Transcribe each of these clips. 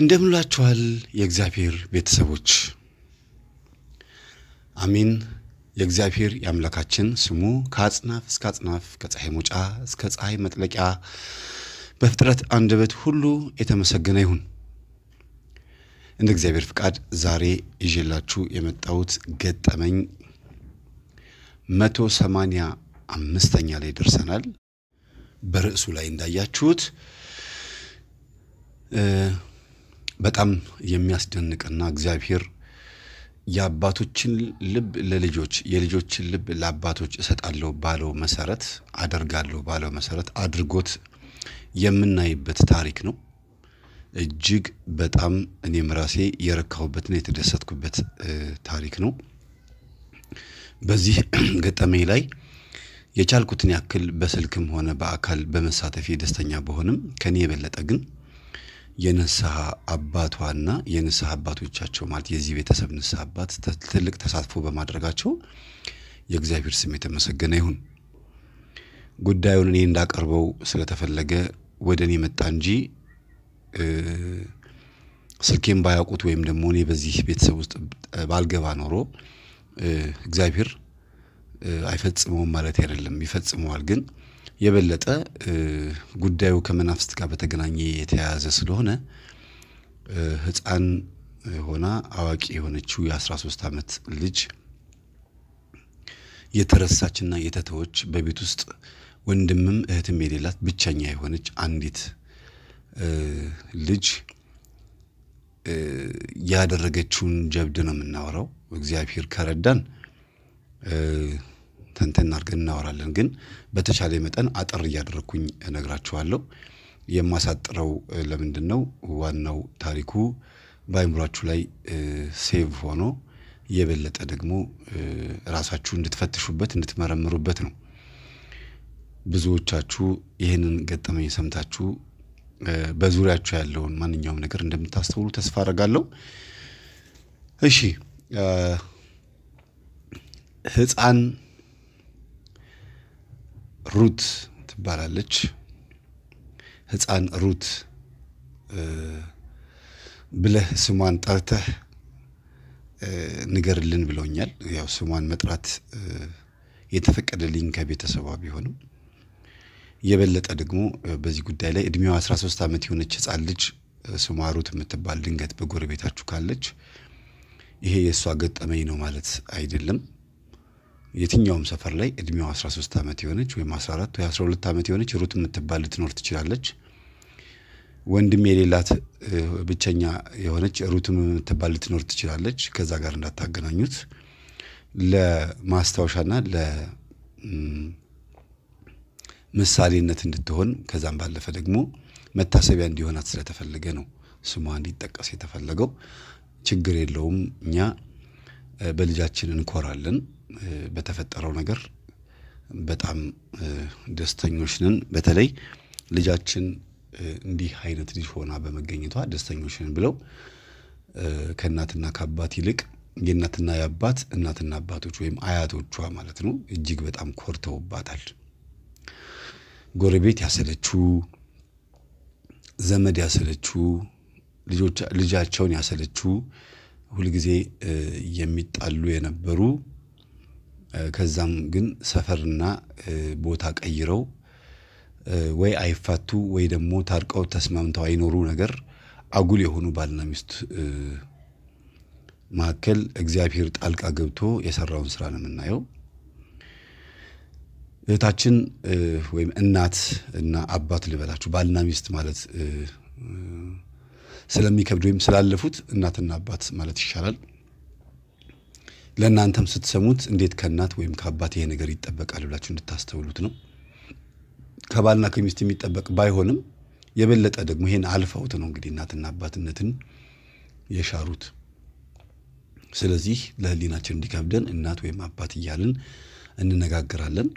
እንደምንላችኋል የእግዚአብሔር ቤተሰቦች አሚን። የእግዚአብሔር የአምላካችን ስሙ ከአጽናፍ እስከ አጽናፍ ከፀሐይ መውጫ እስከ ፀሐይ መጥለቂያ በፍጥረት አንደበት ሁሉ የተመሰገነ ይሁን። እንደ እግዚአብሔር ፍቃድ ዛሬ ይዤላችሁ የመጣሁት ገጠመኝ መቶ ሰማንያ አምስተኛ ላይ ደርሰናል። በርዕሱ ላይ እንዳያችሁት በጣም የሚያስደንቅና እግዚአብሔር የአባቶችን ልብ ለልጆች የልጆችን ልብ ለአባቶች እሰጣለሁ ባለው መሰረት አደርጋለሁ ባለው መሰረት አድርጎት የምናይበት ታሪክ ነው። እጅግ በጣም እኔም ራሴ የረካሁበትና የተደሰትኩበት ታሪክ ነው። በዚህ ገጠሜ ላይ የቻልኩትን ያክል በስልክም ሆነ በአካል በመሳተፌ ደስተኛ በሆንም ከኔ የበለጠ ግን የንስሐ አባቷና የንስሐ አባቶቻቸው ማለት የዚህ ቤተሰብ ንስሐ አባት ትልቅ ተሳትፎ በማድረጋቸው የእግዚአብሔር ስም የተመሰገነ ይሁን። ጉዳዩን እኔ እንዳቀርበው ስለተፈለገ ወደ እኔ መጣ እንጂ ስልኬን ባያውቁት ወይም ደግሞ እኔ በዚህ ቤተሰብ ውስጥ ባልገባ ኖሮ እግዚአብሔር አይፈጽመውም ማለት አይደለም፣ ይፈጽመዋል ግን የበለጠ ጉዳዩ ከመናፍስት ጋር በተገናኘ የተያያዘ ስለሆነ ህፃን ሆና አዋቂ የሆነችው የ13 ዓመት ልጅ የተረሳችና የተተወች በቤት ውስጥ ወንድምም እህትም የሌላት ብቸኛ የሆነች አንዲት ልጅ ያደረገችውን ጀብድ ነው የምናወራው። እግዚአብሔር ከረዳን ተንተን አድርገን እናወራለን። ግን በተቻለ መጠን አጠር እያደረግኩኝ እነግራችኋለሁ። የማሳጥረው ለምንድን ነው? ዋናው ታሪኩ በአይምሯችሁ ላይ ሴቭ ሆኖ የበለጠ ደግሞ ራሳችሁ እንድትፈትሹበት እንድትመረምሩበት ነው። ብዙዎቻችሁ ይህንን ገጠመኝ ሰምታችሁ በዙሪያችሁ ያለውን ማንኛውም ነገር እንደምታስተውሉ ተስፋ አደርጋለሁ። እሺ፣ ህፃን ሩት ትባላለች። ህፃን ሩት ብለህ ስሟን ጠርተህ ንገርልን ብለውኛል። ያው ስሟን መጥራት የተፈቀደልኝ ከቤተሰቧ ቢሆንም የበለጠ ደግሞ በዚህ ጉዳይ ላይ እድሜዋ 13 ዓመት የሆነች ህፃን ልጅ ስሟ ሩት የምትባል ድንገት በጎረቤታችሁ ካለች ይሄ የእሷ ገጠመኝ ነው ማለት አይደለም። የትኛውም ሰፈር ላይ እድሜው 13 ዓመት የሆነች ወይም 14 ወይ 12 ዓመት የሆነች ሩት የምትባል ልትኖር ትችላለች። ወንድም የሌላት ብቸኛ የሆነች ሩትም የምትባል ልትኖር ትችላለች። ከዛ ጋር እንዳታገናኙት ለማስታወሻና ለምሳሌነት እንድትሆን ከዛም ባለፈ ደግሞ መታሰቢያ እንዲሆናት ስለተፈለገ ነው ስሟ እንዲጠቀስ የተፈለገው። ችግር የለውም እኛ በልጃችን እንኮራለን። በተፈጠረው ነገር በጣም ደስተኞች ነን። በተለይ ልጃችን እንዲህ አይነት ልጅ ሆና በመገኘቷ ደስተኞች ነን ብለው ከእናትና ከአባት ይልቅ የእናትና የአባት እናትና አባቶች ወይም አያቶቿ ማለት ነው እጅግ በጣም ኮርተውባታል። ጎረቤት ያሰለችው፣ ዘመድ ያሰለችው፣ ልጃቸውን ያሰለችው ሁልጊዜ የሚጣሉ የነበሩ ከዛም ግን ሰፈርና ቦታ ቀይረው ወይ አይፋቱ ወይ ደግሞ ታርቀው ተስማምተው አይኖሩ ነገር አጉል የሆኑ ባልና ሚስት መካከል እግዚአብሔር ጣልቃ ገብቶ የሰራውን ስራ ነው የምናየው። እህታችን ወይም እናት እና አባት ልበላችሁ ባልና ሚስት ማለት ስለሚከብድ ወይም ስላለፉት እናትና አባት ማለት ይሻላል ለእናንተም ስትሰሙት እንዴት ከእናት ወይም ከአባት ይሄ ነገር ይጠበቃል ብላችሁ እንድታስተውሉት ነው። ከባልና ከሚስት የሚጠበቅ ባይሆንም የበለጠ ደግሞ ይሄን አልፈውት ነው እንግዲህ እናትና አባትነትን የሻሩት። ስለዚህ ለህሊናችን እንዲከብደን እናት ወይም አባት እያልን እንነጋገራለን።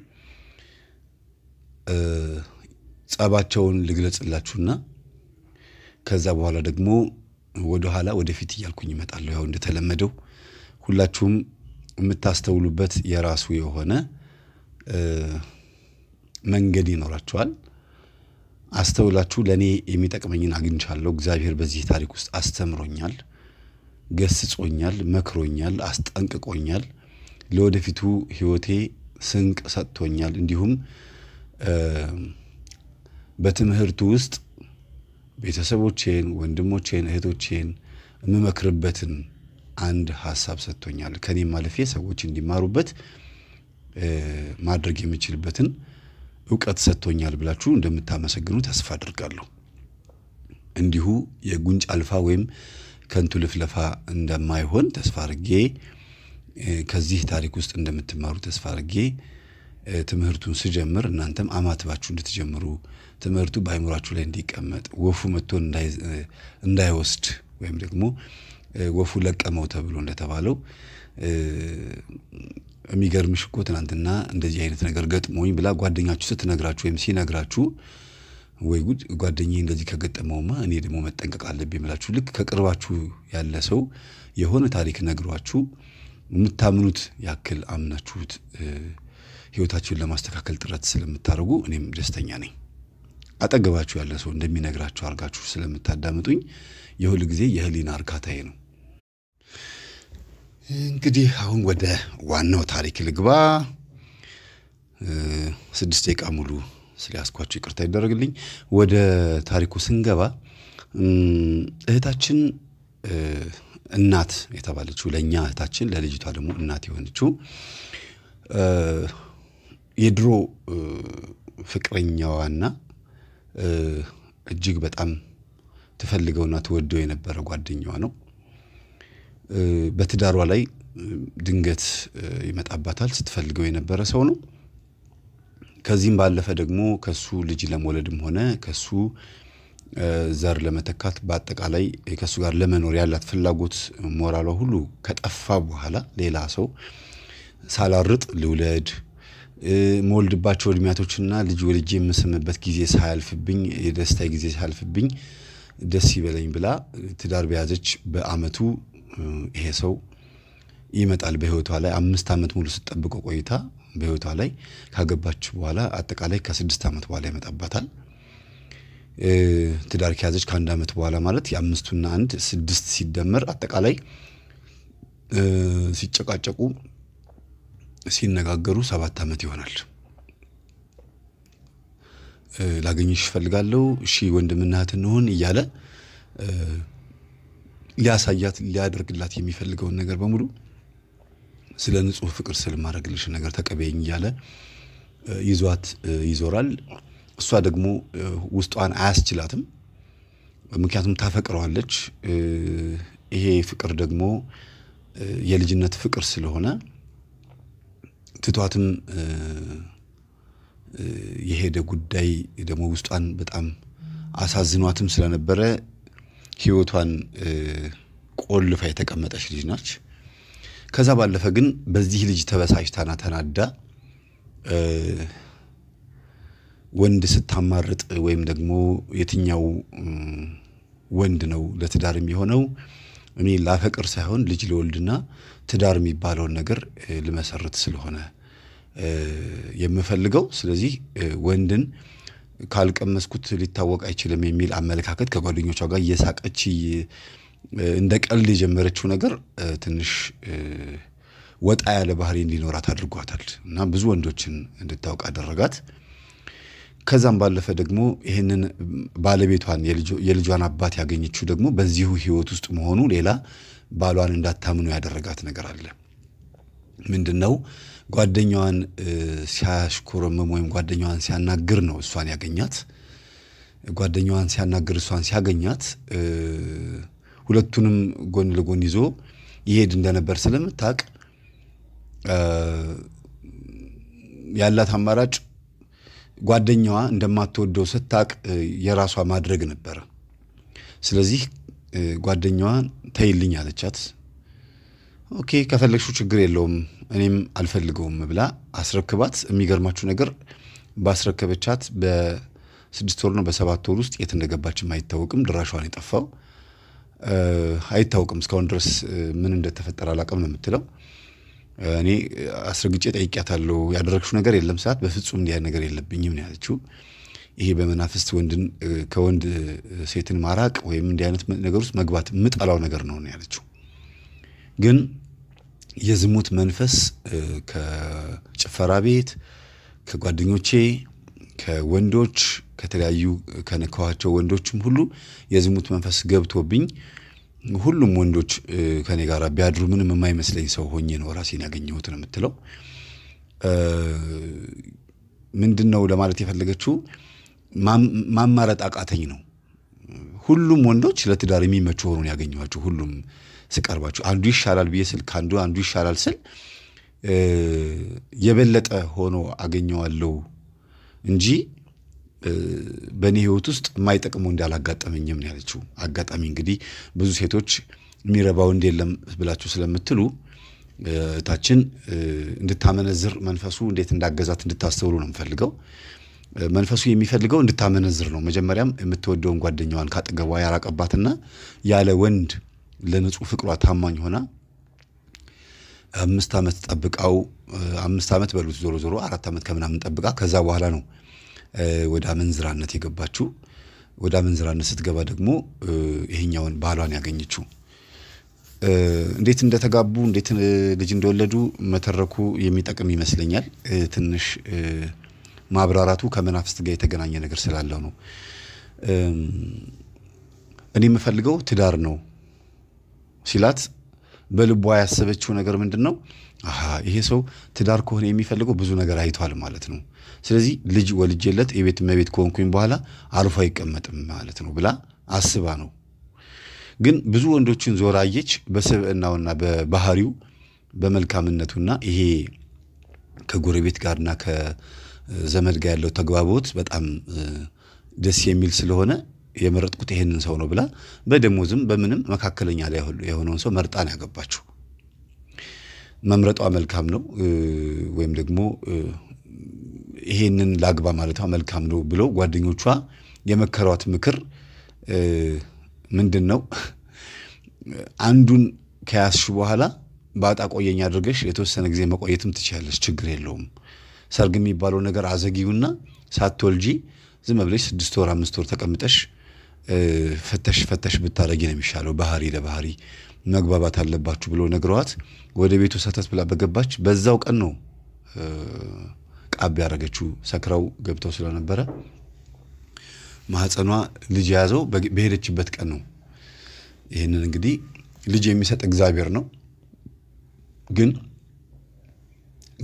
ጸባቸውን ልግለጽላችሁና ከዛ በኋላ ደግሞ ወደ ኋላ ወደፊት እያልኩኝ እመጣለሁ። ያው እንደተለመደው ሁላችሁም የምታስተውሉበት የራሱ የሆነ መንገድ ይኖራችኋል። አስተውላችሁ ለእኔ የሚጠቅመኝን አግኝቻለሁ፣ እግዚአብሔር በዚህ ታሪክ ውስጥ አስተምሮኛል፣ ገስጾኛል፣ መክሮኛል፣ አስጠንቅቆኛል፣ ለወደፊቱ ህይወቴ ስንቅ ሰጥቶኛል፣ እንዲሁም በትምህርቱ ውስጥ ቤተሰቦቼን፣ ወንድሞቼን፣ እህቶቼን የምመክርበትን አንድ ሀሳብ ሰጥቶኛል። ከኔም ማለፌ ሰዎች እንዲማሩበት ማድረግ የምችልበትን እውቀት ሰጥቶኛል ብላችሁ እንደምታመሰግኑ ተስፋ አድርጋለሁ። እንዲሁ የጉንጭ አልፋ ወይም ከንቱ ልፍለፋ እንደማይሆን ተስፋ አድርጌ ከዚህ ታሪክ ውስጥ እንደምትማሩ ተስፋ አድርጌ ትምህርቱን ስጀምር እናንተም አማትባችሁ እንድትጀምሩ ትምህርቱ በአይምሯችሁ ላይ እንዲቀመጥ ወፉ መጥቶ እንዳይወስድ ወይም ደግሞ ወፉ ለቀመው ተብሎ እንደተባለው የሚገርምሽ እኮ ትናንትና እንደዚህ አይነት ነገር ገጥሞኝ ብላ ጓደኛችሁ ስትነግራችሁ ወይም ሲነግራችሁ ወይ ጉድ ጓደኛ እንደዚህ ከገጠመውማ እኔ ደግሞ መጠንቀቅ አለብኝ ብላችሁ ልክ ከቅርባችሁ ያለ ሰው የሆነ ታሪክ ነግሯችሁ የምታምኑት ያክል አምናችሁት ህይወታችሁን ለማስተካከል ጥረት ስለምታደርጉ እኔም ደስተኛ ነኝ። አጠገባችሁ ያለ ሰው እንደሚነግራችሁ አድርጋችሁ ስለምታዳምጡኝ የሁል ጊዜ የህሊና እርካታዬ ነው። እንግዲህ አሁን ወደ ዋናው ታሪክ ልግባ። ስድስት ደቂቃ ሙሉ ስለያስኳችሁ ይቅርታ ይደረግልኝ። ወደ ታሪኩ ስንገባ እህታችን እናት የተባለችው ለእኛ እህታችን ለልጅቷ ደግሞ እናት የሆነችው የድሮ ፍቅረኛዋና እጅግ በጣም ትፈልገውና ትወደው የነበረ ጓደኛዋ ነው። በትዳሯ ላይ ድንገት ይመጣባታል። ስትፈልገው የነበረ ሰው ነው። ከዚህም ባለፈ ደግሞ ከሱ ልጅ ለመውለድም ሆነ ከሱ ዘር ለመተካት በአጠቃላይ ከሱ ጋር ለመኖር ያላት ፍላጎት ሞራሏ ሁሉ ከጠፋ በኋላ ሌላ ሰው ሳላርጥ ልውለድ መወልድባቸው እድሜያቶችና ልጅ ወልጄ የምስምበት ጊዜ ሳያልፍብኝ የደስታ ጊዜ ሳያልፍብኝ ደስ ይበለኝ ብላ ትዳር በያዘች በአመቱ ይሄ ሰው ይመጣል በህይወቷ ላይ አምስት ዓመት ሙሉ ስጠብቀው ቆይታ በህይወቷ ላይ ካገባች በኋላ አጠቃላይ ከስድስት ዓመት በኋላ ይመጣባታል። ትዳር ከያዘች ከአንድ ዓመት በኋላ ማለት የአምስቱና አንድ ስድስት ሲደመር አጠቃላይ ሲጨቃጨቁ ሲነጋገሩ ሰባት ዓመት ይሆናል። ላገኝሽ እፈልጋለሁ፣ እሺ ወንድምና እህት እንሆን እያለ ሊያሳያት ሊያደርግላት የሚፈልገውን ነገር በሙሉ ስለ ንጹህ ፍቅር ስል ነገር ተቀበይኝ እያለ ይዟት ይዞራል። እሷ ደግሞ ውስጧን አያስችላትም፣ ምክንያቱም ታፈቅረዋለች። ይሄ ፍቅር ደግሞ የልጅነት ፍቅር ስለሆነ ትቷትም የሄደ ጉዳይ ደግሞ ውስጧን በጣም አሳዝኗትም ስለነበረ ህይወቷን ቆልፋ የተቀመጠች ልጅ ናች። ከዛ ባለፈ ግን በዚህ ልጅ ተበሳጭታና ተናዳ ወንድ ስታማርጥ ወይም ደግሞ የትኛው ወንድ ነው ለትዳር የሚሆነው እኔ ላፈቅር ሳይሆን ልጅ ልወልድና ትዳር የሚባለውን ነገር ልመሰርት ስለሆነ የምፈልገው። ስለዚህ ወንድን ካልቀመስኩት ሊታወቅ አይችልም የሚል አመለካከት ከጓደኞቿ ጋር እየሳቀች እንደ ቀልድ የጀመረችው ነገር ትንሽ ወጣ ያለ ባህሪ እንዲኖራት አድርጓታል እና ብዙ ወንዶችን እንድታውቅ አደረጋት። ከዛም ባለፈ ደግሞ ይህንን ባለቤቷን የልጇን አባት ያገኘችው ደግሞ በዚሁ ህይወት ውስጥ መሆኑ ሌላ ባሏን እንዳታምኑ ያደረጋት ነገር አለ ምንድን ነው? ጓደኛዋን ሲያሽኮረምም ወይም ጓደኛዋን ሲያናግር ነው እሷን ያገኛት። ጓደኛዋን ሲያናግር እሷን ሲያገኛት ሁለቱንም ጎን ለጎን ይዞ ይሄድ እንደነበር ስለምታውቅ ያላት አማራጭ ጓደኛዋ እንደማትወደው ስታውቅ የራሷ ማድረግ ነበረ። ስለዚህ ጓደኛዋ ተይልኝ አለቻት። ኦኬ ከፈለግሽው ችግር የለውም እኔም አልፈልገውም ብላ አስረክባት። የሚገርማችሁ ነገር ባስረከበቻት በስድስት ወር ነው በሰባት ወር ውስጥ የት እንደገባችም አይታወቅም። ድራሿን የጠፋው አይታወቅም። እስካሁን ድረስ ምን እንደተፈጠረ አላውቅም ነው የምትለው። እኔ አስረግጬ ጠይቄያታለሁ። ያደረግሽው ነገር የለም ሰዓት በፍጹም እንዲህ ነገር የለብኝም ነው ያለችው። ይሄ በመናፍስት ወንድን ከወንድ ሴትን ማራቅ ወይም እንዲህ አይነት ነገር ውስጥ መግባት የምጠላው ነገር ነው ነው ያለችው ግን የዝሙት መንፈስ ከጭፈራ ቤት፣ ከጓደኞቼ፣ ከወንዶች ከተለያዩ ከነካኋቸው ወንዶችም ሁሉ የዝሙት መንፈስ ገብቶብኝ ሁሉም ወንዶች ከኔ ጋር ቢያድሩ ምንም የማይመስለኝ ሰው ሆኜ ነው ራሴን ያገኘሁት ነው የምትለው። ምንድን ነው ለማለት የፈለገችው ማማረጥ አቃተኝ ነው። ሁሉም ወንዶች ለትዳር የሚመቹ ሆኑን ያገኘኋቸው ሁሉም ስቀርባችሁ አንዱ ይሻላል ብዬ ስል ከአንዱ አንዱ ይሻላል ስል የበለጠ ሆኖ አገኘዋለሁ እንጂ በእኔ ህይወት ውስጥ የማይጠቅሙ እንዳላጋጠመኝም ነው ያለችው። አጋጣሚ እንግዲህ ብዙ ሴቶች የሚረባው እንደ የለም ብላችሁ ስለምትሉ እህታችን እንድታመነዝር መንፈሱ እንዴት እንዳገዛት እንድታስተውሉ ነው የምፈልገው። መንፈሱ የሚፈልገው እንድታመነዝር ነው። መጀመሪያም የምትወደውን ጓደኛዋን ካጠገቧ ያራቀባትና ያለ ወንድ ለንጹህ ፍቅሯ ታማኝ ሆና አምስት ዓመት ጠብቃው አምስት ዓመት በሉት ዞሮ ዞሮ አራት ዓመት ከምናምን ጠብቃ ከዛ በኋላ ነው ወደ አመንዝራነት የገባችው። ወደ አመንዝራነት ስትገባ ደግሞ ይሄኛውን ባሏን ያገኘችው። እንዴት እንደተጋቡ እንዴት ልጅ እንደወለዱ መተረኩ የሚጠቅም ይመስለኛል። ትንሽ ማብራራቱ ከመናፍስት ጋር የተገናኘ ነገር ስላለው ነው። እኔ የምፈልገው ትዳር ነው ሲላት በልቧ ያሰበችው ነገር ምንድን ነው? ይሄ ሰው ትዳር ከሆነ የሚፈልገው ብዙ ነገር አይቷል ማለት ነው። ስለዚህ ልጅ ወልጄለት የቤት እመቤት ከሆንኩኝ በኋላ አርፎ አይቀመጥም ማለት ነው ብላ አስባ ነው። ግን ብዙ ወንዶችን ዞር አየች። በስብዕናውና በባህሪው በመልካምነቱና ይሄ ከጎረቤት ጋርና ከዘመድ ጋር ያለው ተግባቦት በጣም ደስ የሚል ስለሆነ የመረጥኩት ይሄንን ሰው ነው ብላ በደሞዝም በምንም መካከለኛ ላይ የሆነውን ሰው መርጣ ነው ያገባችው። መምረጧ መልካም ነው ወይም ደግሞ ይሄንን ላግባ ማለቷ መልካም ነው ብሎ ጓደኞቿ የመከሯት ምክር ምንድን ነው? አንዱን ከያዝሽ በኋላ በአጣ ቆየኝ አድርገሽ የተወሰነ ጊዜ መቆየትም ትችላለች፣ ችግር የለውም። ሰርግ የሚባለው ነገር አዘጊውና ሳትወልጂ ዝም ብለሽ ስድስት ወር አምስት ወር ተቀምጠሽ ፈተሽ ፈተሽ ብታደረጊ ነው የሚሻለው፣ ባህሪ ለባህሪ መግባባት አለባችሁ ብሎ ነግረዋት ወደ ቤቱ ሰተት ብላ በገባች በዛው ቀን ነው ቃብ ያደረገችው። ሰክረው ገብተው ስለነበረ ማህፀኗ ልጅ የያዘው በሄደችበት ቀን ነው። ይህንን እንግዲህ ልጅ የሚሰጥ እግዚአብሔር ነው። ግን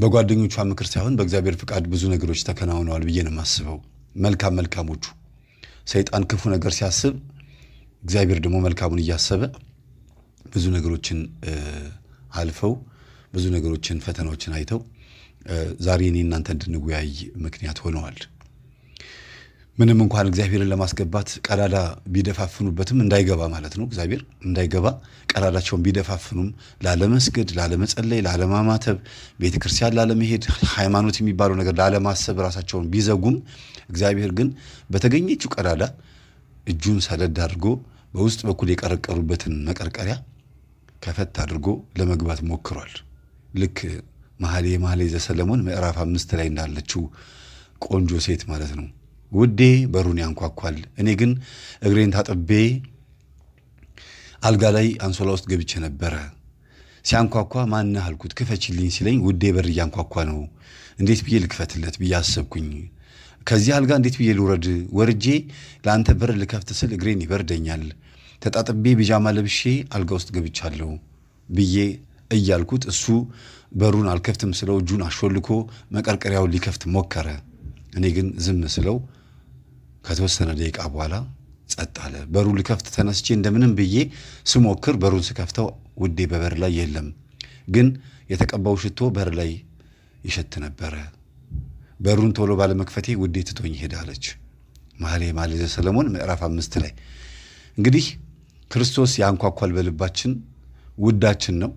በጓደኞቿ ምክር ሳይሆን በእግዚአብሔር ፍቃድ ብዙ ነገሮች ተከናውነዋል ብዬ ነው የማስበው። መልካም መልካሞቹ ሰይጣን ክፉ ነገር ሲያስብ እግዚአብሔር ደግሞ መልካሙን እያሰበ ብዙ ነገሮችን አልፈው ብዙ ነገሮችን ፈተናዎችን አይተው ዛሬ እኔ እናንተ እንድንወያይ ምክንያት ሆነዋል። ምንም እንኳን እግዚአብሔርን ለማስገባት ቀዳዳ ቢደፋፍኑበትም እንዳይገባ ማለት ነው። እግዚአብሔር እንዳይገባ ቀዳዳቸውን ቢደፋፍኑም ላለመስገድ፣ ላለመጸለይ፣ ላለማማተብ፣ ቤተክርስቲያን ላለመሄድ፣ ሃይማኖት የሚባለው ነገር ላለማሰብ ራሳቸውን ቢዘጉም እግዚአብሔር ግን በተገኘችው ቀዳዳ እጁን ሰደድ አድርጎ በውስጥ በኩል የቀረቀሩበትን መቀርቀሪያ ከፈት አድርጎ ለመግባት ሞክሯል። ልክ መኃልየ መኃልይ ዘሰለሞን ምዕራፍ አምስት ላይ እንዳለችው ቆንጆ ሴት ማለት ነው። ውዴ በሩን ያንኳኳል። እኔ ግን እግሬን ታጥቤ አልጋ ላይ አንሶላ ውስጥ ገብቼ ነበረ። ሲያንኳኳ ማነህ አልኩት። ክፈችልኝ ሲለኝ ውዴ በር እያንኳኳ ነው፣ እንዴት ብዬ ልክፈትለት ብዬ አሰብኩኝ። ከዚህ አልጋ እንዴት ብዬ ልውረድ? ወርጄ ለአንተ በር ልከፍት ስል እግሬን ይበርደኛል፣ ተጣጥቤ ቢጃማ ለብሼ አልጋ ውስጥ ገብቻለሁ ብዬ እያልኩት እሱ በሩን አልከፍትም ስለው እጁን አሾልኮ መቀርቀሪያውን ሊከፍት ሞከረ። እኔ ግን ዝም ስለው ከተወሰነ ደቂቃ በኋላ ጸጥ አለ። በሩ ልከፍት ተነስቼ እንደምንም ብዬ ስሞክር በሩን ስከፍተው ውዴ በበር ላይ የለም፣ ግን የተቀባው ሽቶ በር ላይ ይሸት ነበረ። በሩን ቶሎ ባለመክፈቴ ውዴ ትቶኝ ሄዳለች። መኃልየ መኃልየ ዘሰሎሞን ምዕራፍ አምስት ላይ እንግዲህ ክርስቶስ ያንኳኳል በልባችን ውዳችን ነው።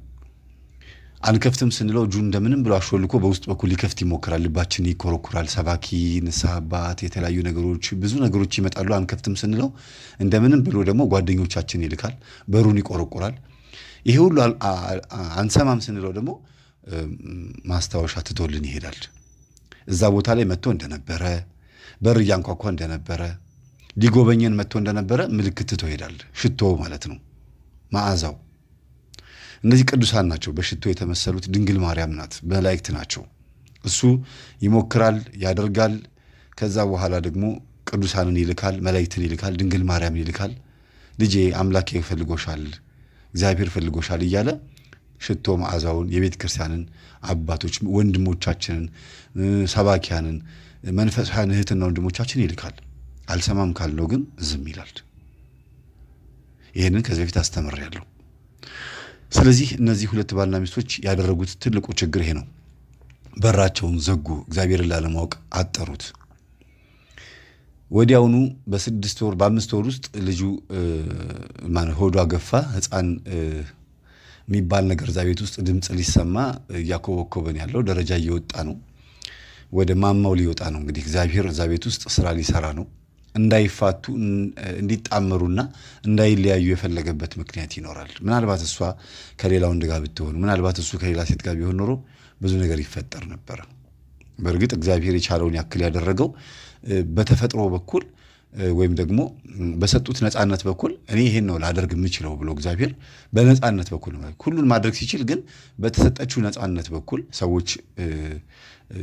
አንከፍትም ስንለው እጁ እንደምንም ብሎ አሾልኮ በውስጥ በኩል ሊከፍት ይሞክራል። ልባችን ይኮረኩራል። ሰባኪ፣ ንስሐ አባት፣ የተለያዩ ነገሮች ብዙ ነገሮች ይመጣሉ። አንከፍትም ስንለው እንደምንም ብሎ ደግሞ ጓደኞቻችን ይልካል። በሩን ይቆረቁራል። ይሄ ሁሉ አንሰማም ስንለው ደግሞ ማስታወሻ ትቶልን ይሄዳል። እዛ ቦታ ላይ መጥቶ እንደነበረ በር እያንኳኳ እንደነበረ ሊጎበኘን መጥቶ እንደነበረ ምልክት ትቶ ይሄዳል። ሽቶ ማለት ነው መዓዛው እነዚህ ቅዱሳን ናቸው። በሽቶ የተመሰሉት ድንግል ማርያም ናት። መላእክት ናቸው። እሱ ይሞክራል፣ ያደርጋል። ከዛ በኋላ ደግሞ ቅዱሳንን ይልካል፣ መላእክትን ይልካል፣ ድንግል ማርያምን ይልካል። ልጄ አምላኬ ፈልጎሻል፣ እግዚአብሔር ፈልጎሻል እያለ ሽቶ መዓዛውን የቤተ ክርስቲያንን አባቶች ወንድሞቻችንን፣ ሰባኪያንን፣ መንፈሳውያን እህትና ወንድሞቻችን ይልካል። አልሰማም ካልነው ግን ዝም ይላል። ይህንን ከዚህ በፊት አስተምሬያለሁ። ስለዚህ እነዚህ ሁለት ባልና ሚስቶች ያደረጉት ትልቁ ችግር ይሄ ነው። በራቸውን ዘጉ። እግዚአብሔርን ላለማወቅ አጠሩት። ወዲያውኑ በስድስት ወር በአምስት ወር ውስጥ ልጁ ሆዷ ገፋ። ህፃን የሚባል ነገር እዛ ቤት ውስጥ ድምፅ ሊሰማ እያኮበኮበን ያለው ደረጃ እየወጣ ነው። ወደ ማማው ሊወጣ ነው። እንግዲህ እግዚአብሔር እዛ ቤት ውስጥ ስራ ሊሰራ ነው። እንዳይፋቱ እንዲጣመሩና እንዳይለያዩ የፈለገበት ምክንያት ይኖራል። ምናልባት እሷ ከሌላ ወንድ ጋር ብትሆን፣ ምናልባት እሱ ከሌላ ሴት ጋር ቢሆን ኖሮ ብዙ ነገር ይፈጠር ነበር። በእርግጥ እግዚአብሔር የቻለውን ያክል ያደረገው በተፈጥሮ በኩል ወይም ደግሞ በሰጡት ነፃነት በኩል እኔ ይሄን ነው ላደርግ የምችለው ብሎ እግዚአብሔር በነፃነት በኩል ሁሉን ማድረግ ሲችል፣ ግን በተሰጠችው ነፃነት በኩል ሰዎች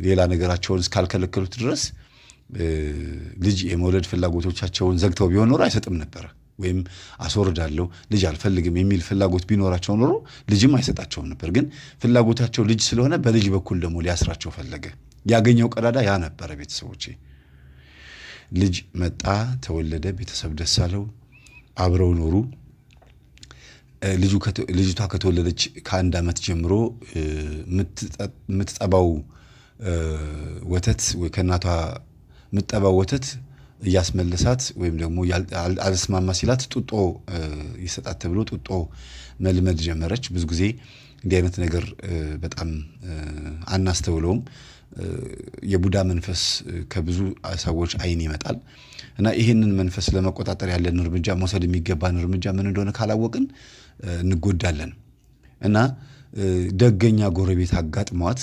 ሌላ ነገራቸውን እስካልከለከሉት ድረስ ልጅ የመውለድ ፍላጎቶቻቸውን ዘግተው ቢሆን ኖሮ አይሰጥም ነበረ። ወይም አስወርዳለሁ ልጅ አልፈልግም የሚል ፍላጎት ቢኖራቸው ኖሮ ልጅም አይሰጣቸውም ነበር። ግን ፍላጎታቸው ልጅ ስለሆነ በልጅ በኩል ደግሞ ሊያስራቸው ፈለገ። ያገኘው ቀዳዳ ያ ነበረ። ቤተሰቦቼ ልጅ መጣ፣ ተወለደ፣ ቤተሰብ ደስ አለው፣ አብረው ኖሩ። ልጅቷ ከተወለደች ከአንድ ዓመት ጀምሮ የምትጠባው ወተት ከእናቷ ምጠባ ወተት እያስመልሳት ወይም ደግሞ አልስማማ ሲላት ጡጦ ይሰጣት ተብሎ ጡጦ መልመድ ጀመረች። ብዙ ጊዜ እንዲህ አይነት ነገር በጣም አናስተውለውም። የቡዳ መንፈስ ከብዙ ሰዎች አይን ይመጣል እና ይህንን መንፈስ ለመቆጣጠር ያለን እርምጃ መውሰድ የሚገባን እርምጃ ምን እንደሆነ ካላወቅን እንጎዳለን እና ደገኛ ጎረቤት አጋጥሟት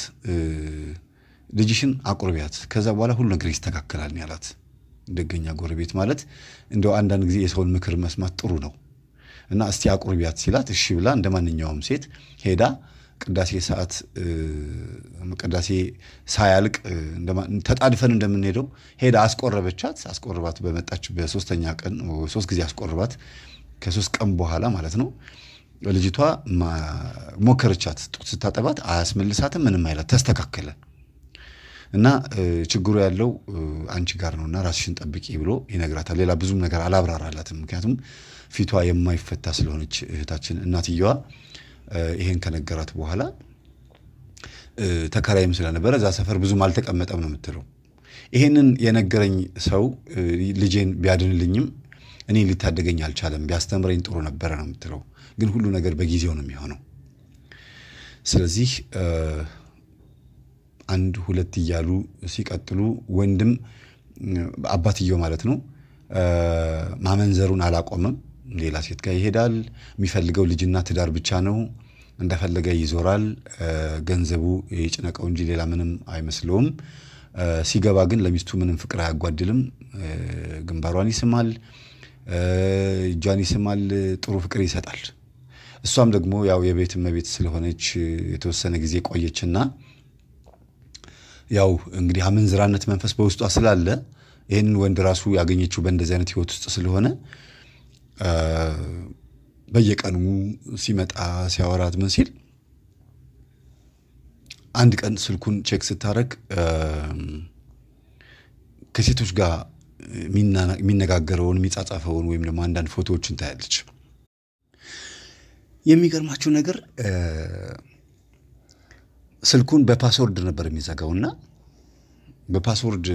ልጅሽን አቁርቢያት፣ ከዛ በኋላ ሁሉ ነገር ይስተካከላል ያላት ደገኛ ጎረቤት ማለት እንደው አንዳንድ ጊዜ የሰውን ምክር መስማት ጥሩ ነው እና እስቲ አቁርቢያት ሲላት እሺ ብላ እንደ ማንኛውም ሴት ሄዳ ቅዳሴ ሰዓት ቅዳሴ ሳያልቅ ተጣድፈን እንደምንሄደው ሄዳ አስቆረበቻት። አስቆርባት በመጣች በሶስተኛ ቀን ሶስት ጊዜ አስቆርባት። ከሶስት ቀን በኋላ ማለት ነው ልጅቷ ሞከረቻት። ጡት ስታጠባት አያስመልሳትም፣ ምንም አይላት፣ ተስተካከለ። እና ችግሩ ያለው አንቺ ጋር እና ራስሽን ጠብቂ ብሎ ይነግራታል። ሌላ ብዙም ነገር አላብራራላትም። ምክንያቱም ፊቷ የማይፈታ ስለሆነች እህታችን እናትየዋ ይሄን ከነገራት በኋላ ተከራይም ስለነበረ እዛ ሰፈር ብዙም አልተቀመጠም ነው የምትለው። ይሄንን የነገረኝ ሰው ልጄን ቢያድንልኝም እኔ ሊታደገኝ አልቻለም። ቢያስተምረኝ ጥሩ ነበረ ነው የምትለው። ግን ሁሉ ነገር በጊዜው ነው የሚሆነው። ስለዚህ አንድ ሁለት እያሉ ሲቀጥሉ ወንድም አባትየው ማለት ነው ማመንዘሩን አላቆመም። ሌላ ሴት ጋር ይሄዳል። የሚፈልገው ልጅና ትዳር ብቻ ነው። እንደፈለገ ይዞራል። ገንዘቡ የጭነቀው እንጂ ሌላ ምንም አይመስለውም። ሲገባ ግን ለሚስቱ ምንም ፍቅር አያጓድልም። ግንባሯን ይስማል፣ እጇን ይስማል፣ ጥሩ ፍቅር ይሰጣል። እሷም ደግሞ ያው የቤት እመቤት ስለሆነች የተወሰነ ጊዜ ቆየችና ያው እንግዲህ አመንዝራነት መንፈስ በውስጧ ስላለ ይህንን ወንድ ራሱ ያገኘችው በእንደዚህ አይነት ህይወት ውስጥ ስለሆነ በየቀኑ ሲመጣ ሲያወራት ምን ሲል አንድ ቀን ስልኩን ቼክ ስታደርግ ከሴቶች ጋር የሚነጋገረውን የሚጻጻፈውን ወይም ደግሞ አንዳንድ ፎቶዎችን ታያለች። የሚገርማችሁ ነገር ስልኩን በፓስወርድ ነበር የሚዘጋው እና በፓስወርድ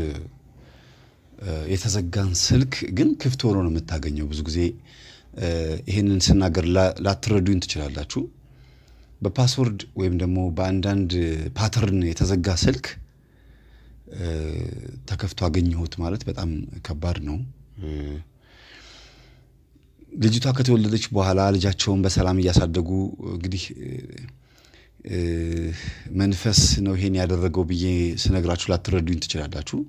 የተዘጋን ስልክ ግን ክፍት ሆኖ ነው የምታገኘው። ብዙ ጊዜ ይህንን ስናገር ላትረዱኝ ትችላላችሁ። በፓስወርድ ወይም ደግሞ በአንዳንድ ፓተርን የተዘጋ ስልክ ተከፍቶ አገኘሁት ማለት በጣም ከባድ ነው። ልጅቷ ከተወለደች በኋላ ልጃቸውን በሰላም እያሳደጉ እንግዲህ መንፈስ ነው ይሄን ያደረገው ብዬ ስነግራችሁ ላትረዱኝ ትችላላችሁ።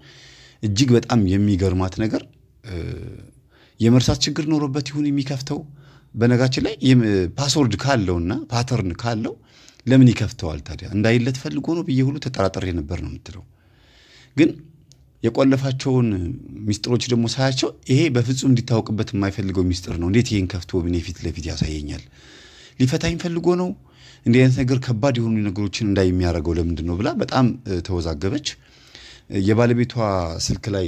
እጅግ በጣም የሚገርማት ነገር የመርሳት ችግር ኖሮበት ይሁን የሚከፍተው። በነጋችን ላይ ፓስወርድ ካለውና ፓተርን ካለው ለምን ይከፍተዋል ታዲያ? እንዳይለት ፈልጎ ነው ብዬ ሁሉ ተጠራጠሬ ነበር ነው የምትለው። ግን የቆለፋቸውን ሚስጥሮች ደግሞ ሳያቸው ይሄ በፍጹም እንዲታወቅበት የማይፈልገው ሚስጥር ነው። እንዴት ይህን ከፍቶ ብኔ ፊት ለፊት ያሳየኛል? ሊፈታኝ ፈልጎ ነው እንዲህ አይነት ነገር ከባድ የሆኑ ነገሮችን እንዳይ የሚያደርገው ለምንድን ነው ብላ በጣም ተወዛገበች። የባለቤቷ ስልክ ላይ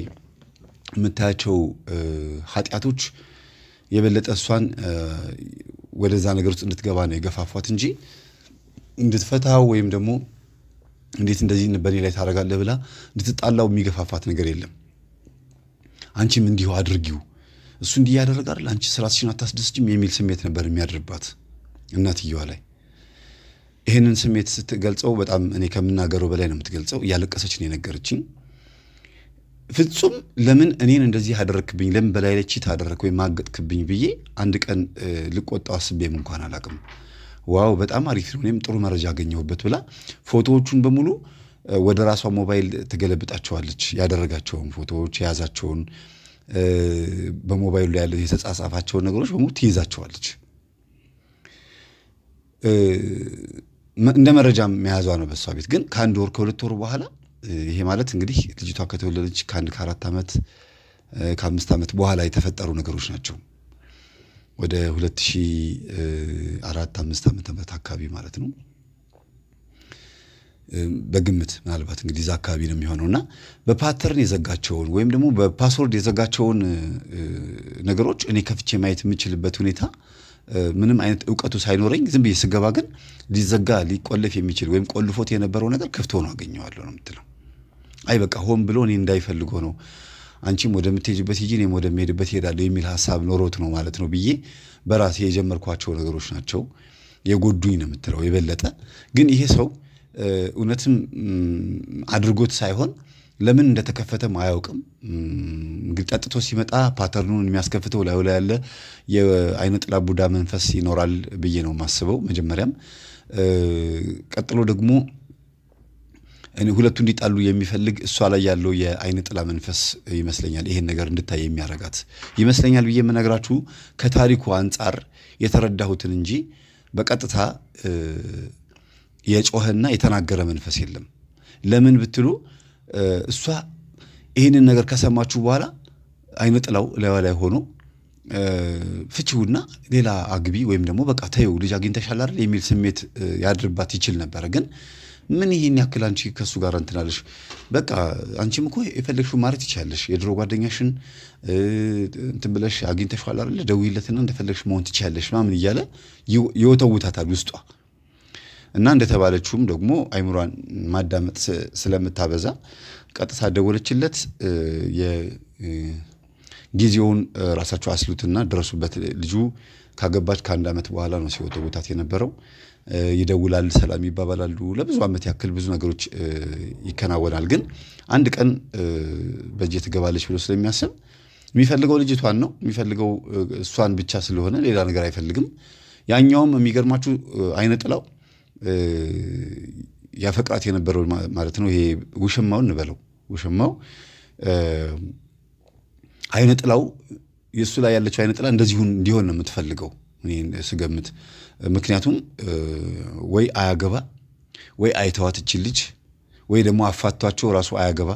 የምታያቸው ኃጢአቶች የበለጠ እሷን ወደዛ ነገር ውስጥ እንድትገባ ነው የገፋፏት እንጂ እንድትፈታው ወይም ደግሞ እንዴት እንደዚህ በእኔ ላይ ታደርጋለህ ብላ እንድትጣላው የሚገፋፋት ነገር የለም። አንቺም እንዲሁ አድርጊው እሱ እንዲህ ያደረጋል፣ አንቺ ስራትሽን አታስደስችም የሚል ስሜት ነበር የሚያድርባት እናትየዋ ላይ። ይህንን ስሜት ስትገልጸው በጣም እኔ ከምናገረው በላይ ነው የምትገልጸው። እያለቀሰች ነው የነገረችኝ። ፍጹም ለምን እኔን እንደዚህ አደረክብኝ፣ ለምን በላይ ለቺ ታደረክ ወይም ማገጥክብኝ ብዬ አንድ ቀን ልቆጣው አስቤም እንኳን አላቅም። ዋው በጣም አሪፍ ነው፣ እኔም ጥሩ መረጃ አገኘሁበት ብላ ፎቶዎቹን በሙሉ ወደ ራሷ ሞባይል ትገለብጣቸዋለች። ያደረጋቸውን ፎቶዎች የያዛቸውን በሞባይሉ ላይ ያለ የተጻጻፋቸውን ነገሮች በሙሉ ትይዛቸዋለች። እንደ መረጃ መያዟ ነው። በእሷ ቤት ግን ከአንድ ወር ከሁለት ወር በኋላ ይሄ ማለት እንግዲህ ልጅቷ ከተወለደች ከአንድ ከአራት ዓመት ከአምስት ዓመት በኋላ የተፈጠሩ ነገሮች ናቸው። ወደ ሁለት ሺህ አራት አምስት ዓመተ ምህረት አካባቢ ማለት ነው በግምት ምናልባት እንግዲህ እዛ አካባቢ ነው የሚሆነው እና በፓተርን የዘጋቸውን ወይም ደግሞ በፓስወርድ የዘጋቸውን ነገሮች እኔ ከፍቼ ማየት የምችልበት ሁኔታ ምንም አይነት እውቀቱ ሳይኖረኝ ዝም ብዬ ስገባ ግን ሊዘጋ ሊቆለፍ የሚችል ወይም ቆልፎት የነበረው ነገር ክፍት ሆኖ አገኘዋለሁ ነው የምትለው። አይ በቃ ሆን ብሎ እኔ እንዳይፈልግ ነው አንቺም ወደምትሄጅበት ሂጂ እኔም ወደምሄድበት እሄዳለሁ የሚል ሀሳብ ኖሮት ነው ማለት ነው ብዬ በራሴ የጀመርኳቸው ነገሮች ናቸው የጎዱኝ ነው የምትለው። የበለጠ ግን ይሄ ሰው እውነትም አድርጎት ሳይሆን ለምን እንደተከፈተም አያውቅም። እንግዲህ ጠጥቶ ሲመጣ ፓተርኑን የሚያስከፍተው ላዩ ላይ ያለ የአይነ ጥላ ቡዳ መንፈስ ይኖራል ብዬ ነው የማስበው። መጀመሪያም ቀጥሎ ደግሞ ሁለቱ እንዲጣሉ የሚፈልግ እሷ ላይ ያለው የአይነ ጥላ መንፈስ ይመስለኛል ይሄን ነገር እንድታይ የሚያረጋት ይመስለኛል ብዬ የምነግራችሁ ከታሪኩ አንጻር የተረዳሁትን እንጂ በቀጥታ የጮኸና የተናገረ መንፈስ የለም። ለምን ብትሉ እሷ ይህንን ነገር ከሰማችሁ በኋላ አይነጥላው ላዩ ላይ ሆኖ ፍቺውና ሌላ አግቢ ወይም ደግሞ በቃ ተይው ልጅ አግኝተሻል አይደል የሚል ስሜት ያድርባት ይችል ነበረ። ግን ምን ይህን ያክል አንቺ ከእሱ ጋር እንትናለሽ? በቃ አንቺም እኮ የፈለግሽው ማለት ትችያለሽ። የድሮ ጓደኛሽን እንትን ብለሽ አግኝተሻል አይደል ደውዪለትና እንደፈለግሽ መሆን ትችያለሽ ምናምን እያለ ይወተውታታል ውስጧ። እና እንደተባለችውም ደግሞ አይምሯን ማዳመጥ ስለምታበዛ ቀጥታ ደወለችለት። ጊዜውን ራሳቸው አስሉትና ድረሱበት። ልጁ ካገባች ከአንድ ዓመት በኋላ ነው ቦታት የነበረው። ይደውላል፣ ሰላም ይባባላሉ። ለብዙ ዓመት ያክል ብዙ ነገሮች ይከናወናል። ግን አንድ ቀን በእጄ ትገባለች ብሎ ስለሚያስብ የሚፈልገው ልጅቷን ነው የሚፈልገው እሷን ብቻ ስለሆነ ሌላ ነገር አይፈልግም። ያኛውም የሚገርማችሁ አይነጥላው ያፈቅራት የነበረው ማለት ነው። ይሄ ውሽማው እንበለው ውሽማው አይነ ጥላው የእሱ ላይ ያለችው አይነ ጥላ እንደዚሁ እንዲሆን ነው የምትፈልገው ስገምት። ምክንያቱም ወይ አያገባ ወይ አይተዋት እቺ ልጅ ወይ ደግሞ አፋቷቸው ራሱ አያገባ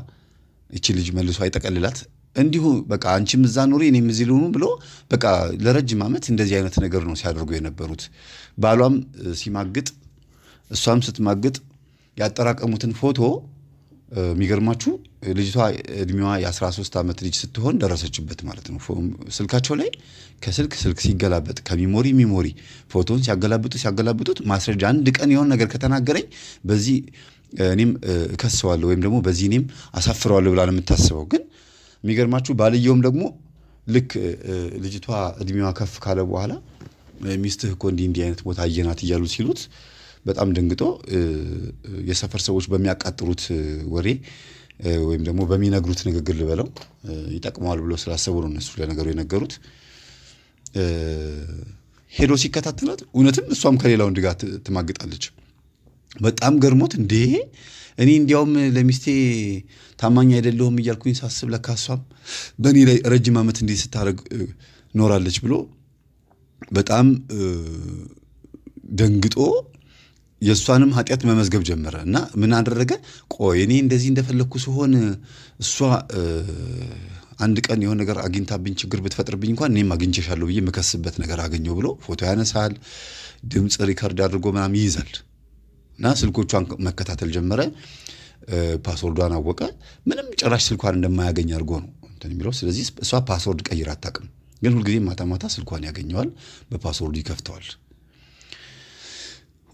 እቺ ልጅ መልሶ አይጠቀልላት እንዲሁ በቃ አንቺም እዛ ኑሪ እኔም እዚህ ልሆኑ ብሎ በቃ ለረጅም ዓመት እንደዚህ አይነት ነገር ነው ሲያደርጉ የነበሩት። ባሏም ሲማግጥ እሷም ስትማግጥ ያጠራቀሙትን ፎቶ የሚገርማችሁ ልጅቷ እድሜዋ የ13 ዓመት ልጅ ስትሆን ደረሰችበት ማለት ነው። ስልካቸው ላይ ከስልክ ስልክ ሲገላበጥ ከሚሞሪ ሚሞሪ ፎቶን ሲያገላብጡ ሲያገላብጡት ማስረጃ አንድ ቀን የሆን ነገር ከተናገረኝ በዚህ እኔም እከሰዋለሁ ወይም ደግሞ በዚህ እኔም አሳፍረዋለሁ ብላ ነው የምታስበው። ግን የሚገርማችሁ ባልየውም ደግሞ ልክ ልጅቷ እድሜዋ ከፍ ካለ በኋላ ሚስትህ እኮ እንዲህ እንዲህ አይነት ቦታ አየናት እያሉ ሲሉት በጣም ደንግጦ የሰፈር ሰዎች በሚያቃጥሩት ወሬ ወይም ደግሞ በሚነግሩት ንግግር ልበለው ይጠቅመዋል ብሎ ስላሰቡ ነው እነሱ ለነገሩ የነገሩት። ሄዶ ሲከታተላት እውነትም እሷም ከሌላው እንድጋ ትማግጣለች። በጣም ገርሞት እንዴ እኔ እንዲያውም ለሚስቴ ታማኝ አይደለሁም እያልኩኝ ሳስብ ለካ እሷም በእኔ ላይ ረጅም ዓመት እንዴት ስታደርግ ኖራለች ብሎ በጣም ደንግጦ የእሷንም ኃጢአት መመዝገብ ጀመረ እና ምን አደረገ? ቆይ እኔ እንደዚህ እንደፈለግኩ ሲሆን እሷ አንድ ቀን የሆነ ነገር አግኝታብኝ ችግር ብትፈጥርብኝ እንኳን እኔም አግኝቼሻለሁ ብዬ የምከስበት ነገር አገኘው ብሎ ፎቶ ያነሳል፣ ድምፅ ሪከርድ አድርጎ ምናም ይይዛል እና ስልኮቿን መከታተል ጀመረ። ፓስወርዷን አወቀ። ምንም ጭራሽ ስልኳን እንደማያገኝ አድርጎ ነው እንትን የሚለው። ስለዚህ እሷ ፓስወርድ ቀይር አታውቅም፣ ግን ሁልጊዜ ማታ ማታ ስልኳን ያገኘዋል፣ በፓስወርዱ ይከፍተዋል።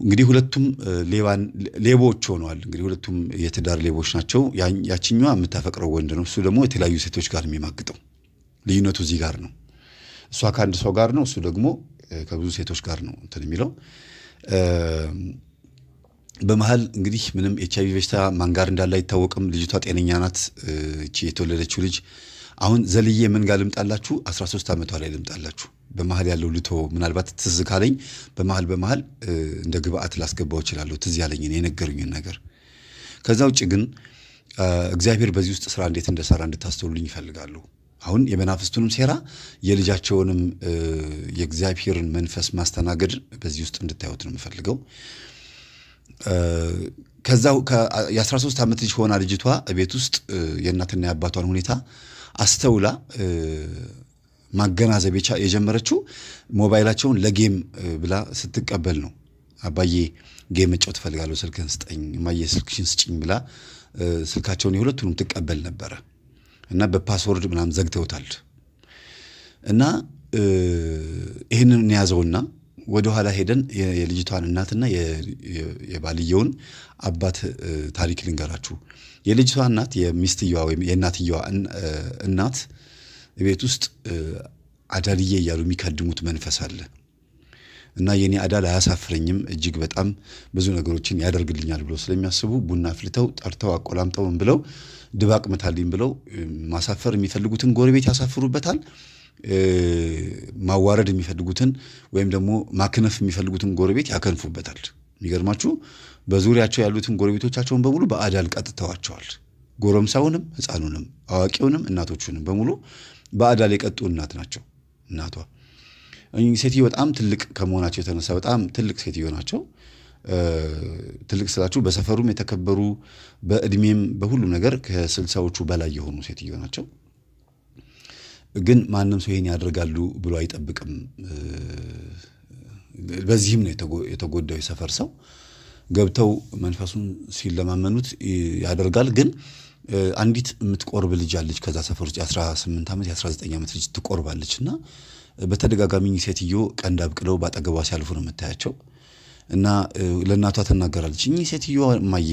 እንግዲህ ሁለቱም ሌቦች ሆነዋል። እንግዲህ ሁለቱም የትዳር ሌቦች ናቸው። ያችኛዋ የምታፈቅረው ወንድ ነው፣ እሱ ደግሞ የተለያዩ ሴቶች ጋር የሚማግጠው። ልዩነቱ እዚህ ጋር ነው። እሷ ከአንድ ሰው ጋር ነው፣ እሱ ደግሞ ከብዙ ሴቶች ጋር ነው እንትን የሚለው በመሀል እንግዲህ ምንም ኤች አይቪ በሽታ ማን ጋር እንዳለ አይታወቅም። ልጅቷ ጤነኛ ናት። እቺ የተወለደችው ልጅ አሁን ዘልዬ ምን ጋር ልምጣላችሁ? 13 ዓመቷ ላይ ልምጣላችሁ በመሀል ያለው ልቶ ምናልባት ትዝ ካለኝ በመሀል በመሀል እንደ ግብአት ላስገባው እችላለሁ፣ ትዝ ያለኝን የነገሩኝን ነገር። ከዛ ውጭ ግን እግዚአብሔር በዚህ ውስጥ ስራ እንዴት እንደሰራ እንድታስተውሉኝ ይፈልጋሉ። አሁን የመናፍስቱንም ሴራ የልጃቸውንም የእግዚአብሔርን መንፈስ ማስተናገድ በዚህ ውስጥ እንድታዩት ነው የምፈልገው። የአስራሶስት የ13 ዓመት ልጅ ሆና ልጅቷ ቤት ውስጥ የእናትና የአባቷን ሁኔታ አስተውላ ማገናዘብ የጀመረችው ሞባይላቸውን ለጌም ብላ ስትቀበል ነው። አባዬ ጌም መጫወት እፈልጋለሁ ስልክን ስጠኝ፣ እማዬ ስልክሽን ስጭኝ ብላ ስልካቸውን የሁለቱንም ትቀበል ነበረ እና በፓስወርድ ምናምን ዘግተውታል እና ይህንን እንያዘውና ወደኋላ ሄደን የልጅቷን እናትና የባልየውን አባት ታሪክ ልንገራችሁ። የልጅቷ እናት የሚስትየዋ ወይም የእናትየዋ እናት ቤት ውስጥ አዳልዬ እያሉ የሚካድሙት መንፈስ አለ እና የኔ አዳል አያሳፍረኝም እጅግ በጣም ብዙ ነገሮችን ያደርግልኛል ብሎ ስለሚያስቡ ቡና አፍልተው ጠርተው አቆላምጠውም ብለው ድባቅ መታልኝ ብለው ማሳፈር የሚፈልጉትን ጎረቤት ያሳፍሩበታል። ማዋረድ የሚፈልጉትን ወይም ደግሞ ማክነፍ የሚፈልጉትን ጎረቤት ያከንፉበታል። የሚገርማችሁ በዙሪያቸው ያሉትን ጎረቤቶቻቸውን በሙሉ በአዳል ቀጥተዋቸዋል። ጎረምሳውንም፣ ሕፃኑንም፣ አዋቂውንም፣ እናቶቹንም በሙሉ በአዳል የቀጡ እናት ናቸው። እናቷ ሴትዮ በጣም ትልቅ ከመሆናቸው የተነሳ በጣም ትልቅ ሴትዮ ናቸው። ትልቅ ስላችሁ በሰፈሩም የተከበሩ በእድሜም በሁሉም ነገር ከስልሳዎቹ በላይ የሆኑ ሴትዮ ናቸው። ግን ማንም ሰው ይሄን ያደርጋሉ ብሎ አይጠብቅም። በዚህም ነው የተጎዳው የሰፈር ሰው ገብተው መንፈሱን ሲለማመኑት ያደርጋል ግን አንዲት የምትቆርብ ልጅ አለች። ከዛ ሰፈር ውስጥ የ18 ዓመት የ19 ዓመት ልጅ ትቆርባለች እና በተደጋጋሚ ሴትዮ ቀንድ አብቅለው በአጠገቧ ሲያልፉ ነው የምታያቸው። እና ለእናቷ ትናገራለች፣ እኚህ ሴትዮ እማዬ፣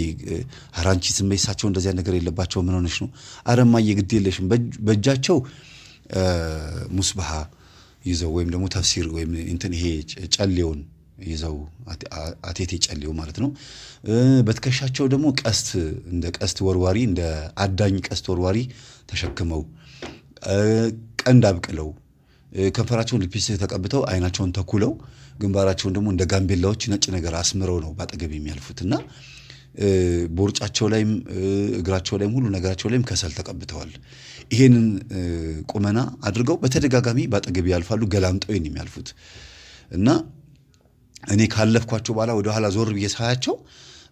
ኧረ አንቺ ዝም እሳቸው እንደዚያ ነገር የለባቸው ምን ሆነሽ ነው? አረ እማዬ ግድ የለሽም። በእጃቸው ሙስባሃ ይዘው ወይም ደግሞ ተፍሲር ወይም እንትን ይሄ ጨሌውን ይዘው አቴቴ ጨሌው ማለት ነው። በትከሻቸው ደግሞ ቀስት እንደ ቀስት ወርዋሪ እንደ አዳኝ ቀስት ወርዋሪ ተሸክመው ቀንድ አብቅለው ከንፈራቸውን ልፒስ ተቀብተው አይናቸውን ተኩለው ግንባራቸውን ደግሞ እንደ ጋምቤላዎች ነጭ ነገር አስምረው ነው በአጠገብ የሚያልፉት እና ቦርጫቸው ላይም እግራቸው ላይም ሁሉ ነገራቸው ላይም ከሰል ተቀብተዋል። ይሄንን ቁመና አድርገው በተደጋጋሚ በአጠገብ ያልፋሉ። ገላምጠው የሚያልፉት እና እኔ ካለፍኳቸው በኋላ ወደኋላ ዞር ብዬ ሳያቸው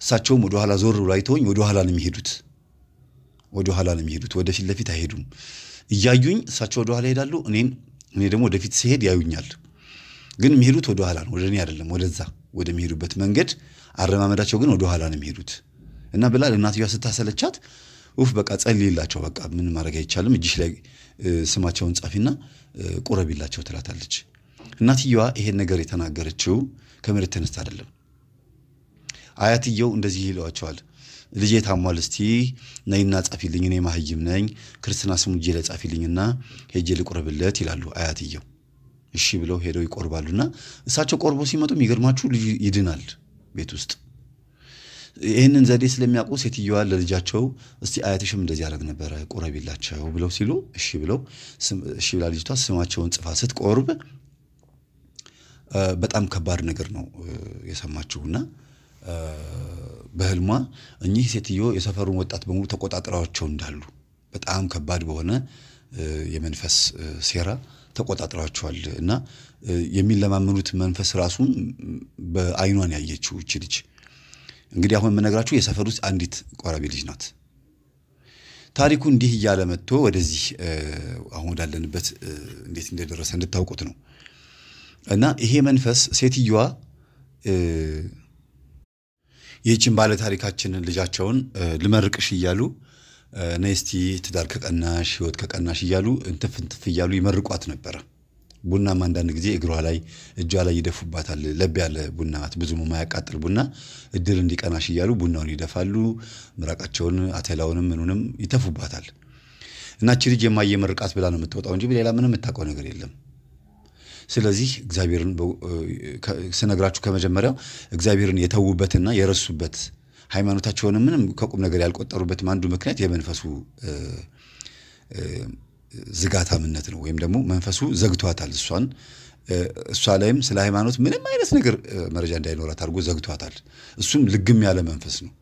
እሳቸውም ወደኋላ ዞር ብሎ አይተውኝ ወደኋላ ነው የሚሄዱት። ወደኋላ ነው የሚሄዱት፣ ወደፊት ለፊት አይሄዱም። እያዩኝ እሳቸው ወደኋላ ይሄዳሉ፣ እኔን እኔ ደግሞ ወደፊት ሲሄድ ያዩኛል። ግን የሚሄዱት ወደኋላ ነው፣ ወደ እኔ አይደለም፣ ወደዛ ወደሚሄዱበት መንገድ። አረማመዳቸው ግን ወደኋላ ነው የሚሄዱት እና ብላ ለእናትዮዋ ስታሰለቻት ውፍ በቃ ጸልይላቸው፣ በቃ ምን ማድረግ አይቻልም፣ እጅሽ ላይ ስማቸውን ጻፊና ቁረቢላቸው ትላታለች። እናትየዋ ይሄን ነገር የተናገረችው ከመሬት ተነስተ አይደለም። አያትየው እንደዚህ ይለዋቸዋል። ልጄ ታሟል፣ እስቲ ነይና ጻፊልኝ፣ እኔ ማህይም ነኝ፣ ክርስትና ስሙ እጄ ላይ ጻፊልኝና ሄጄ ልቆርብለት ይላሉ አያትየው። እሺ ብለው ሄደው ይቆርባሉና እሳቸው ቆርቦ ሲመጡ የሚገርማችሁ ልጅ ይድናል ቤት ውስጥ። ይህንን ዘዴ ስለሚያውቁ ሴትዮዋ ለልጃቸው እስቲ አያትሽም እንደዚህ ያደረግ ነበረ ቆረቢላቸው ብለው ሲሉ እሺ ብለው እሺ ብላ ልጅቷ ስማቸውን ጽፋ ስትቆርብ በጣም ከባድ ነገር ነው የሰማችው እና በህልሟ እኚህ ሴትዮ የሰፈሩን ወጣት በሙሉ ተቆጣጥረዋቸው እንዳሉ በጣም ከባድ በሆነ የመንፈስ ሴራ ተቆጣጥረዋቸዋል እና የሚለማመኑት መንፈስ ራሱን በአይኗን ያየችው እች ልጅ እንግዲህ አሁን የምነግራችሁ የሰፈር ውስጥ አንዲት ቆራቢ ልጅ ናት። ታሪኩ እንዲህ እያለ መጥቶ ወደዚህ አሁን ወዳለንበት እንዴት እንደደረሰ እንድታውቁት ነው። እና ይሄ መንፈስ ሴትዮዋ ይህችን ባለ ታሪካችንን ልጃቸውን ልመርቅሽ እያሉ ነስቲ ትዳር ከቀናሽ ህይወት ከቀናሽ እያሉ እንትፍ እንትፍ እያሉ ይመርቋት ነበረ። ቡናም አንዳንድ ጊዜ እግሯ ላይ እጇ ላይ ይደፉባታል። ለብ ያለ ቡና ብዙ የማያቃጥል ቡና። እድል እንዲቀናሽ እያሉ ቡናውን ይደፋሉ። ምራቃቸውን፣ አተላውንም ምኑንም ይተፉባታል። እና እቺ ልጅ የማየ መርቃት ብላ ነው የምትወጣው እንጂ ሌላ ምንም የምታውቀው ነገር የለም። ስለዚህ እግዚአብሔርን ስነግራችሁ ከመጀመሪያው እግዚአብሔርን የተዉበትና የረሱበት ሃይማኖታቸውን ምንም ከቁም ነገር ያልቆጠሩበትም አንዱ ምክንያት የመንፈሱ ዝጋታምነት ነው። ወይም ደግሞ መንፈሱ ዘግቷታል እሷን እሷ ላይም ስለ ሃይማኖት ምንም አይነት ነገር መረጃ እንዳይኖራት አድርጎ ዘግቷታል። እሱም ልግም ያለ መንፈስ ነው።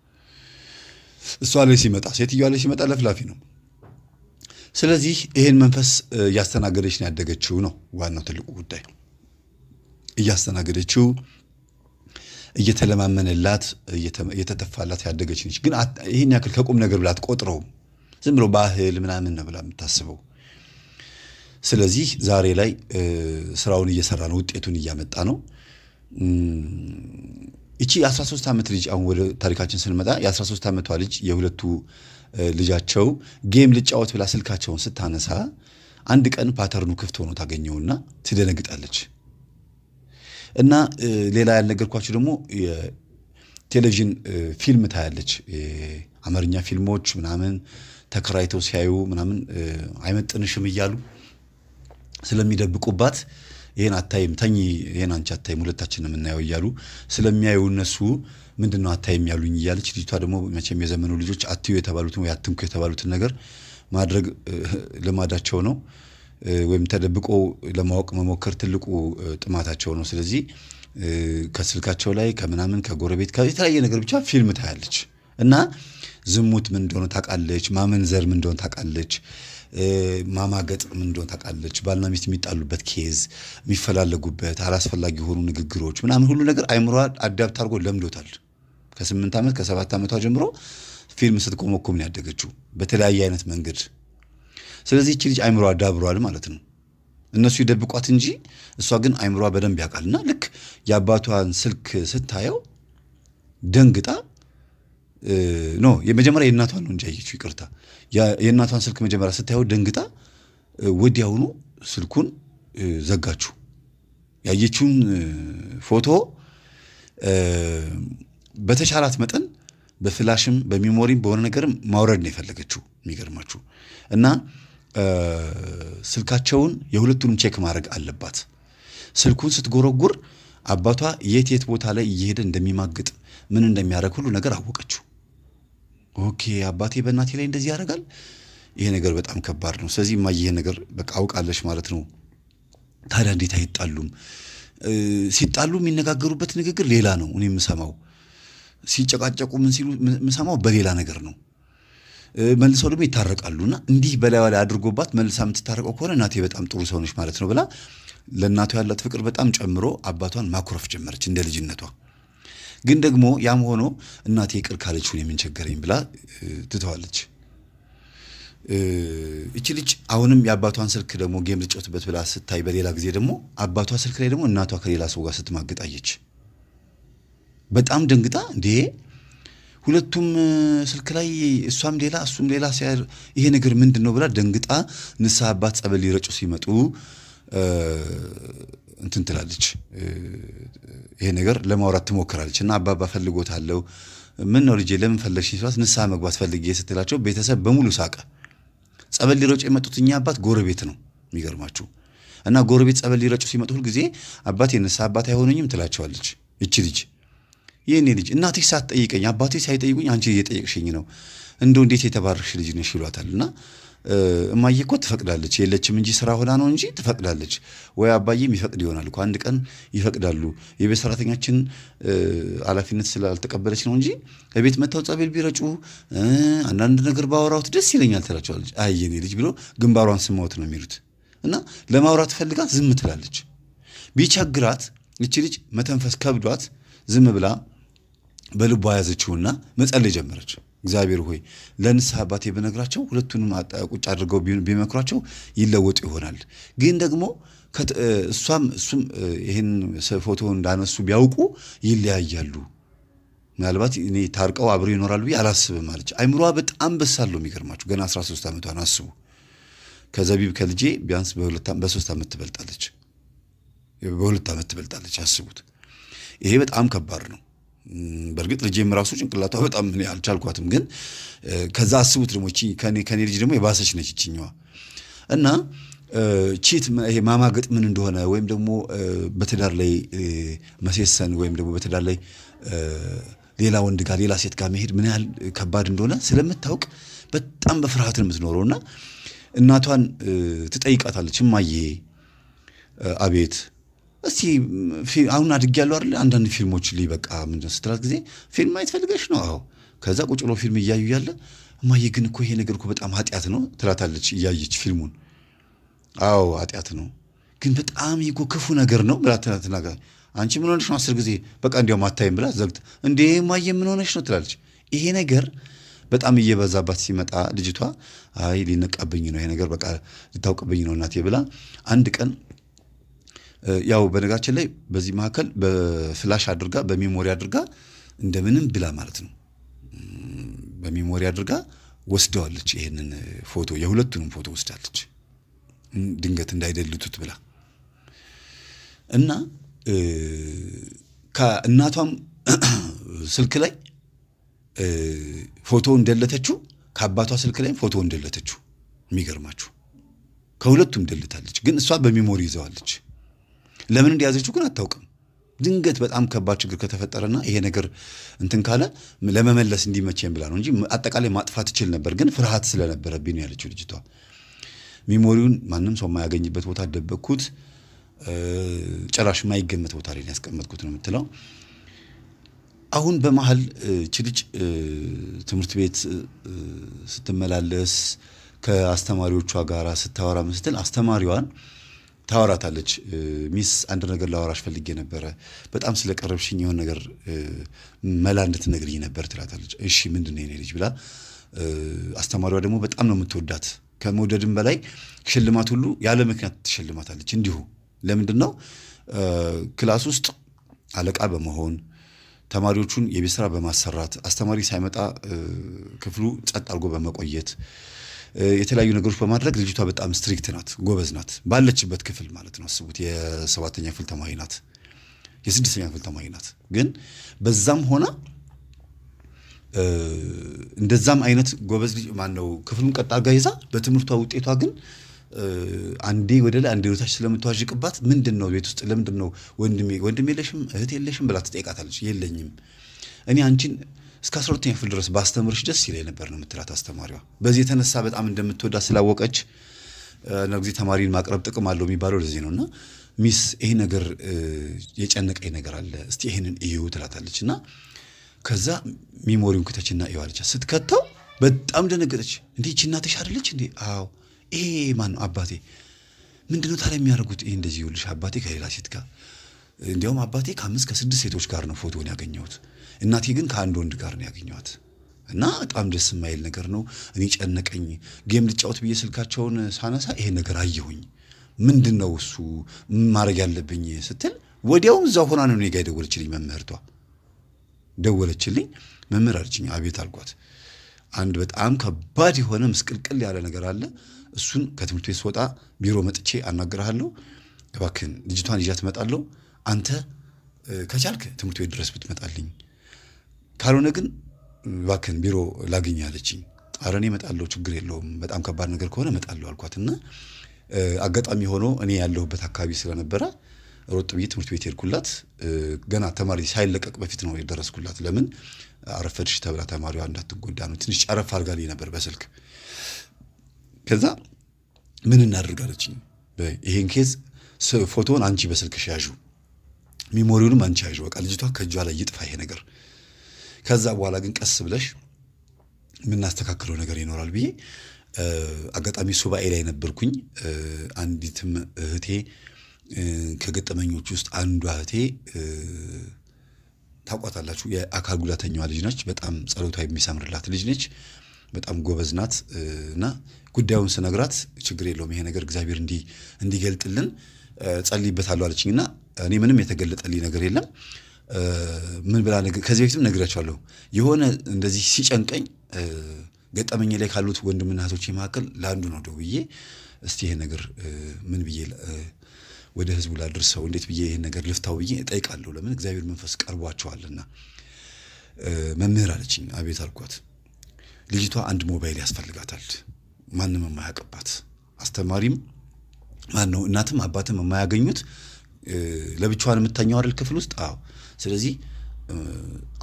እሷ ላይ ሲመጣ ሴትዮዋ ላይ ሲመጣ ለፍላፊ ነው። ስለዚህ ይህን መንፈስ እያስተናገደች ነው ያደገችው ነው ዋናው ትልቁ ጉዳይ። እያስተናገደችው እየተለማመነላት እየተተፋላት ያደገች ነች። ግን ይህን ያክል ከቁም ነገር ብላ አትቆጥረውም። ዝም ብሎ ባህል ምናምን ነው ብላ የምታስበው። ስለዚህ ዛሬ ላይ ስራውን እየሰራ ነው፣ ውጤቱን እያመጣ ነው። ይቺ የ13 ዓመት ልጅ አሁን ወደ ታሪካችን ስንመጣ የ13 ዓመቷ ልጅ የሁለቱ ልጃቸው ጌም ልጫወት ብላ ስልካቸውን ስታነሳ አንድ ቀን ፓተርኑ ክፍት ሆኖ ታገኘውና ትደነግጣለች። እና ሌላ ያልነገርኳችሁ ደግሞ የቴሌቪዥን ፊልም ታያለች። አማርኛ ፊልሞች ምናምን ተከራይተው ሲያዩ ምናምን አይመጥንሽም እያሉ ስለሚደብቁባት ይሄን አታይም ተኝ፣ ይሄን አንቺ አታይም ሁለታችን የምናየው እያሉ ስለሚያዩ እነሱ ምንድን ነው አታይም ያሉኝ እያለች ልጅቷ ደግሞ መቼም የዘመኑ ልጆች አትዩ የተባሉትን ወይ አትንኩ የተባሉትን ነገር ማድረግ ልማዳቸው ነው፣ ወይም ተደብቆ ለማወቅ መሞከር ትልቁ ጥማታቸው ነው። ስለዚህ ከስልካቸው ላይ ከምናምን ከጎረቤት የተለያየ ነገር ብቻ ፊልም ታያለች እና ዝሙት ምን እንደሆነ ታውቃለች። ማመንዘር ምን እንደሆነ ታውቃለች። ማማገጥ ምን እንደሆነ ታውቃለች። ባልና ሚስት የሚጣሉበት ኬዝ፣ የሚፈላለጉበት አላስፈላጊ የሆኑ ንግግሮች ምናምን ሁሉ ነገር አይምሯ አዳብት አድርጎ ለምዶታል። ከስምንት ዓመት ከሰባት ዓመቷ ጀምሮ ፊልም ስትኮመኮም ነው ያደገችው በተለያየ አይነት መንገድ። ስለዚህ ይቺ ልጅ አይምሯ አዳብሯል ማለት ነው። እነሱ ይደብቋት እንጂ እሷ ግን አይምሯ በደንብ ያውቃል። እና ልክ የአባቷን ስልክ ስታየው ደንግጣ ኖ የመጀመሪያ የእናቷን ነው እንጂ ያየችው፣ ይቅርታ የእናቷን ስልክ መጀመሪያ ስታየው ደንግጣ ወዲያውኑ ስልኩን ዘጋችሁ። ያየችውን ፎቶ በተቻላት መጠን በፍላሽም በሚሞሪም በሆነ ነገርም ማውረድ ነው የፈለገችው። የሚገርማችሁ እና ስልካቸውን የሁለቱንም ቼክ ማድረግ አለባት። ስልኩን ስትጎረጉር አባቷ የት የት ቦታ ላይ እየሄደ እንደሚማግጥ ምን እንደሚያደርግ ሁሉ ነገር አወቀችው። ኦኬ አባቴ በእናቴ ላይ እንደዚህ ያደርጋል። ይሄ ነገር በጣም ከባድ ነው። ስለዚህ እማዬ ይሄ ነገር በቃ አውቃለች ማለት ነው። ታዲያ እንዴት አይጣሉም? ሲጣሉ የሚነጋገሩበት ንግግር ሌላ ነው። እኔ የምሰማው ሲጨቃጨቁ ምን ሲሉ የምሰማው በሌላ ነገር ነው። መልሰው ደግሞ ይታረቃሉና እንዲህ በላይ ላይ አድርጎባት መልሳ የምትታረቀው ከሆነ እናቴ በጣም ጥሩ ሰው ነች ማለት ነው ብላ ለእናቷ ያላት ፍቅር በጣም ጨምሮ አባቷን ማኩረፍ ጀመረች እንደ ልጅነቷ። ግን ደግሞ ያም ሆኖ እናቴ ይቅር ካለች ሁን የምንቸገረኝ ብላ ትተዋለች። እቺ ልጅ አሁንም የአባቷን ስልክ ደግሞ ጌም ልጫወትበት ብላ ስታይ፣ በሌላ ጊዜ ደግሞ አባቷ ስልክ ላይ ደግሞ እናቷ ከሌላ ሰው ጋር ስትማግጣየች በጣም ደንግጣ እንዴ ሁለቱም ስልክ ላይ እሷም ሌላ እሱም ሌላ ሲያር ይሄ ነገር ምንድን ነው ብላ ደንግጣ ንስሐ አባት ጸበል ሊረጩ ሲመጡ እንትን ትላለች፣ ይሄ ነገር ለማውራት ትሞክራለች። እና አባባ አለው ምን ነው ልጄ ለምን ፈለግሽ ስላት ንስሐ መግባት ፈልጌ ስትላቸው ቤተሰብ በሙሉ ሳቀ። ጸበል ሊረጩ የመጡት እኛ አባት ጎረቤት ነው የሚገርማችሁ። እና ጎረቤት ጸበል ሊረጩ ሲመጡ ሁልጊዜ አባቴ የንሳ አባት አይሆነኝም ትላቸዋለች እቺ ልጅ ይህኔ ልጅ እናቴ ሳትጠይቀኝ አባቴ ሳይጠይቁኝ አንቺ እየጠየቅሽኝ ነው፣ እንደው እንዴት የተባረክሽ ልጅ ነሽ ይሏታል እና እማዬ እኮ ትፈቅዳለች የለችም እንጂ ስራ ሆና ነው እንጂ ትፈቅዳለች። ወይ አባዬም ይፈቅድ ይሆናል እኮ አንድ ቀን ይፈቅዳሉ። የቤት ሰራተኛችን ኃላፊነት ስላልተቀበለች ነው እንጂ ከቤት መታው ጸቤል ቢረጩ አንዳንድ ነገር ባወራሁት ደስ ይለኛል ትላቸዋለች። አየኔ ልጅ ብሎ ግንባሯን ስማወት ነው የሚሉት እና ለማውራት ፈልጋ ዝም ትላለች። ቢቸግራት እቺ ልጅ መተንፈስ ከብዷት ዝም ብላ በልቧ ያዘችውና መጸለይ ጀመረች። እግዚአብሔር ሆይ ለንስሐ አባቴ ብነግራቸው ሁለቱንም ቁጭ አድርገው ቢመክሯቸው ይለወጡ ይሆናል። ግን ደግሞ እሷም እሱም ይህን ፎቶ እንዳነሱ ቢያውቁ ይለያያሉ። ምናልባት እኔ ታርቀው አብሮ ይኖራሉ ብዬ አላስብም አለች። አይምሯ በጣም በሳለው ነው። የሚገርማችሁ ገና 13 ዓመቷን አስቡ። ከዘቢብ ከልጄ ቢያንስ በሶስት ዓመት ትበልጣለች፣ በሁለት ዓመት ትበልጣለች። አስቡት። ይሄ በጣም ከባድ ነው። በእርግጥ ልጄም ራሱ ጭንቅላቷ በጣም እኔ አልቻልኳትም፣ ግን ከዛ አስቡት ደግሞ ከኔ ልጅ ደግሞ የባሰች ነች ይችኛዋ እና ቺት ይሄ ማማገጥ ምን እንደሆነ ወይም ደግሞ በትዳር ላይ መሴሰን ወይም ደግሞ በትዳር ላይ ሌላ ወንድ ጋር ሌላ ሴት ጋር መሄድ ምን ያህል ከባድ እንደሆነ ስለምታውቅ በጣም በፍርሃት ነው የምትኖረው እና እናቷን ትጠይቃታለች። እማዬ አቤት እስቲ አሁን አድጌያለሁ አይደል? አንዳንድ ፊልሞች ላይ በቃ ምንድን ስትላት ጊዜ ፊልም ማየት ፈልገሽ ነው? አዎ። ከዛ ቁጭ ብሎ ፊልም እያዩ ያለ እማዬ ግን እኮ ይሄ ነገር እኮ በጣም ኃጢአት ነው ትላታለች፣ እያየች ፊልሙን። አዎ ኃጢአት ነው፣ ግን በጣም ይጎ ክፉ ነገር ነው ብላ ትናገ አንቺ ምን ሆነሽ ነው? አስር ጊዜ በቃ እንዲያውም አታይም ብላ ዘግት። እንዴ እማዬ ምን ሆነሽ ነው ትላለች። ይሄ ነገር በጣም እየበዛባት ሲመጣ ልጅቷ አይ ሊነቃብኝ ነው ይሄ ነገር በቃ ሊታውቅብኝ ነው እናቴ ብላ አንድ ቀን ያው በነገራችን ላይ በዚህ መካከል በፍላሽ አድርጋ በሜሞሪ አድርጋ እንደምንም ብላ ማለት ነው በሜሞሪ አድርጋ ወስደዋለች። ይሄንን ፎቶ የሁለቱንም ፎቶ ወስዳለች፣ ድንገት እንዳይደልቱት ብላ እና ከእናቷም ስልክ ላይ ፎቶ እንደለተችው፣ ከአባቷ ስልክ ላይም ፎቶ እንደለተችው። የሚገርማችሁ ከሁለቱም ደልታለች፣ ግን እሷ በሜሞሪ ይዘዋለች። ለምን እንደያዘችው ግን አታውቅም። ድንገት በጣም ከባድ ችግር ከተፈጠረና ይሄ ነገር እንትን ካለ ለመመለስ እንዲመቸን ብላ ነው እንጂ አጠቃላይ ማጥፋት ችል ነበር፣ ግን ፍርሃት ስለነበረብኝ ነው ያለችው ልጅቷ። ሚሞሪውን ማንም ሰው የማያገኝበት ቦታ ደበቅኩት፣ ጭራሽ የማይገመት ቦታ ላይ ያስቀመጥኩት ነው የምትለው። አሁን በመሀል ችልጭ ትምህርት ቤት ስትመላለስ ከአስተማሪዎቿ ጋር ስታወራ ምስትል አስተማሪዋን ታወራታለች። ሚስ አንድ ነገር ላወራሽ ፈልጌ ነበረ፣ በጣም ስለቀረብሽኝ የሆነ ነገር መላ እንድትነግርኝ ነበር ትላታለች። እሺ ምንድን ነው የኔ ልጅ ብላ አስተማሪዋ ደግሞ በጣም ነው የምትወዳት። ከመውደድም በላይ ሽልማት ሁሉ ያለ ምክንያት ትሸልማታለች። እንዲሁ ለምንድን ነው ክላስ ውስጥ አለቃ በመሆን ተማሪዎቹን የቤት ስራ በማሰራት አስተማሪ ሳይመጣ ክፍሉ ጸጥ አድርጎ በመቆየት የተለያዩ ነገሮች በማድረግ ልጅቷ በጣም ስትሪክት ናት፣ ጎበዝ ናት። ባለችበት ክፍል ማለት ነው። አስቡት፣ የሰባተኛ ክፍል ተማሪ ናት፣ የስድስተኛ ክፍል ተማሪ ናት። ግን በዛም ሆና እንደዛም አይነት ጎበዝ ልጅ ማነው ክፍሉን ቀጥ አድርጋ ይዛ በትምህርቷ ውጤቷ ግን አንዴ ወደ ላይ አንዴ ወደታች ስለምትዋዥቅባት ምንድን ነው ቤት ውስጥ ለምንድን ነው ወንድሜ ወንድም የለሽም እህት የለሽም ብላ ትጠይቃታለች። የለኝም እኔ አንቺን እስከ አስራ ሁለተኛ ክፍል ድረስ ባስተምርሽ ደስ ይለኝ ነበር ነው የምትላት አስተማሪዋ። በዚህ የተነሳ በጣም እንደምትወዳ ስላወቀች ነው ጊዜ ተማሪን ማቅረብ ጥቅም አለው የሚባለው ለዚህ ነው እና ሚስ ይሄ ነገር የጨነቀኝ ነገር አለ፣ እስቲ ይሄንን እዩ ትላታለች እና ከዛ ሚሞሪውን ክተችና እዩ አለቻት። ስትከተው በጣም ደነገጠች። እንዲህ ይህች እናትሽ አይደለች እንዴ? አዎ። ይሄ ማን ነው? አባቴ። ምንድነው ታዲያ የሚያደርጉት? ይህ እንደዚህ ይኸውልሽ፣ አባቴ ከሌላ ሴት ጋር እንዲያውም አባቴ ከአምስት ከስድስት ሴቶች ጋር ነው ፎቶውን ያገኘሁት እናቴ ግን ከአንድ ወንድ ጋር ነው ያገኘኋት። እና በጣም ደስ የማይል ነገር ነው። እኔ ጨነቀኝ። ጌም ልጫወት ብዬ ስልካቸውን ሳነሳ ይሄ ነገር አየሁኝ። ምንድን ነው እሱ ማድረግ ያለብኝ ስትል ወዲያውም እዛ ሆና ነው እኔ ጋ የደወለችልኝ። መምህርቷ ደወለችልኝ። መምህር አለችኝ። አቤት አልኳት። አንድ በጣም ከባድ የሆነ ምስቅልቅል ያለ ነገር አለ። እሱን ከትምህርት ቤት ስወጣ ቢሮ መጥቼ አናግርሃለሁ። እባክህን ልጅቷን ይዣት እመጣለሁ። አንተ ከቻልክ ትምህርት ቤት ድረስ ብትመጣልኝ ካልሆነ ግን እባክህን ቢሮ ላግኝ አለችኝ። ኧረ እኔ እመጣለሁ ችግር የለውም በጣም ከባድ ነገር ከሆነ እመጣለሁ አልኳት እና አጋጣሚ ሆኖ እኔ ያለሁበት አካባቢ ስለነበረ ሮጥ ብዬ ትምህርት ቤት ሄድኩላት። ገና ተማሪ ሳይለቀቅ በፊት ነው የደረስኩላት። ለምን አረፈድሽ ተብላ ተማሪዋ እንዳትጎዳ ነው። ትንሽ ጨረፍ አድርጋልኝ ነበር በስልክ። ከዛ ምን እናደርግ አለችኝ። ይሄን ኬዝ ፎቶውን አንቺ በስልክ ሻያዥ፣ ሚሞሪውንም አንቺ ያዥ። በቃ ልጅቷ ከእጇ ላይ ይጥፋ ይሄ ነገር ከዛ በኋላ ግን ቀስ ብለሽ የምናስተካክለው ነገር ይኖራል ብዬ አጋጣሚ ሱባኤ ላይ ነበርኩኝ። አንዲትም እህቴ ከገጠመኞች ውስጥ አንዷ እህቴ ታውቋታላችሁ፣ የአካል ጉዳተኛዋ ልጅ ነች። በጣም ጸሎቷ የሚሰምርላት ልጅ ነች። በጣም ጎበዝ ናት እና ጉዳዩን ስነግራት ችግር የለውም ይሄ ነገር እግዚአብሔር እንዲገልጥልን ጸልይበታለሁ አለችኝ እና እኔ ምንም የተገለጠልኝ ነገር የለም ምን ብላ ከዚህ በፊትም ነግራቸዋለሁ። የሆነ እንደዚህ ሲጨንቀኝ ገጠመኝ ላይ ካሉት ወንድምና እህቶቼ መካከል ለአንዱ ነው ደውዬ እስቲ ይሄ ነገር ምን ብዬ ወደ ህዝቡ ላድርሰው፣ እንዴት ብዬ ይሄን ነገር ልፍታው ብዬ እጠይቃለሁ። ለምን እግዚአብሔር መንፈስ ቀርቧቸዋልና መምህር አለችኝ። አቤት አልኳት። ልጅቷ አንድ ሞባይል ያስፈልጋታል፣ ማንም የማያውቅባት አስተማሪም ማን ነው እናትም አባትም የማያገኙት ለብቻዋን የምታኘው አይደል ክፍል ውስጥ አዎ ስለዚህ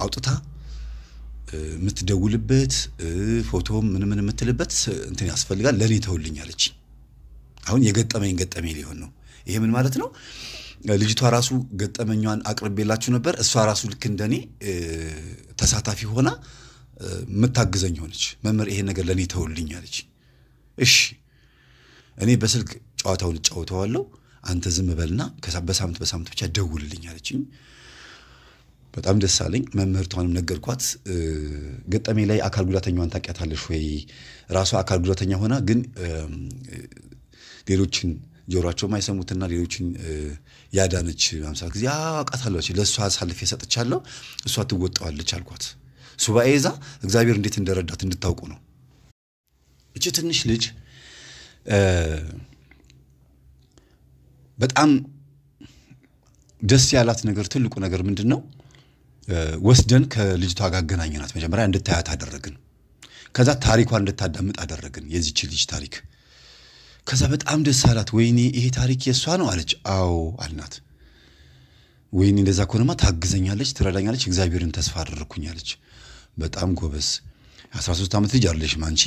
አውጥታ የምትደውልበት ፎቶ ምን ምን የምትልበት እንትን ያስፈልጋል። ለእኔ ተውልኛለች። አሁን የገጠመኝ ገጠመኝ ሊሆን ነው። ይሄ ምን ማለት ነው? ልጅቷ ራሱ ገጠመኛዋን አቅርቤላችሁ ነበር። እሷ ራሱ ልክ እንደኔ ተሳታፊ ሆና የምታግዘኝ ሆነች። መምህር ይሄን ነገር ለእኔ ተውልኝ አለች። እሺ እኔ በስልክ ጨዋታውን እጫወተዋለሁ፣ አንተ ዝም በልና በሳምንት በሳምንት ብቻ ደውልልኝ አለችኝ። በጣም ደስ አለኝ። መምህርቷንም ነገርኳት። ገጠሜ ላይ አካል ጉዳተኛዋን ታውቂያታለሽ ወይ? ራሷ አካል ጉዳተኛ ሆና ግን ሌሎችን ጆሯቸው የማይሰሙትና ሌሎችን ያዳነች ምሳ ጊዜ አውቃታለች። ለእሷ አሳልፌ ሰጥቻለሁ፣ እሷ ትወጣዋለች አልኳት። ሱባኤ ይዛ እግዚአብሔር እንዴት እንደረዳት እንድታውቁ ነው። እች ትንሽ ልጅ በጣም ደስ ያላት ነገር ትልቁ ነገር ምንድን ነው? ወስደን ከልጅቷ ጋር አገናኘናት። መጀመሪያ እንድታያት አደረግን። ከዛ ታሪኳ እንድታዳምጥ አደረግን፣ የዚች ልጅ ታሪክ። ከዛ በጣም ደስ አላት። ወይኔ ይሄ ታሪክ የእሷ ነው አለች። አዎ አልናት። ወይኔ እንደዛ ከሆነማ ታግዘኛለች፣ ትረዳኛለች፣ እግዚአብሔርን ተስፋ አደረግኩኝ አለች። በጣም ጎበዝ 13 ዓመት ልጅ አይደለሽም አንቺ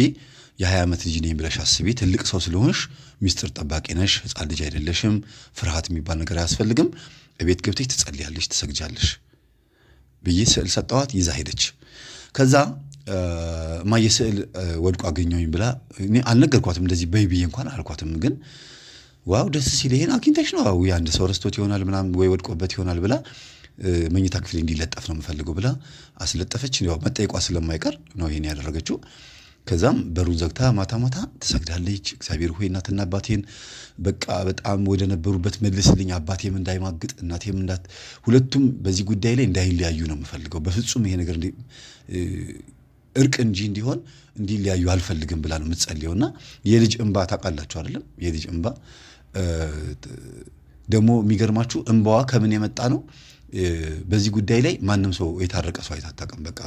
የ20 ዓመት ልጅ ነኝ ብለሽ አስቢ። ትልቅ ሰው ስለሆንሽ ሚስጥር ጠባቂ ነሽ፣ ህፃን ልጅ አይደለሽም። ፍርሃት የሚባል ነገር አያስፈልግም። እቤት ገብተሽ ትጸልያለሽ፣ ትሰግጃለሽ። ብዬ ስዕል ሰጠዋት፣ ይዛ ሄደች። ከዛ እማዬ ስዕል ወድቆ አገኘኝ ብላ አልነገርኳትም፣ እንደዚህ በይ ብዬ እንኳን አልኳትም። ግን ዋው ደስ ሲል ይሄን አግኝተሽ ነው ወይ አንድ ሰው ረስቶት ይሆናል ምናምን ወይ ወድቆበት ይሆናል ብላ መኝታ ክፍል እንዲለጠፍ ነው የምፈልገው ብላ አስለጠፈች። መጠየቋ ስለማይቀር ነው ይሄን ያደረገችው። ከዛም በሩን ዘግታ ማታ ማታ ትሰግዳለች። እግዚአብሔር ሆይ እናትና አባቴን በቃ በጣም ወደ ነበሩበት መልስልኝ፣ አባቴም እንዳይማግጥ እናቴም እንዳት ሁለቱም በዚህ ጉዳይ ላይ እንዳይለያዩ ነው የምፈልገው። በፍጹም ይሄ ነገር እርቅ እንጂ እንዲሆን እንዲለያዩ አልፈልግም ብላ ነው የምትጸልየው። እና የልጅ እንባ ታውቃላችሁ አይደለም? የልጅ እንባ ደግሞ የሚገርማችሁ እንባዋ ከምን የመጣ ነው? በዚህ ጉዳይ ላይ ማንም ሰው የታረቀ ሰው አይታጠቅም በቃ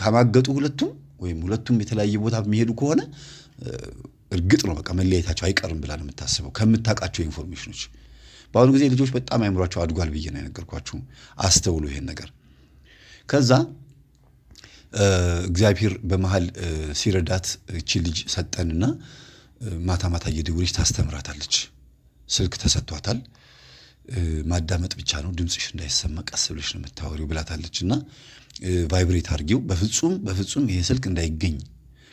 ከማገጡ ሁለቱም ወይም ሁለቱም የተለያየ ቦታ የሚሄዱ ከሆነ እርግጥ ነው በቃ መለያየታቸው አይቀርም ብላ ነው የምታስበው ከምታውቃቸው ኢንፎርሜሽኖች። በአሁኑ ጊዜ ልጆች በጣም አይምሯቸው አድጓል ብዬ ነው የነገርኳችሁ። አስተውሉ ይሄን ነገር። ከዛ እግዚአብሔር በመሀል ሲረዳት እቺ ልጅ ሰጠንና ማታ ማታ እየደወለች ታስተምራታለች። ስልክ ተሰጥቷታል። ማዳመጥ ብቻ ነው ድምፅሽ እንዳይሰማ ቀስ ብለሽ ነው የምታወሪው ብላታለች እና ቫይብሬት አርጊው በፍጹም በፍጹም ይሄ ስልክ እንዳይገኝ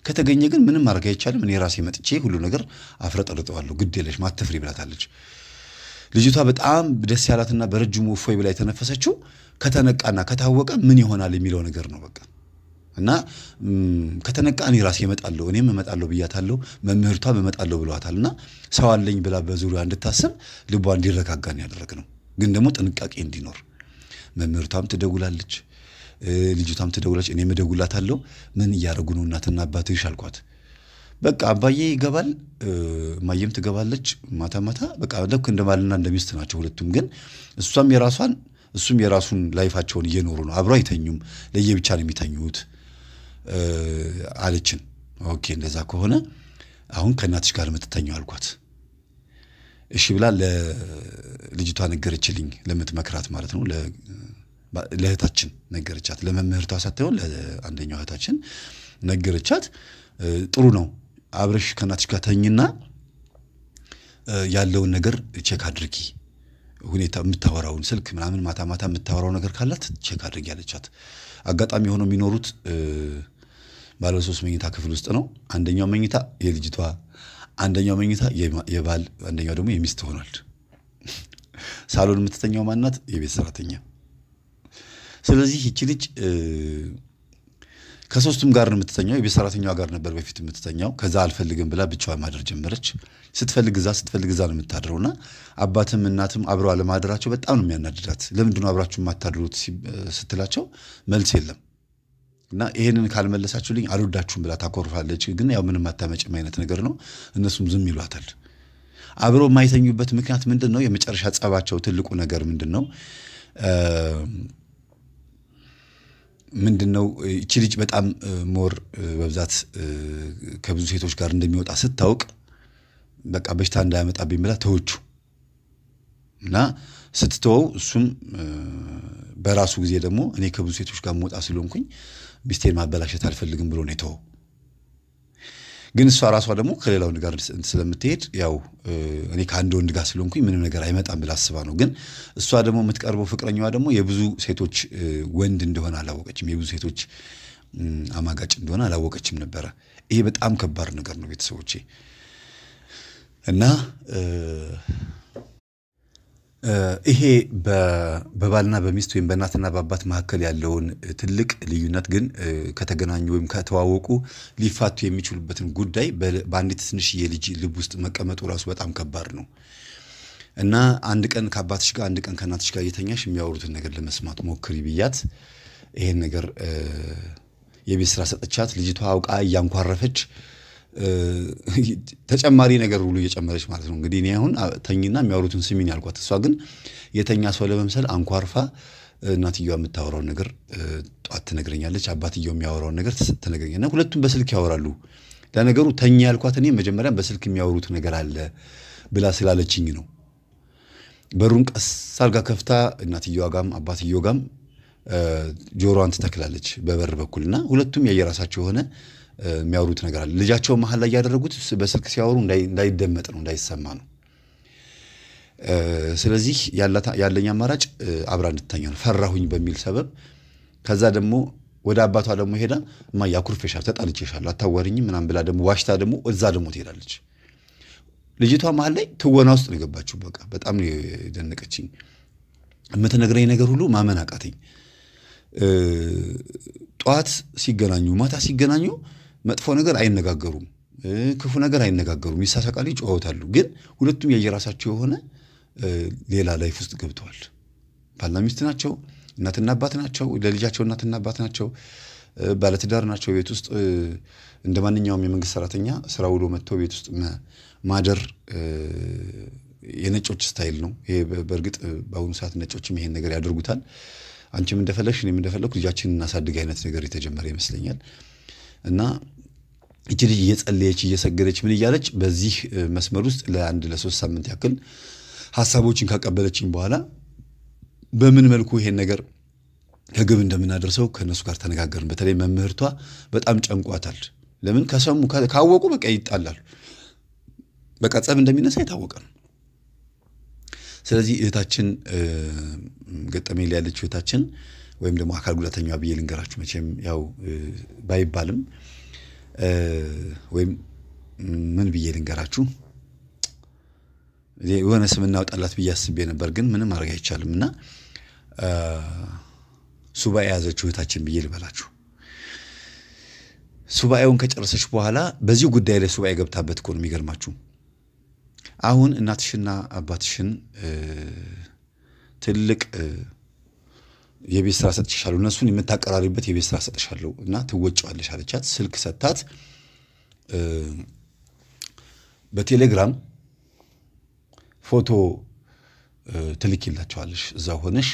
ከተገኘ ግን ምንም ማድረግ አይቻልም፣ እኔ ራሴ መጥቼ ሁሉ ነገር አፍረጠርጠዋለሁ፣ ግድ የለሽ ማትፍሪ ብላታለች። ልጅቷ በጣም ደስ ያላትና በረጅሙ እፎይ ብላ የተነፈሰችው ከተነቃና ከታወቀ ምን ይሆናል የሚለው ነገር ነው በቃ እና ከተነቃ እኔ ራሴ እመጣለሁ እኔም እመጣለሁ ብያታለሁ። መምህርቷ እመጣለሁ ብለዋታል። እና ሰው አለኝ ብላ በዙሪያ እንድታስብ ልቧ እንዲረጋጋ ነው ግን ደግሞ ጥንቃቄ እንዲኖር መምህርቷም ትደውላለች ልጅቷም እኔ እኔም እደውላታለሁ። ምን እያደረጉ ነው እናትና አባትሽ አልኳት። በቃ አባዬ ይገባል፣ ማየም ትገባለች። ማታ ማታ በቃ ልክ እንደ ባልና እንደ ሚስት ናቸው ሁለቱም። ግን እሷም የራሷን እሱም የራሱን ላይፋቸውን እየኖሩ ነው። አብሮ አይተኙም፣ ለየብቻ ነው የሚተኙት አለችን። ኦኬ እንደዛ ከሆነ አሁን ከእናትሽ ጋር የምትተኘው አልኳት። እሺ ብላ ለልጅቷ ነገረችልኝ፣ ለምትመክራት ማለት ነው ለእህታችን ነገረቻት። ለመምህርቷ ሳትሆን ለአንደኛው እህታችን ነገረቻት። ጥሩ ነው አብረሽ ከእናትሽ ጋር ተኝና ያለውን ነገር ቼክ አድርጊ ሁኔታ የምታወራውን ስልክ ምናምን ማታ ማታ የምታወራው ነገር ካላት ቼክ አድርጊ ያለቻት። አጋጣሚ የሆነው የሚኖሩት ባለሶስት መኝታ ክፍል ውስጥ ነው። አንደኛው መኝታ የልጅቷ፣ አንደኛው መኝታ የባል፣ አንደኛው ደግሞ የሚስት ሆኗል። ሳሎን የምትተኛው ማናት? የቤት ሰራተኛ ስለዚህ ይቺ ልጅ ከሶስቱም ጋር ነው የምትተኛው። የቤት ሰራተኛዋ ጋር ነበር በፊት የምትተኛው። ከዛ አልፈልግም ብላ ብቻ ማደር ጀመረች። ስትፈልግ እዛ ስትፈልግ እዛ ነው የምታድረውና አባትም እናትም አብረው አለማደራቸው በጣም ነው የሚያናድዳት። ለምንድን ነው አብራችሁ የማታድሩት ስትላቸው መልስ የለም እና ይህንን ካልመለሳችሁልኝ አልወዳችሁም ብላ ታኮርፋለች። ግን ያው ምንም አታመጭም አይነት ነገር ነው። እነሱም ዝም ይሏታል። አብሮ የማይተኙበት ምክንያት ምንድን ነው? የመጨረሻ ጸባቸው ትልቁ ነገር ምንድን ነው? ምንድን ነው እቺ ልጅ በጣም ሞር በብዛት ከብዙ ሴቶች ጋር እንደሚወጣ ስታውቅ በቃ በሽታ እንዳያመጣብኝ ብላ ተወቹ እና ስትተወው እሱም በራሱ ጊዜ ደግሞ እኔ ከብዙ ሴቶች ጋር መወጣ ስለሆንኩኝ ሚስቴን ማበላሸት አልፈልግም ብሎ ነው የተወው። ግን እሷ ራሷ ደግሞ ከሌላ ወንድ ጋር ስለምትሄድ ያው እኔ ከአንድ ወንድ ጋር ስለሆንኩኝ ምንም ነገር አይመጣም ብላ አስባ ነው። ግን እሷ ደግሞ የምትቀርበው ፍቅረኛዋ ደግሞ የብዙ ሴቶች ወንድ እንደሆነ አላወቀችም፣ የብዙ ሴቶች አማጋጭ እንደሆነ አላወቀችም ነበረ። ይሄ በጣም ከባድ ነገር ነው ቤተሰቦቼ እና ይሄ በባልና በሚስት ወይም በእናትና በአባት መካከል ያለውን ትልቅ ልዩነት ግን ከተገናኙ ወይም ከተዋወቁ ሊፋቱ የሚችሉበትን ጉዳይ በአንዲት ትንሽዬ ልጅ ልብ ውስጥ መቀመጡ ራሱ በጣም ከባድ ነው እና አንድ ቀን ከአባትሽ ጋር አንድ ቀን ከእናትሽ ጋር እየተኛሽ የሚያወሩትን ነገር ለመስማት ሞክሪ ብያት ይሄን ነገር የቤት ስራ ሰጠቻት። ልጅቷ አውቃ እያንኳረፈች ተጨማሪ ነገር ሁሉ እየጨመረች ማለት ነው። እንግዲህ እኔ አሁን ተኝና የሚያወሩትን ስሚን ያልኳት፣ እሷ ግን የተኛ ሰው ለመምሰል አንኳርፋ እናትየዋ የምታወራውን ነገር ጠዋት ትነግረኛለች፣ አባትየው የሚያወራውን ነገር ትነግረኛለች። እና ሁለቱም በስልክ ያወራሉ። ለነገሩ ተኛ ያልኳት እኔ መጀመሪያ በስልክ የሚያወሩት ነገር አለ ብላ ስላለችኝ ነው። በሩን ቀስ አርጋ ከፍታ እናትየዋ ጋም አባትየው ጋም ጆሮዋን ትተክላለች በበር በኩል እና ሁለቱም የየራሳቸው የሆነ የሚያወሩት ነገር አለ። ልጃቸው መሀል ላይ ያደረጉት በስልክ ሲያወሩ እንዳይደመጥ ነው፣ እንዳይሰማ ነው። ስለዚህ ያለኝ አማራጭ አብራ እንድተኛ ነው፣ ፈራሁኝ በሚል ሰበብ። ከዛ ደግሞ ወደ አባቷ ደግሞ ሄዳ እማዬ አኩርፌሻለሁ፣ ተጣልቼሻለሁ፣ አታዋሪኝም ምናም ብላ ደግሞ ዋሽታ ደግሞ እዛ ደግሞ ትሄዳለች። ልጅቷ መሀል ላይ ትወና ውስጥ ነው የገባችው። በቃ በጣም ነው የደነቀችኝ። የምትነግረኝ ነገር ሁሉ ማመን አቃተኝ። ጠዋት ሲገናኙ ማታ ሲገናኙ መጥፎ ነገር አይነጋገሩም፣ ክፉ ነገር አይነጋገሩም፣ ይሳሳቃሉ፣ ይጨዋወታሉ። ግን ሁለቱም የየራሳቸው የሆነ ሌላ ላይፍ ውስጥ ገብተዋል። ባልና ሚስት ናቸው፣ እናትና አባት ናቸው፣ ለልጃቸው እናትና አባት ናቸው፣ ባለትዳር ናቸው። ቤት ውስጥ እንደ ማንኛውም የመንግስት ሰራተኛ ስራ ውሎ መጥቶ ቤት ውስጥ ማደር የነጮች ስታይል ነው። ይሄ በእርግጥ በአሁኑ ሰዓት ነጮችም ይሄን ነገር ያደርጉታል። አንቺም እንደፈለግሽ እኔም እንደፈለግኩ ልጃችን እናሳድግ አይነት ነገር የተጀመረ ይመስለኛል እና እቺ ልጅ እየጸለየች እየሰገደች ምን እያለች በዚህ መስመር ውስጥ ለአንድ ለሶስት ሳምንት ያክል ሀሳቦችን ካቀበለችኝ በኋላ በምን መልኩ ይሄን ነገር ከግብ እንደምናደርሰው ከእነሱ ጋር ተነጋገርን። በተለይ መምህርቷ በጣም ጨንቋታል። ለምን ከሰሙ ካወቁ በቃ ይጣላል። በቃ ጸብ እንደሚነሳ የታወቀ ነው። ስለዚህ እህታችን ገጠሜ ላይ ያለችው እህታችን ወይም ደግሞ አካል ጉዳተኛ ብዬ ልንገራችሁ መቼም ያው ባይባልም ወይም ምን ብዬ ልንገራችሁ የሆነ ስም እናውጣላት ብዬ አስቤ ነበር፣ ግን ምንም ማድረግ አይቻልም እና ሱባኤ የያዘችው እህታችን ብዬ ልበላችሁ ሱባኤውን ከጨረሰች በኋላ በዚህ ጉዳይ ላይ ሱባኤ ገብታበት እኮ ነው። የሚገርማችሁ አሁን እናትሽና አባትሽን ትልቅ የቤት ስራ ሰጥሻለሁ፣ እነሱን የምታቀራሪበት የቤት ስራ ሰጥሻለሁ እና ትወጫዋለሽ አለቻት። ስልክ ሰታት። በቴሌግራም ፎቶ ትልኪላቸዋለሽ። እዛ ሆነሽ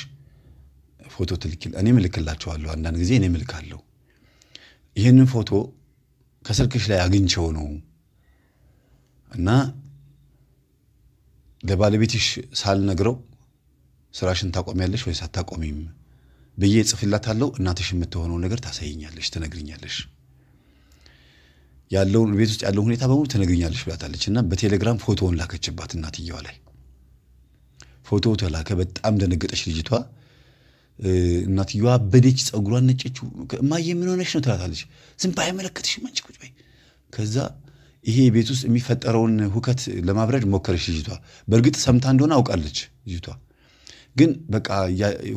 ፎቶ ትልኪ፣ እኔም እልክላቸዋለሁ። አንዳንድ ጊዜ እኔም እልካለሁ። ይህንን ፎቶ ከስልክሽ ላይ አግኝቸው ነው እና ለባለቤትሽ ሳልነግረው ስራሽን ታቆሚያለሽ ወይስ አታቆሚም? ብዬ ጽፍላታለሁ። እናትሽ የምትሆነው ነገር ታሳይኛለሽ፣ ትነግርኛለሽ፣ ያለውን ቤት ውስጥ ያለውን ሁኔታ በሙሉ ትነግርኛለሽ ብላታለች እና በቴሌግራም ፎቶውን ላከችባት እናትየዋ ላይ ፎቶ ተላከ። በጣም ደነገጠች ልጅቷ። እናትየዋ አበደች፣ ፀጉሯን ነጨችው። እማዬ ምን ሆነሽ ነው ትላታለች። ዝም በይ አይመለከትሽም፣ አንቺ ቁጭ በይ። ከዛ ይሄ ቤት ውስጥ የሚፈጠረውን ሁከት ለማብረድ ሞከረች ልጅቷ። በእርግጥ ሰምታ እንደሆነ አውቃለች ልጅቷ ግን በቃ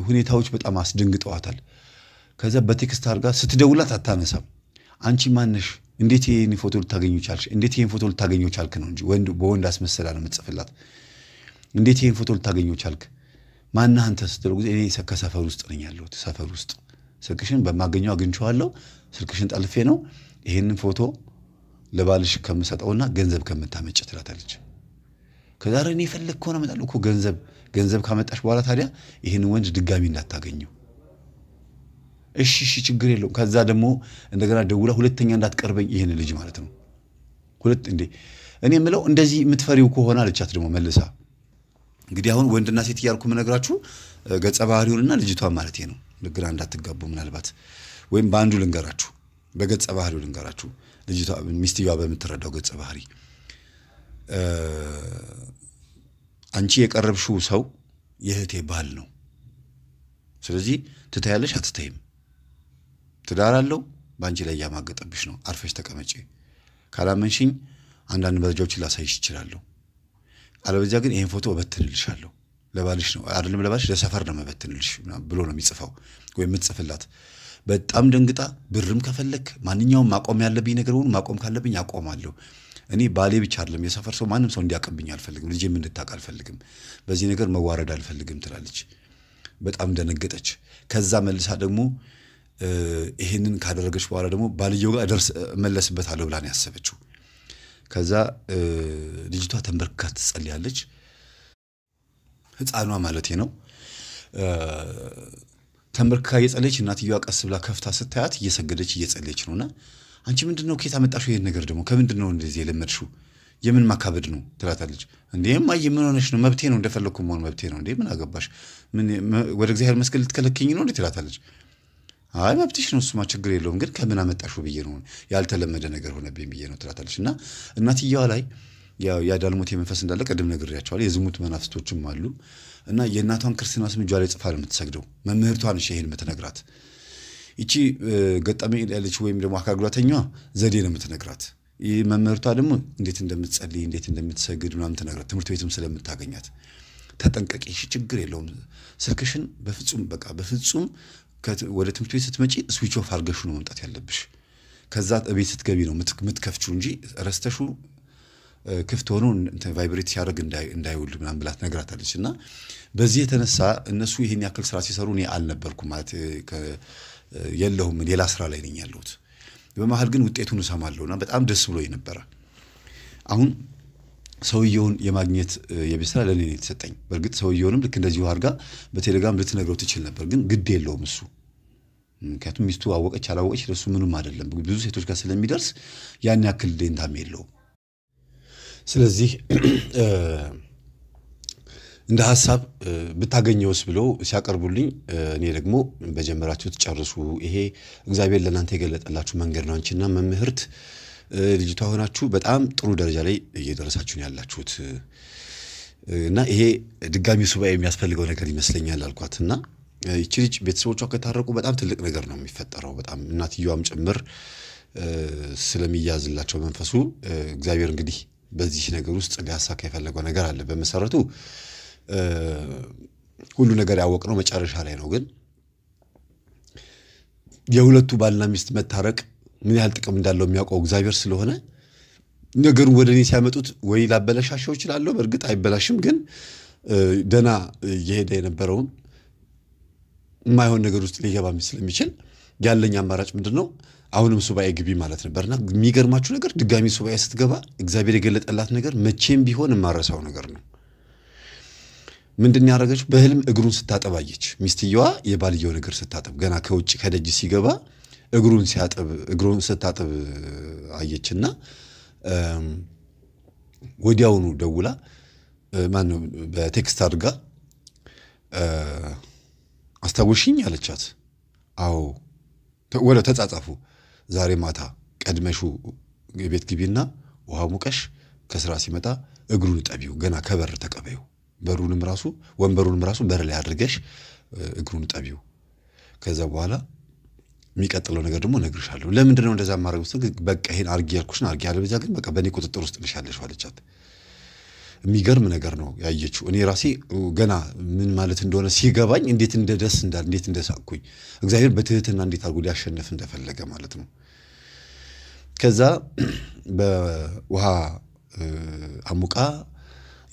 ሁኔታዎች በጣም አስደንግጠዋታል። ከዛ በቴክስት አድርጋ ስትደውላት አታነሳም። አንቺ ማነሽ? እንዴት ይህን ፎቶ ልታገኙ ቻልሽ? እንዴት ይህን ፎቶ ልታገኙ ቻልክ ነው እንጂ ወንድ በወንድ አስመሰላ ነው የምትጽፍላት። እንዴት ይህን ፎቶ ልታገኙ ቻልክ? ማና አንተ ስትለው ጊዜ እኔ ከሰፈር ውስጥ ነኝ ያለሁት። ሰፈር ውስጥ ስልክሽን በማገኘው አግኝቼዋለሁ። ስልክሽን ጠልፌ ነው ይህንን ፎቶ ለባልሽ ከምሰጠውና ገንዘብ ከምታመጭ ትላታለች። ከዛሬ እኔ የፈለግ ከሆነ እመጣለሁ እኮ ገንዘብ ገንዘብ ካመጣሽ በኋላ ታዲያ ይህን ወንድ ድጋሚ እንዳታገኘው። እሺ እሺ፣ ችግር የለውም። ከዛ ደግሞ እንደገና ደውላ ሁለተኛ እንዳትቀርበኝ ይህን ልጅ ማለት ነው። ሁለት እንዴ እኔ የምለው እንደዚህ የምትፈሪው ከሆነ አለቻት ደግሞ መልሳ። እንግዲህ አሁን ወንድና ሴት እያልኩ የምነግራችሁ ገጸ ባህሪውንና ልጅቷን ማለት ነው። ግራ እንዳትጋቡ ምናልባት ወይም በአንዱ ልንገራችሁ፣ በገጸ ባህሪው ልንገራችሁ። ልጅቷ ሚስትየዋ በምትረዳው ገጸ ባህሪ አንቺ የቀረብሽው ሰው የእህቴ ባል ነው። ስለዚህ ትታያለሽ አትታይም። ትዳር አለው በአንቺ ላይ እያማገጠብሽ ነው። አርፈሽ ተቀመጪ። ካላመንሽኝ አንዳንድ መረጃዎችን ላሳይሽ ይችላለሁ። አለበዚያ ግን ይህን ፎቶ እበትንልሻለሁ። ለባልሽ ነው አይደለም፣ ለባልሽ ለሰፈር ነው መበትንልሽ ብሎ ነው የሚጽፈው ወይም የምትጽፍላት። በጣም ደንግጣ ብርም ከፈለክ ማንኛውም ማቆም ያለብኝ ነገር ሆኑ ማቆም ካለብኝ አቆማለሁ እኔ ባሌ ብቻ አይደለም የሰፈር ሰው ማንም ሰው እንዲያቀብኝ አልፈልግም፣ ልጄም እንድታቅ አልፈልግም፣ በዚህ ነገር መዋረድ አልፈልግም ትላለች። በጣም ደነገጠች። ከዛ መልሳ ደግሞ ይሄንን ካደረገች በኋላ ደግሞ ባልየው ጋር እመለስበታለሁ ብላን ያሰበችው። ከዛ ልጅቷ ተንበርክካ ትጸልያለች። ህፃኗ ማለት ነው። ተንበርክካ እየጸለየች እናትየዋ ቀስ ብላ ከፍታ ስታያት እየሰገደች እየጸለየች ነውና አንቺ ምንድን ነው ኬት አመጣሽው ይሄን ነገር ደግሞ ከምንድን ነው እንደዚህ የለመድሽው? የምን ማካበድ ነው ትላታለች። እንዴ እማዬ ምን ሆነሽ ነው? መብቴ ነው እንደፈለግኩ መሆን መብቴ ነው። እንዴ ምን አገባሽ? ወደ እግዚአብሔር መስቀል ልትከለክኝ ነው እንዴ ትላታለች። አይ መብትሽ ነው እሱማ ችግር የለውም ግን ከምን አመጣሽው ብዬ ነው ያልተለመደ ነገር ሆነብኝ ብዬ ነው ትላታለች። እና እናትየዋ ላይ የአዳልሞት መንፈስ እንዳለ ቅድም ነግሬያቸዋለሁ። የዝሙት መናፍስቶችም አሉ እና የእናቷን ክርስትና ስም እጇ ላይ ጽፋ ነው የምትሰግደው። መምህርቷን ይሄን የምትነግራት ይቺ ገጣሚ ያለች ወይም ደግሞ አካል ጉዳተኛዋ ዘዴ ነው የምትነግራት። መምህርቷ ደግሞ እንዴት እንደምትጸልይ እንዴት እንደምትሰግድ ምናምን ትነግራት። ትምህርት ቤትም ስለምታገኛት ተጠንቀቂ፣ ችግር የለውም ስልክሽን በፍጹም በቃ በፍጹም ወደ ትምህርት ቤት ስትመጪ ስዊች ኦፍ አድርገሹ ነው መምጣት ያለብሽ። ከዛ ቤት ስትገቢ ነው የምትከፍችው እንጂ ረስተሹ ክፍት ሆኖ ቫይብሬት ሲያደርግ እንዳይውል ምናምን ብላት ነግራታለች። እና በዚህ የተነሳ እነሱ ይህን ያክል ስራ ሲሰሩ እኔ አልነበርኩም ማለት የለሁም፣ ሌላ ስራ ላይ ነኝ ያለሁት። በመሀል ግን ውጤቱን እሰማለሁና በጣም ደስ ብሎ ነበረ። አሁን ሰውየውን የማግኘት የቤት ስራ ለእኔ ነው የተሰጠኝ። በእርግጥ ሰውየውንም ልክ እንደዚሁ አድርጋ በቴሌግራም ልትነግረው ትችል ነበር፣ ግን ግድ የለውም እሱ ምክንያቱም ሚስቱ አወቀች አላወቀች ለሱ ምንም አይደለም። ብዙ ሴቶች ጋር ስለሚደርስ ያን ያክል ዴንታም የለውም። ስለዚህ እንደ ሀሳብ ብታገኘውስ ብሎ ሲያቀርቡልኝ እኔ ደግሞ በጀመራችሁ ጨርሱ፣ ይሄ እግዚአብሔር ለእናንተ የገለጠላችሁ መንገድ ነው። አንቺና መምህርት ልጅቷ ሆናችሁ በጣም ጥሩ ደረጃ ላይ እየደረሳችሁ ነው ያላችሁት እና ይሄ ድጋሚ ሱባኤ የሚያስፈልገው ነገር ይመስለኛል አልኳት እና ይቺ ልጅ ቤተሰቦቿ ከታረቁ በጣም ትልቅ ነገር ነው የሚፈጠረው። በጣም እናትየዋም ጭምር ስለሚያዝላቸው መንፈሱ እግዚአብሔር እንግዲህ በዚህ ነገር ውስጥ ሊያሳካ የፈለገው ነገር አለ በመሰረቱ ሁሉ ነገር ያወቅነው መጨረሻ ላይ ነው። ግን የሁለቱ ባልና ሚስት መታረቅ ምን ያህል ጥቅም እንዳለው የሚያውቀው እግዚአብሔር ስለሆነ ነገሩን ወደ እኔ ሲያመጡት ወይ ላበላሻቸው እችላለሁ። በእርግጥ አይበላሽም፣ ግን ደና እየሄደ የነበረውን የማይሆን ነገር ውስጥ ሊገባም ስለሚችል ያለኝ አማራጭ ምንድን ነው? አሁንም ሱባኤ ግቢ ማለት ነበርና የሚገርማችሁ ነገር ድጋሚ ሱባኤ ስትገባ እግዚአብሔር የገለጠላት ነገር መቼም ቢሆን የማረሳው ነገር ነው። ምንድን ያደረገች በህልም እግሩን ስታጠብ አየች። ሚስትየዋ የባልየውን እግር ስታጠብ ገና ከውጭ ከደጅ ሲገባ እግሩን ሲያጥብ እግሩን ስታጥብ አየችና ወዲያውኑ ደውላ ማነው በቴክስት አድርጋ አስታወሽኝ አለቻት። አዎ ወደ ተጻጻፉ ዛሬ ማታ ቀድመሹ የቤት ግቢና ውሃ ሙቀሽ ከስራ ሲመጣ እግሩን ጠቢው ገና ከበር ተቀበዩ በሩንም ራሱ ወንበሩንም ራሱ በር ላይ አድርገሽ እግሩን ጠቢው። ከዛ በኋላ የሚቀጥለው ነገር ደግሞ እነግርሻለሁ። ለምንድን ነው እንደዛ ማድረግ ስ በቃ ይሄን አርጊ ያልኩሽን አርጊ፣ አለበዛ ግን በቃ በእኔ ቁጥጥር ውስጥ ልሻለሽ አለቻት። የሚገርም ነገር ነው ያየችው። እኔ ራሴ ገና ምን ማለት እንደሆነ ሲገባኝ እንዴት እንደደስ እንዳል እንዴት እንደሳቅኩኝ እግዚአብሔር በትህትና እንዴት አድርጎ ሊያሸነፍ እንደፈለገ ማለት ነው። ከዛ በውሃ አሙቃ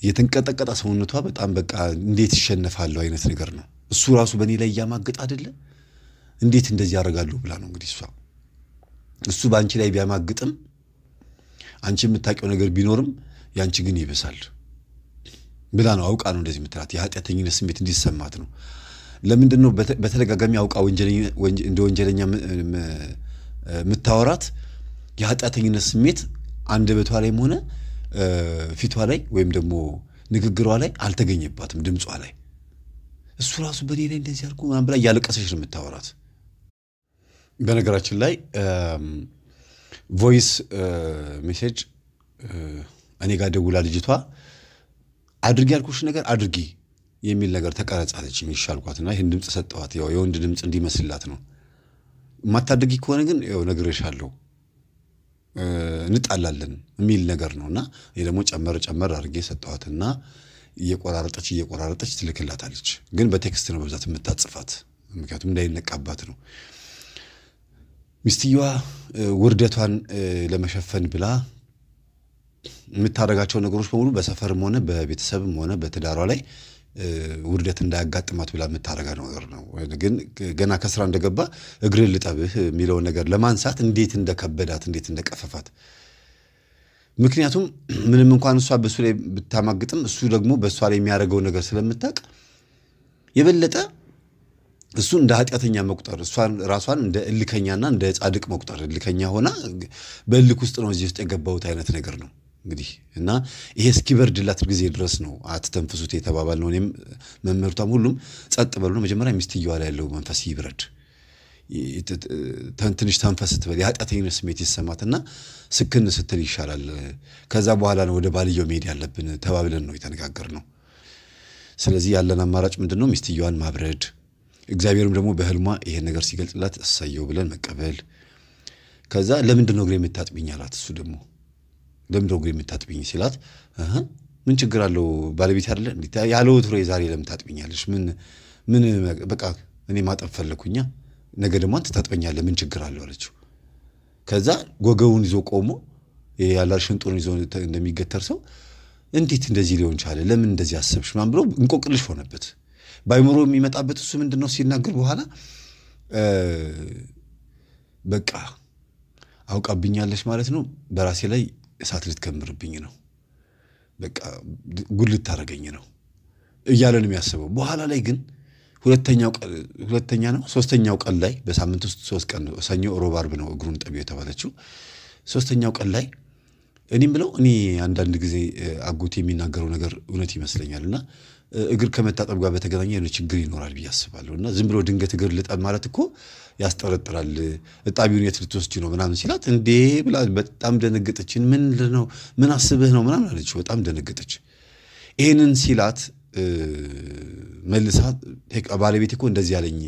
የተንቀጠቀጠ ሰውነቷ በጣም በቃ እንዴት ይሸነፋለሁ አይነት ነገር ነው። እሱ ራሱ በእኔ ላይ እያማገጥ አይደለ እንዴት እንደዚህ ያደርጋለሁ ብላ ነው እንግዲህ እሷ እሱ በአንቺ ላይ ቢያማግጥም አንቺ የምታውቂው ነገር ቢኖርም ያንቺ ግን ይብሳል ብላ ነው አውቃ ነው እንደዚህ የምትላት። የኃጢአተኝነት ስሜት እንዲሰማት ነው። ለምንድን ነው በተደጋጋሚ አውቃ እንደ ወንጀለኛ የምታወራት? የኃጢአተኝነት ስሜት አንደበቷ ላይም ሆነ ፊቷ ላይ ወይም ደግሞ ንግግሯ ላይ አልተገኘባትም፣ ድምጿ ላይ እሱ ራሱ በእኔ ላይ እንደዚህ አድርጎ ምናምን ብላ እያለቀሰች ነው የምታወራት። በነገራችን ላይ ቮይስ ሜሴጅ እኔ ጋር ደውላ ልጅቷ አድርጊ ያልኩሽ ነገር አድርጊ የሚል ነገር ተቀረጻለች ይሻልኳትና ይህን ድምፅ ሰጠዋት። የወንድ ድምፅ እንዲመስላት ነው። የማታደርጊ ከሆነ ግን ያው ነግሬሻለሁ እንጣላለን የሚል ነገር ነው እና ይህ ደግሞ ጨመር ጨመር አድርጌ ሰጠዋትና እየቆራረጠች እየቆራረጠች ትልክላታለች። ግን በቴክስት ነው በብዛት የምታጽፋት፣ ምክንያቱም እንዳይነቃባት ነው። ሚስትየዋ ውርደቷን ለመሸፈን ብላ የምታደርጋቸው ነገሮች በሙሉ በሰፈርም ሆነ በቤተሰብም ሆነ በትዳሯ ላይ ውርደት እንዳያጋጥማት ብላ የምታደርገው ነገር ነው። ግን ገና ከስራ እንደገባ እግርን ልጠብህ የሚለውን ነገር ለማንሳት እንዴት እንደከበዳት እንዴት እንደቀፈፋት። ምክንያቱም ምንም እንኳን እሷ በእሱ ላይ ብታማግጥም እሱ ደግሞ በእሷ ላይ የሚያደርገው ነገር ስለምታውቅ የበለጠ እሱ እንደ ኃጢአተኛ መቁጠር እሷን ራሷን እንደ እልከኛና እንደ ጻድቅ መቁጠር እልከኛ ሆና በእልክ ውስጥ ነው እዚህ ውስጥ የገባሁት አይነት ነገር ነው። እንግዲህ እና ይሄ እስኪበርድላት ጊዜ ድረስ ነው አትተንፍሱት የተባባል ነው። እኔም መምህርቷም ሁሉም ጸጥ በሉ ነው። መጀመሪያ ሚስትየዋ ላይ ያለው መንፈስ ይብረድ፣ ትንሽ ተንፈስ ትበል፣ የኃጢአተኝነት ስሜት ይሰማትና ስክን ስትል ይሻላል። ከዛ በኋላ ነው ወደ ባልየው መሄድ ያለብን ተባብለን ነው የተነጋገር ነው። ስለዚህ ያለን አማራጭ ምንድን ነው? ሚስትየዋን ማብረድ፣ እግዚአብሔርም ደግሞ በህልሟ ይሄን ነገር ሲገልጽላት እሰየው ብለን መቀበል። ከዛ ለምንድን ነው እግሬ የምታጥቢኝ አላት። እሱ ደግሞ ለምን ዶጎ የምታጥብኝ ሲላት ምን ችግር አለው ባለቤት አይደለ ያለውት ፍሬ ዛሬ ለምን ታጥቢኛለሽ? ምን ምን በቃ እኔ ማጠብ ፈለኩኛ ነገ ደግሞ አንተ ታጥበኛለህ ምን ችግር አለው አለችው። ከዛ ጎገውን ይዞ ቆሞ ያላርሽን ሽንጡን ይዞ እንደሚገተር ሰው እንዴት እንደዚህ ሊሆን ቻለ? ለምን እንደዚህ አሰብሽ? ምናምን ብሎ እንቆቅልሽ ሆነበት። ባይምሮ የሚመጣበት እሱ ምንድን ነው ሲናገር በኋላ በቃ አውቃብኛለች ማለት ነው በራሴ ላይ እሳት ልትከምርብኝ ነው፣ በቃ ጉድ ልታረገኝ ነው እያለ ነው የሚያስበው። በኋላ ላይ ግን ሁለተኛ ነው ሶስተኛው ቀን ላይ በሳምንት ውስጥ ሶስት ቀን ሰኞ፣ ሮብ፣ ነው እግሩን ጠቢው የተባለችው። ሶስተኛው ቀን ላይ እኔም ብለው እኔ አንዳንድ ጊዜ አጎቴ የሚናገረው ነገር እውነት ይመስለኛል እና እግር ከመታጠብ ጋር በተገናኘ ችግር ይኖራል ብዬ አስባለሁ እና ዝም ብሎ ድንገት እግር ልጠብ ማለት እኮ ያስጠረጥራል። እጣቢውን የት ልትወስጂ ነው ምናምን ሲላት እንዴ ብላ በጣም ደነገጠች። ምን ነው ምን አስብህ ነው ምናምን አለች። በጣም ደነገጠች። ይህንን ሲላት መልሳ ባለቤት እኮ እንደዚህ አለኝ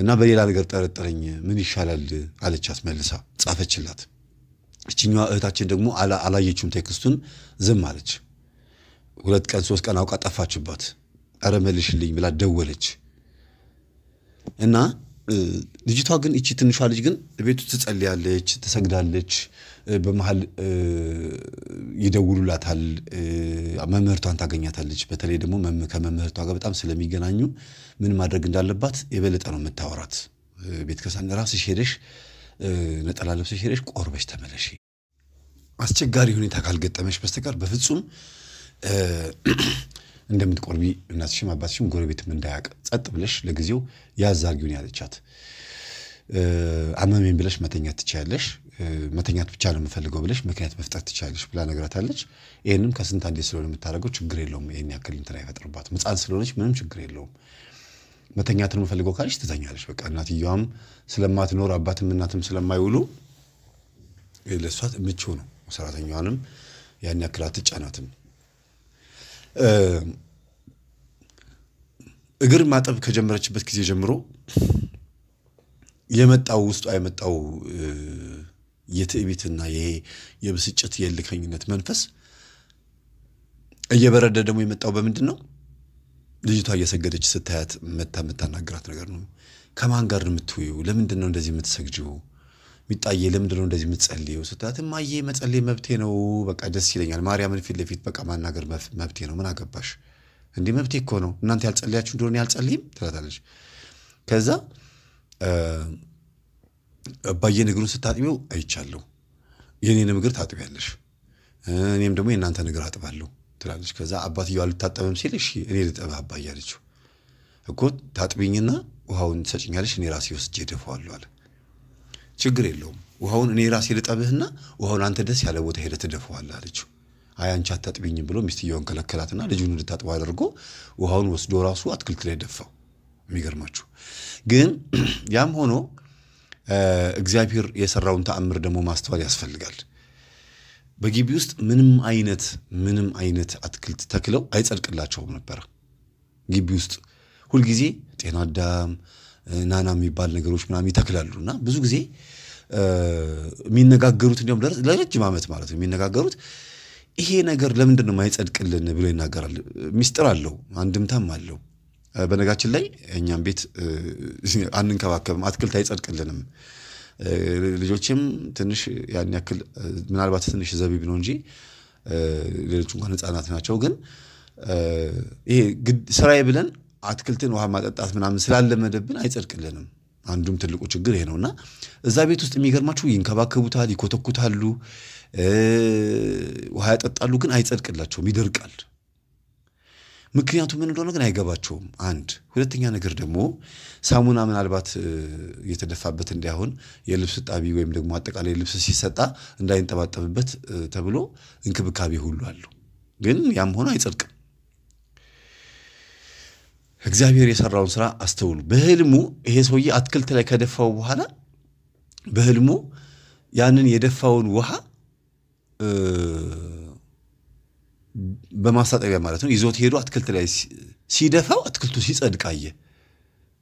እና በሌላ ነገር ጠረጠረኝ፣ ምን ይሻላል አለቻት። መልሳ ጻፈችላት። እችኛዋ እህታችን ደግሞ አላየችውም፣ ቴክስቱን ዝም አለች። ሁለት ቀን ሶስት ቀን አውቃ ጠፋችባት። ኧረ መልሽልኝ ብላ ደወለች እና ልጅቷ ግን እቺ ትንሿ ልጅ ግን ቤቱ ትጸልያለች፣ ትሰግዳለች። በመሀል ይደውሉላታል፣ መምህርቷን ታገኛታለች። በተለይ ደግሞ ከመምህርቷ ጋር በጣም ስለሚገናኙ ምን ማድረግ እንዳለባት የበለጠ ነው የምታወራት። ቤት ከሳን ራስሽ ሄደሽ ነጠላ ለብሰሽ ሄደሽ ቆርበሽ ተመለሽ። አስቸጋሪ ሁኔታ ካልገጠመሽ በስተቀር በፍጹም እንደምትቆርቢ እናትሽም አባትሽም ጎረቤትም እንዳያውቅ ጸጥ ብለሽ ለጊዜው ያዛጊውን ያለቻት። አመሜን ብለሽ መተኛት ትችያለሽ፣ መተኛት ብቻ ነው የምፈልገው ብለሽ ምክንያት መፍጠር ትችያለሽ ብላ ነግራታለች። ይህንም ከስንት አንዴ ስለሆነ የምታደርገው ችግር የለውም። ይህን ያክል እንትን አይፈጥርባትም። ሕፃን ስለሆነች ምንም ችግር የለውም። መተኛትን የምፈልገው ካለች ትተኛለች። በቃ እናትየዋም ስለማትኖር አባትም እናትም ስለማይውሉ ለእሷ ምቹ ነው። ሰራተኛዋንም ያን ያክል አትጫናትም። እግር ማጠብ ከጀመረችበት ጊዜ ጀምሮ የመጣው ውስጡ የመጣው የትዕቢትና ይሄ የብስጭት የልከኝነት መንፈስ እየበረደ ደግሞ የመጣው በምንድን ነው? ልጅቷ እየሰገደች ስታያት መታ የምታናግራት ነገር ነው። ከማን ጋር ነው የምትውዩ? ለምንድን ነው እንደዚህ የምትሰግጂው? ሚጣዬ ለምንድን ነው እንደዚህ የምትጸልየው ስታት እማዬ መጸለይ መብቴ ነው፣ በቃ ደስ ይለኛል። ማርያምን ፊት ለፊት በቃ ማናገር መብቴ ነው። ምን አገባሽ እንዲህ መብቴ እኮ ነው። እናንተ ያልጸልያችሁ እንደሆነ ያልጸልይም ትላታለች። ከዛ እባዬን እግሩን ስታጥቢው አይቻለሁ። የኔንም እግር ታጥቢያለሽ፣ እኔም ደግሞ የእናንተ እግር አጥባለሁ ትላለች። ከዛ አባትየው አልታጠብም ሲል እሺ እኔ ልጠብህ አባዬ አለችው። እኮ ታጥቢኝና ውሃውን ትሰጭኛለሽ፣ እኔ ራሴ ወስጄ እደፋዋለሁ አለ። ችግር የለውም ውሃውን እኔ ራሴ ልጠብህና ውሃውን አንተ ደስ ያለ ቦታ ሄደ ትደፈዋል አለችው። አይ አንቺ አታጥቢኝም ብሎ ሚስትየውን ከለከላትና ልጁን እንድታጥበ አድርጎ ውሃውን ወስዶ ራሱ አትክልት ላይ ደፋው። የሚገርማችሁ ግን ያም ሆኖ እግዚአብሔር የሰራውን ተአምር ደግሞ ማስተዋል ያስፈልጋል። በግቢ ውስጥ ምንም አይነት ምንም አይነት አትክልት ተክለው አይጸድቅላቸውም ነበረ። ግቢ ውስጥ ሁልጊዜ ጤና አዳም ናና የሚባል ነገሮች ምናምን ይተክላሉ እና ብዙ ጊዜ የሚነጋገሩት እንዲሁም ለረጅም ዓመት ማለት ነው የሚነጋገሩት ይሄ ነገር ለምንድን ነው የማይጸድቅልን ብሎ ይናገራል። ሚስጥር አለው፣ አንድምታም አለው። በነጋችን ላይ እኛም ቤት አንንከባከብም፣ አትክልት አይጸድቅልንም። ልጆችም ትንሽ ያን ያክል ምናልባት ትንሽ ዘቢብ ነው እንጂ ሌሎች እንኳን ህፃናት ናቸው። ግን ይሄ ስራዬ ብለን አትክልትን ውሃ ማጠጣት ምናምን ስላለመደብን አይጸድቅልንም። አንዱም ትልቁ ችግር ይሄ ነውና እዛ ቤት ውስጥ የሚገርማችሁ ይንከባከቡታል፣ ይኮተኩታሉ፣ ውሃ ያጠጣሉ፣ ግን አይጸድቅላቸውም፣ ይደርቃል። ምክንያቱም ምን እንደሆነ ግን አይገባቸውም። አንድ ሁለተኛ ነገር ደግሞ ሳሙና ምናልባት እየተደፋበት እንዳይሆን የልብስ ጣቢ ወይም ደግሞ አጠቃላይ ልብስ ሲሰጣ እንዳይንጠባጠብበት ተብሎ እንክብካቤ ሁሉ አሉ። ግን ያም ሆኖ አይጸድቅም። እግዚአብሔር የሰራውን ስራ አስተውሉ። በህልሙ ይሄ ሰውዬ አትክልት ላይ ከደፋው በኋላ በህልሙ ያንን የደፋውን ውሃ በማስታጠቢያ ማለት ነው ይዞት ሄዶ አትክልት ላይ ሲደፋው አትክልቱ ሲጸድቅ አየ።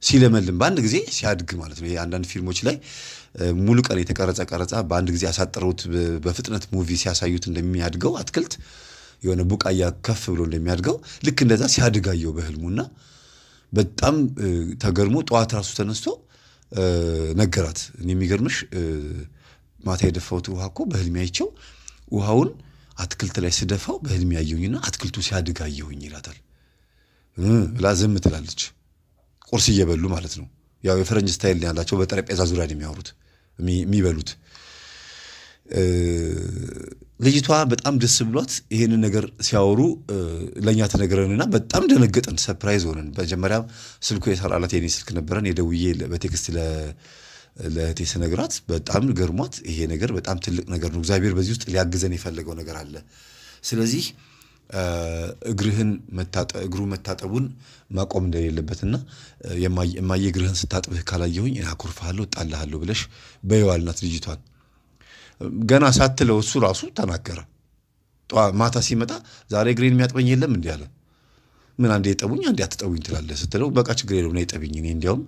ሲለመልም በአንድ ጊዜ ሲያድግ ማለት ነው። አንዳንድ ፊልሞች ላይ ሙሉ ቀን የተቀረጸ ቀረጻ በአንድ ጊዜ ያሳጠሩት በፍጥነት ሙቪ ሲያሳዩት እንደሚያድገው አትክልት የሆነ ቡቃያ ከፍ ብሎ እንደሚያድገው ልክ እንደዛ ሲያድጋየው በህልሙና በጣም ተገርሞ ጠዋት ራሱ ተነስቶ ነገራት። የሚገርምሽ ማታ የደፋሁት ውሃ እኮ በህልሜ አይቼው ውሃውን አትክልት ላይ ስደፋው በህልሜ ያየሁኝና አትክልቱ ሲያድግ አየሁኝ ይላታል ብላ ዝም ትላለች። ቁርስ እየበሉ ማለት ነው። ያው የፈረንጅ ስታይል ያላቸው በጠረጴዛ ዙሪያ ነው የሚያወሩት የሚበሉት። ልጅቷ በጣም ደስ ብሏት ይህንን ነገር ሲያወሩ ለእኛ ተነግረንና በጣም ደነገጠን፣ ሰፕራይዝ ሆነን። መጀመሪያ ስልኩ የሰራላት የኔ ስልክ ነበረን። የደውዬ በቴክስት ለእህቴ ስነግራት በጣም ገርሟት፣ ይሄ ነገር በጣም ትልቅ ነገር ነው፣ እግዚአብሔር በዚህ ውስጥ ሊያግዘን የፈለገው ነገር አለ። ስለዚህ እግርህን እግሩ መታጠቡን ማቆም እንደሌለበትና የማየ እግርህን ስታጥብህ ካላየሁኝ አኮርፍሃለሁ፣ ጣልሃለሁ ብለሽ በየዋልናት ልጅቷን ገና ሳትለው እሱ ራሱ ተናገረ። ማታ ሲመጣ ዛሬ ግሬን የሚያጥበኝ የለም እንዲህ አለ። ምን አንዴ የጠቡኝ አንዴ አትጠቡኝ ትላለህ ስትለው በቃ ችግር የለውም ነይ ጠቢኝ። እኔ እንዲያውም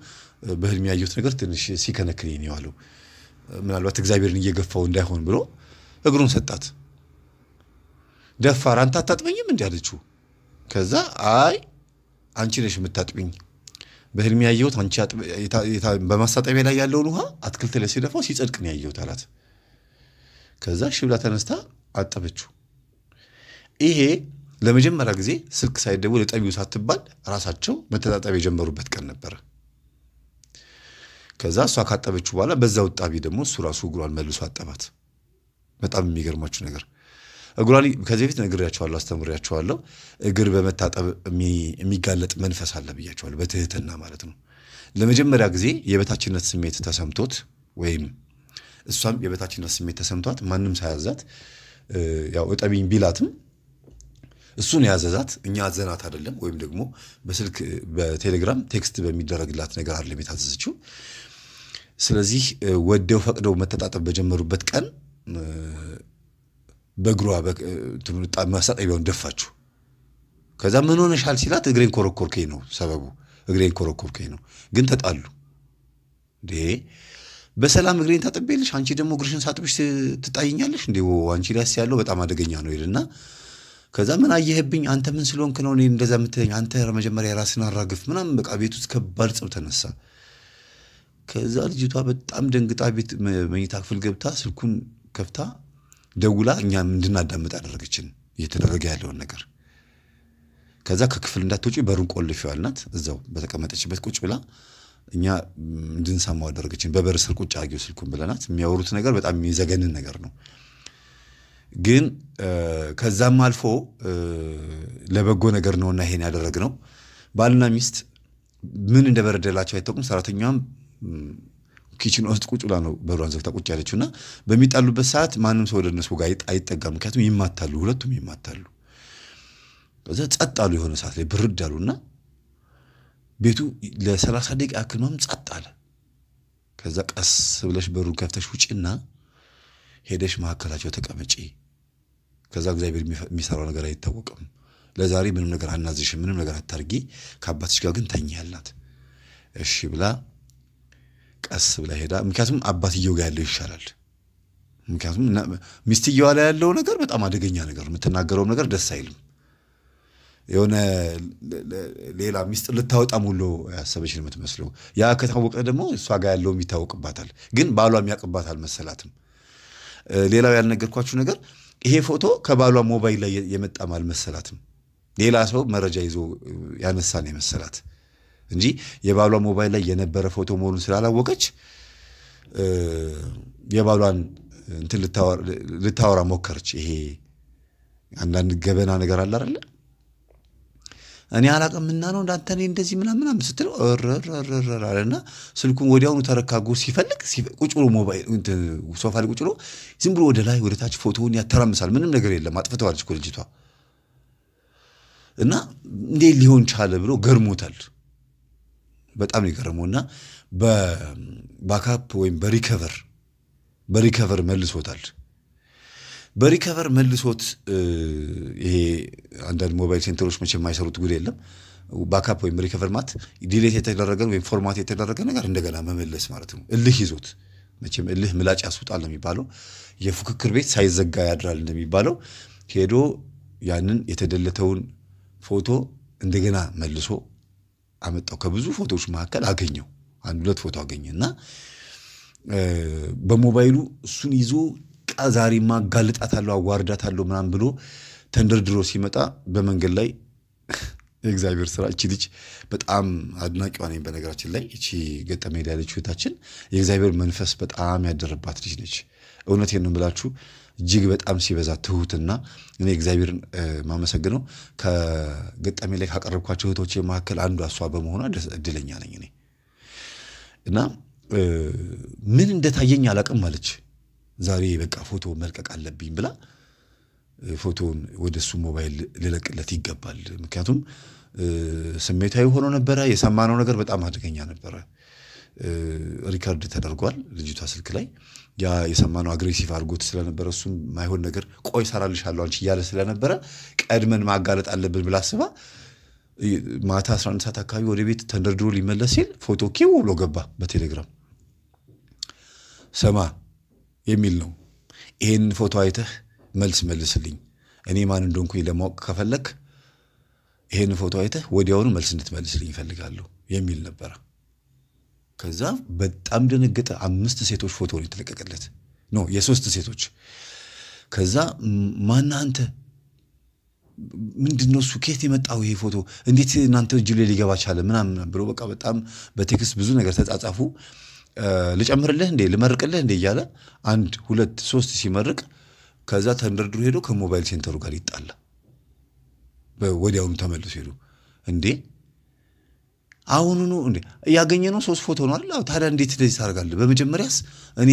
በህልም ያየሁት ነገር ትንሽ ሲከነክነኝ ነው ምናልባት እግዚአብሔርን እየገፋው እንዳይሆን ብሎ እግሩን ሰጣት። ደፋር አንተ አታጥበኝም እንዲህ አለችው። ከዛ አይ አንቺ ነሽ የምታጥብኝ በህልም ያየሁት አንቺ በማስታጠቢያ ላይ ያለውን ውሃ አትክልት ላይ ሲደፋው ሲጸድቅ ነው ያየሁት አላት። ከዛ ሽብላ ተነስታ አጠበችው። ይሄ ለመጀመሪያ ጊዜ ስልክ ሳይደቡ ለጠቢው ሳትባል ራሳቸው መተጣጠብ የጀመሩበት ቀን ነበረ። ከዛ እሷ ካጠበችው በኋላ በዛ ውጣቢ ደግሞ እሱ ራሱ እግሯን መልሶ አጠባት። በጣም የሚገርማችሁ ነገር እግሯን ከዚህ በፊት ነግሬያቸዋለሁ፣ አስተምሬያቸዋለሁ። እግር በመታጠብ የሚጋለጥ መንፈስ አለ ብያቸዋለሁ። በትህትና ማለት ነው። ለመጀመሪያ ጊዜ የበታችነት ስሜት ተሰምቶት ወይም እሷም የበታችነት ስሜት ተሰምቷት ማንም ሳያዛት ያው እጠቢኝ ቢላትም እሱን ያዘዛት እኛ አዘናት አይደለም። ወይም ደግሞ በስልክ በቴሌግራም ቴክስት በሚደረግላት ነገር አይደለም የታዘዘችው። ስለዚህ ወደው ፈቅደው መተጣጠብ በጀመሩበት ቀን በእግሯ ማስታጠቢያውን ደፋችሁ። ከዛ ምን ሆነሻል ሲላት እግሬን ኮረኮርከኝ ነው ሰበቡ፣ እግሬን ኮረኮርከኝ ነው። ግን ተጣሉ። በሰላም እግሬን ታጥቤልሽ፣ አንቺ ደግሞ እግርሽን ሳጥብሽ ትጣይኛለሽ እንዴ? አንቺ ላስ ያለው በጣም አደገኛ ነው ይልና ከዛ ምን አየህብኝ አንተ ምን ስለሆንክ ነው እንደዛ የምትለኝ? አንተ መጀመሪያ ራስን አራግፍ ምናምን። በቃ ቤት ውስጥ ከባድ ጸብ ተነሳ። ከዛ ልጅቷ በጣም ደንግጣ ቤት መኝታ ክፍል ገብታ ስልኩን ከፍታ ደውላ እኛ እንድናዳምጥ አደረገችን እየተደረገ ያለውን ነገር። ከዛ ከክፍል እንዳትወጪ በሩን ቆልፊዋልናት እዛው በተቀመጠችበት ቁጭ ብላ እኛ እንድንሰማው አደረገችን። በበር ስር ቁጭ አድርጊው ስልኩን ብለናት፣ የሚያወሩት ነገር በጣም የሚዘገንን ነገር ነው። ግን ከዛም አልፎ ለበጎ ነገር ነውና ይሄን ያደረግ ነው። ባልና ሚስት ምን እንደበረደላቸው አይታወቅም። ሰራተኛዋም ኪችን ውስጥ ቁጭ ብላ ነው በሯን ዘግታ ቁጭ ያለችው እና በሚጣሉበት ሰዓት ማንም ሰው ወደ እነሱ ጋር አይጠጋም። ምክንያቱም ይማታሉ፣ ሁለቱም ይማታሉ። ከዛ ጸጥ አሉ። የሆነ ሰዓት ላይ ብርድ አሉና ቤቱ ለሰላሳ ደቂቃ ያክል ምናምን ጸጥ አለ። ከዛ ቀስ ብለሽ በሩን ከፍተሽ ውጭና ሄደሽ መካከላቸው ተቀመጪ። ከዛ እግዚአብሔር የሚሰራው ነገር አይታወቅም። ለዛሬ ምንም ነገር አናዝሽም፣ ምንም ነገር አታርጊ፣ ከአባትሽ ጋር ግን ተኝ ያላት። እሺ ብላ ቀስ ብላ ሄዳ፣ ምክንያቱም አባትየው ጋር ያለው ይሻላል። ምክንያቱም ሚስትየዋ ላይ ያለው ነገር በጣም አደገኛ ነገር፣ የምትናገረውም ነገር ደስ አይልም። የሆነ ሌላ ሚስጥር ልታወጣም ሁሉ ያሰበች ነው የምትመስለው። ያ ከታወቀ ደግሞ እሷ ጋር ያለውም ይታወቅባታል። ግን ባሏ የሚያውቅባት መሰላትም። ሌላው ያልነገርኳችሁ ነገር ይሄ ፎቶ ከባሏ ሞባይል ላይ የመጣም አልመሰላትም። ሌላ ሰው መረጃ ይዞ ያነሳን የመሰላት እንጂ የባሏ ሞባይል ላይ የነበረ ፎቶ መሆኑን ስላላወቀች የባሏን እንትን ልታወራ ሞከረች። ይሄ አንዳንድ ገበና ነገር አለ አይደለ እኔ ምና ነው እንዳንተ እኔ እንደዚህ ምናምን ምናምን ስትለው ረረረረ ስልኩን ወዲያውኑ ተረካጎ ሲፈልግ ቁጭ ብሎ ሞባይል ሶፋ ላይ ቁጭ ብሎ ዝም ብሎ ወደ ላይ ወደ ታች ፎቶውን ያተራምሳል። ምንም ነገር የለም። አጥፍተዋለች እኮ ልጅቷ እና እንዴት ሊሆን ቻለ ብሎ ገርሞታል። በጣም የገረመው እና በባካፕ ወይም በሪከቨር በሪከቨር መልሶታል። በሪከቨር መልሶት ይሄ አንዳንድ ሞባይል ሴንተሮች መቼ የማይሰሩት ጉድ የለም። ባካፕ ወይም ሪከቨር ማት ዲሌት የተደረገ ወይም ፎርማት የተደረገ ነገር እንደገና መመለስ ማለት ነው። እልህ ይዞት መቼም እልህ ምላጭ ያስውጣል ነው የሚባለው። የፉክክር ቤት ሳይዘጋ ያድራል እንደሚባለው ሄዶ ያንን የተደለተውን ፎቶ እንደገና መልሶ አመጣው። ከብዙ ፎቶዎች መካከል አገኘው፣ አንድ ሁለት ፎቶ አገኘ እና በሞባይሉ እሱን ይዞ ዛሬማ አዋርዳት አዋርዳታለሁ ምናምን ብሎ ተንደርድሮ ሲመጣ በመንገድ ላይ የእግዚአብሔር ስራ እቺ ልጅ በጣም አድናቂዋ ነኝ። በነገራችን ላይ እቺ ገጠመ ሄዳ ያለች ሁታችን የእግዚአብሔር መንፈስ በጣም ያደረባት ልጅ ነች። እውነቴን ነው የምላችሁ እጅግ በጣም ሲበዛ ትሁትና እኔ እግዚአብሔርን ማመሰግነው ከገጠሜ ላይ ካቀረብኳቸው እህቶቼ መካከል አንዷ እሷ በመሆኗ እድለኛ ነኝ እኔ እና ምን እንደታየኝ አላቅም አለች ዛሬ በቃ ፎቶ መልቀቅ አለብኝ ብላ ፎቶውን ወደ እሱ ሞባይል ልለቅለት ይገባል። ምክንያቱም ስሜታዊ ሆኖ ነበረ። የሰማነው ነገር በጣም አደገኛ ነበረ። ሪከርድ ተደርጓል ልጅቷ ስልክ ላይ ያ የሰማነው አግሬሲቭ አድርጎት ስለነበረ እሱም ማይሆን ነገር ቆይ ሰራልሻለሁ አንቺ እያለ ስለነበረ ቀድመን ማጋለጥ አለብን ብላ አስባ ማታ 11 ሰዓት አካባቢ ወደ ቤት ተንደርድሮ ሊመለስ ሲል ፎቶ ኪው ብሎ ገባ በቴሌግራም ሰማ የሚል ነው። ይህን ፎቶ አይተህ መልስ መልስልኝ። እኔ ማን እንደሆንኩኝ ለማወቅ ከፈለክ ይህን ፎቶ አይተህ ወዲያውኑ መልስ እንድትመልስልኝ ይፈልጋለሁ የሚል ነበረ። ከዛ በጣም ደነገጠ። አምስት ሴቶች ፎቶ ነው የተለቀቀለት፣ ኖ የሶስት ሴቶች። ከዛ ማና አንተ? ምንድን ነው እሱ? ከየት የመጣው ይሄ ፎቶ? እንዴት እናንተ እጅ ላይ ሊገባ ቻለ? ምናምን ብሎ በቃ በጣም በቴክስት ብዙ ነገር ተጻጻፉ። ልጨምርልህ እንዴ ልመርቅልህ እንዴ እያለ አንድ ሁለት ሶስት ሲመርቅ ከዛ ተንደርድሮ ሄዶ ከሞባይል ሴንተሩ ጋር ይጣላ። ወዲያውኑ ተመልሶ ሄዱ። እንዴ አሁኑኑ እንዴ ያገኘነው ሶስት ፎቶ ነው አይደል? ታዲያ እንዴት እንደዚህ ታደርጋለህ? በመጀመሪያስ እኔ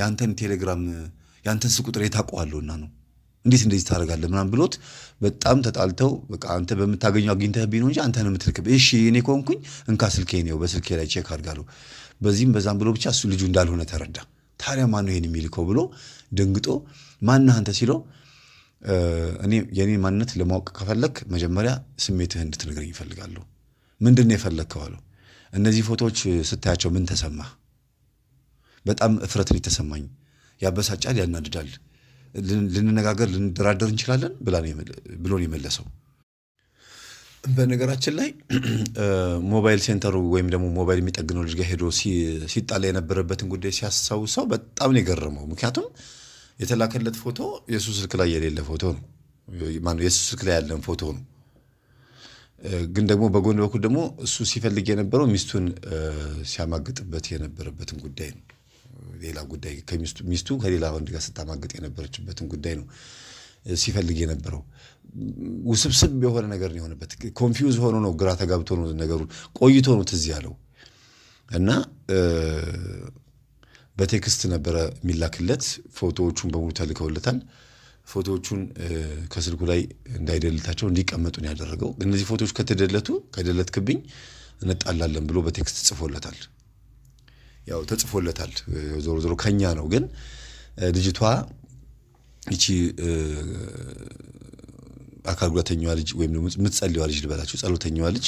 ያንተን ቴሌግራም ያንተን ስቁጥር እና ነው እንዴት እንደዚህ ታደርጋለህ? ምናምን ብሎት በጣም ተጣልተው በቃ አንተ በምታገኘው አግኝተህብኝ ነው እንጂ አንተን የምትልክብ። እሺ እኔ ከሆንኩኝ እንካ ስልኬ ነው በስልኬ ላይ ቼክ አድርጋለሁ በዚህም በዛም ብሎ ብቻ እሱ ልጁ እንዳልሆነ ተረዳ። ታዲያ ማን ነው ይሄን የሚልከው ብሎ ደንግጦ ማነህ አንተ ሲለው እኔ የኔ ማንነት ለማወቅ ከፈለክ መጀመሪያ ስሜትህ እንድትነግረኝ ይፈልጋለሁ። ምንድን ነው የፈለግከው አለው። እነዚህ ፎቶዎች ስታያቸው ምን ተሰማህ? በጣም እፍረት የተሰማኝ። ያበሳጫል፣ ያናድዳል። ልንነጋገር ልንደራደር እንችላለን ብሎ ነው የመለሰው። በነገራችን ላይ ሞባይል ሴንተሩ ወይም ደግሞ ሞባይል የሚጠግነው ልጅ ጋር ሄዶ ሲጣላ የነበረበትን ጉዳይ ሲያስታውሰው በጣም ነው የገረመው። ምክንያቱም የተላከለት ፎቶ የእሱ ስልክ ላይ የሌለ ፎቶ ነው። የእሱ ስልክ ላይ ያለን ፎቶ ነው። ግን ደግሞ በጎን በኩል ደግሞ እሱ ሲፈልግ የነበረው ሚስቱን ሲያማግጥበት የነበረበትን ጉዳይ ነው። ሌላ ጉዳይ ሚስቱ ከሌላ ወንድ ጋር ስታማግጥ የነበረችበትን ጉዳይ ነው ሲፈልግ የነበረው። ውስብስብ የሆነ ነገር የሆነበት። ኮንፊውዝ ሆኖ ነው፣ ግራ ተጋብቶ ነው ነገሩ ቆይቶ ነው ትዝ ያለው እና በቴክስት ነበረ የሚላክለት። ፎቶዎቹን በሙሉ ተልከውለታል። ፎቶዎቹን ከስልኩ ላይ እንዳይደልታቸው እንዲቀመጡ ነው ያደረገው። እነዚህ ፎቶዎች ከተደለቱ ክብኝ እንጣላለን ብሎ በቴክስት ጽፎለታል። ያው ተጽፎለታል። ዞሮ ዞሮ ከኛ ነው። ግን ልጅቷ ይቺ አካል ጉዳተኛዋ ልጅ ወይም ደግሞ የምትጸልዋ ልጅ ልበላችሁ፣ ጸሎተኛዋ ልጅ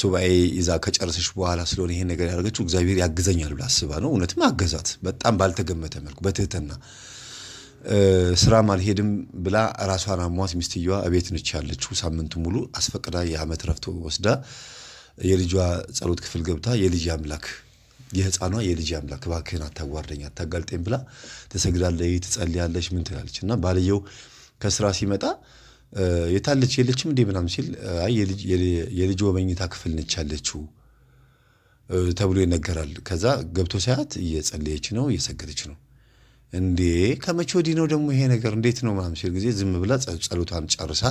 ሱባኤ ይዛ ከጨረሰች በኋላ ስለሆነ ይሄን ነገር ያደረገችው እግዚአብሔር ያግዘኛል ብላ አስባ ነው። እውነትም አገዛት፣ በጣም ባልተገመተ መልኩ በትህትና ስራም አልሄድም ብላ ራሷን አሟት ሚስትየዋ እቤት ነች ያለችው። ሳምንቱ ሙሉ አስፈቅዳ የአመት ረፍቶ ወስዳ የልጇ ጸሎት ክፍል ገብታ የልጅ አምላክ የህፃኗ የልጅ አምላክ እባክህን አታዋርደኝ አታጋልጤም ብላ ትሰግዳለች፣ ትጸልያለች፣ ምን ትላለች እና ባልየው ከስራ ሲመጣ የታለች የለችም እንዴ ምናምን ሲል የልጅ ወበኝታ ክፍል ነች ያለችው ተብሎ ይነገራል። ከዛ ገብቶ ሳያት እየጸለየች ነው እየሰገደች ነው። እንዴ ከመቼ ወዲህ ነው ደግሞ ይሄ ነገር እንዴት ነው ምናምን ሲል ጊዜ ዝም ብላ ጸሎቷን ጨርሳ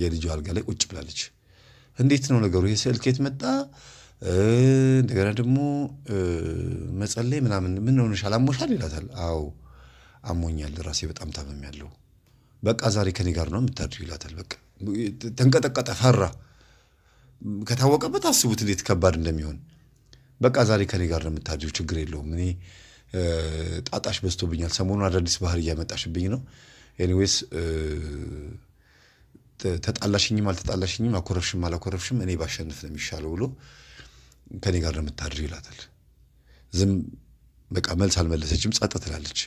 የልጁ አልጋ ላይ ቁጭ ብላለች። እንዴት ነው ነገሩ? ይሄ ስዕል ከየት መጣ? እንደገና ደግሞ መጸለይ ምናምን ምን ሆነሻል? አሞሻል ይላታል። አዎ አሞኛል፣ ራሴ በጣም ያለው በቃ ዛሬ ከኔ ጋር ነው የምታድሪው ይላታል። በቃ ተንቀጠቀጠ፣ ፈራ። ከታወቀበት አስቡት እንዴት ከባድ እንደሚሆን። በቃ ዛሬ ከኔ ጋር ነው የምታድሪው፣ ችግር የለውም እኔ ጣጣሽ በዝቶብኛል፣ ሰሞኑን አዳዲስ ባህር እያመጣሽብኝ ነው። ኤኒዌይስ ተጣላሽኝም አልተጣላሽኝም አኮረፍሽም አላኮረፍሽም እኔ ባሸንፍ ነው የሚሻለው ብሎ ከኔ ጋር ነው የምታድሪው ይላታል። ዝም በቃ መልስ አልመለሰችም፣ ጸጥ ትላለች።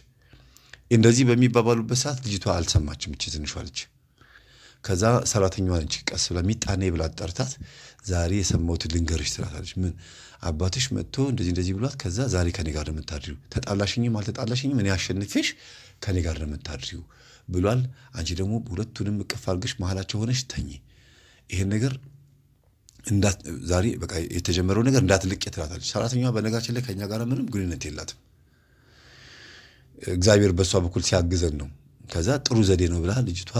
እንደዚህ በሚባባሉበት ሰዓት ልጅቷ አልሰማችም። እች ትንሿ ልጅ ከዛ ሰራተኛዋ ነች ቀስ ብላ ሚጣኔ ብላ ጠርታት ዛሬ የሰማሁትን ልንገርሽ ትላታለች። ምን አባትሽ መጥቶ እንደዚህ እንደዚህ ብሏት፣ ከዛ ዛሬ ከኔ ጋር ነው የምታድሪው፣ ተጣላሽኝም አልተጣላሽኝም እኔ አሸንፌሽ ከኔ ጋር ነው የምታድሪው ብሏል። አንቺ ደግሞ ሁለቱንም እቅፍ አድርገሽ መሀላቸው ሆነሽ ተኝ። ይሄን ነገር ዛሬ በቃ የተጀመረው ነገር እንዳትልቅ ትላታለች። ሰራተኛዋ በነገራችን ላይ ከኛ ጋር ምንም ግንኙነት የላትም። እግዚአብሔር በእሷ በኩል ሲያግዘን ነው። ከዛ ጥሩ ዘዴ ነው ብላ ልጅቷ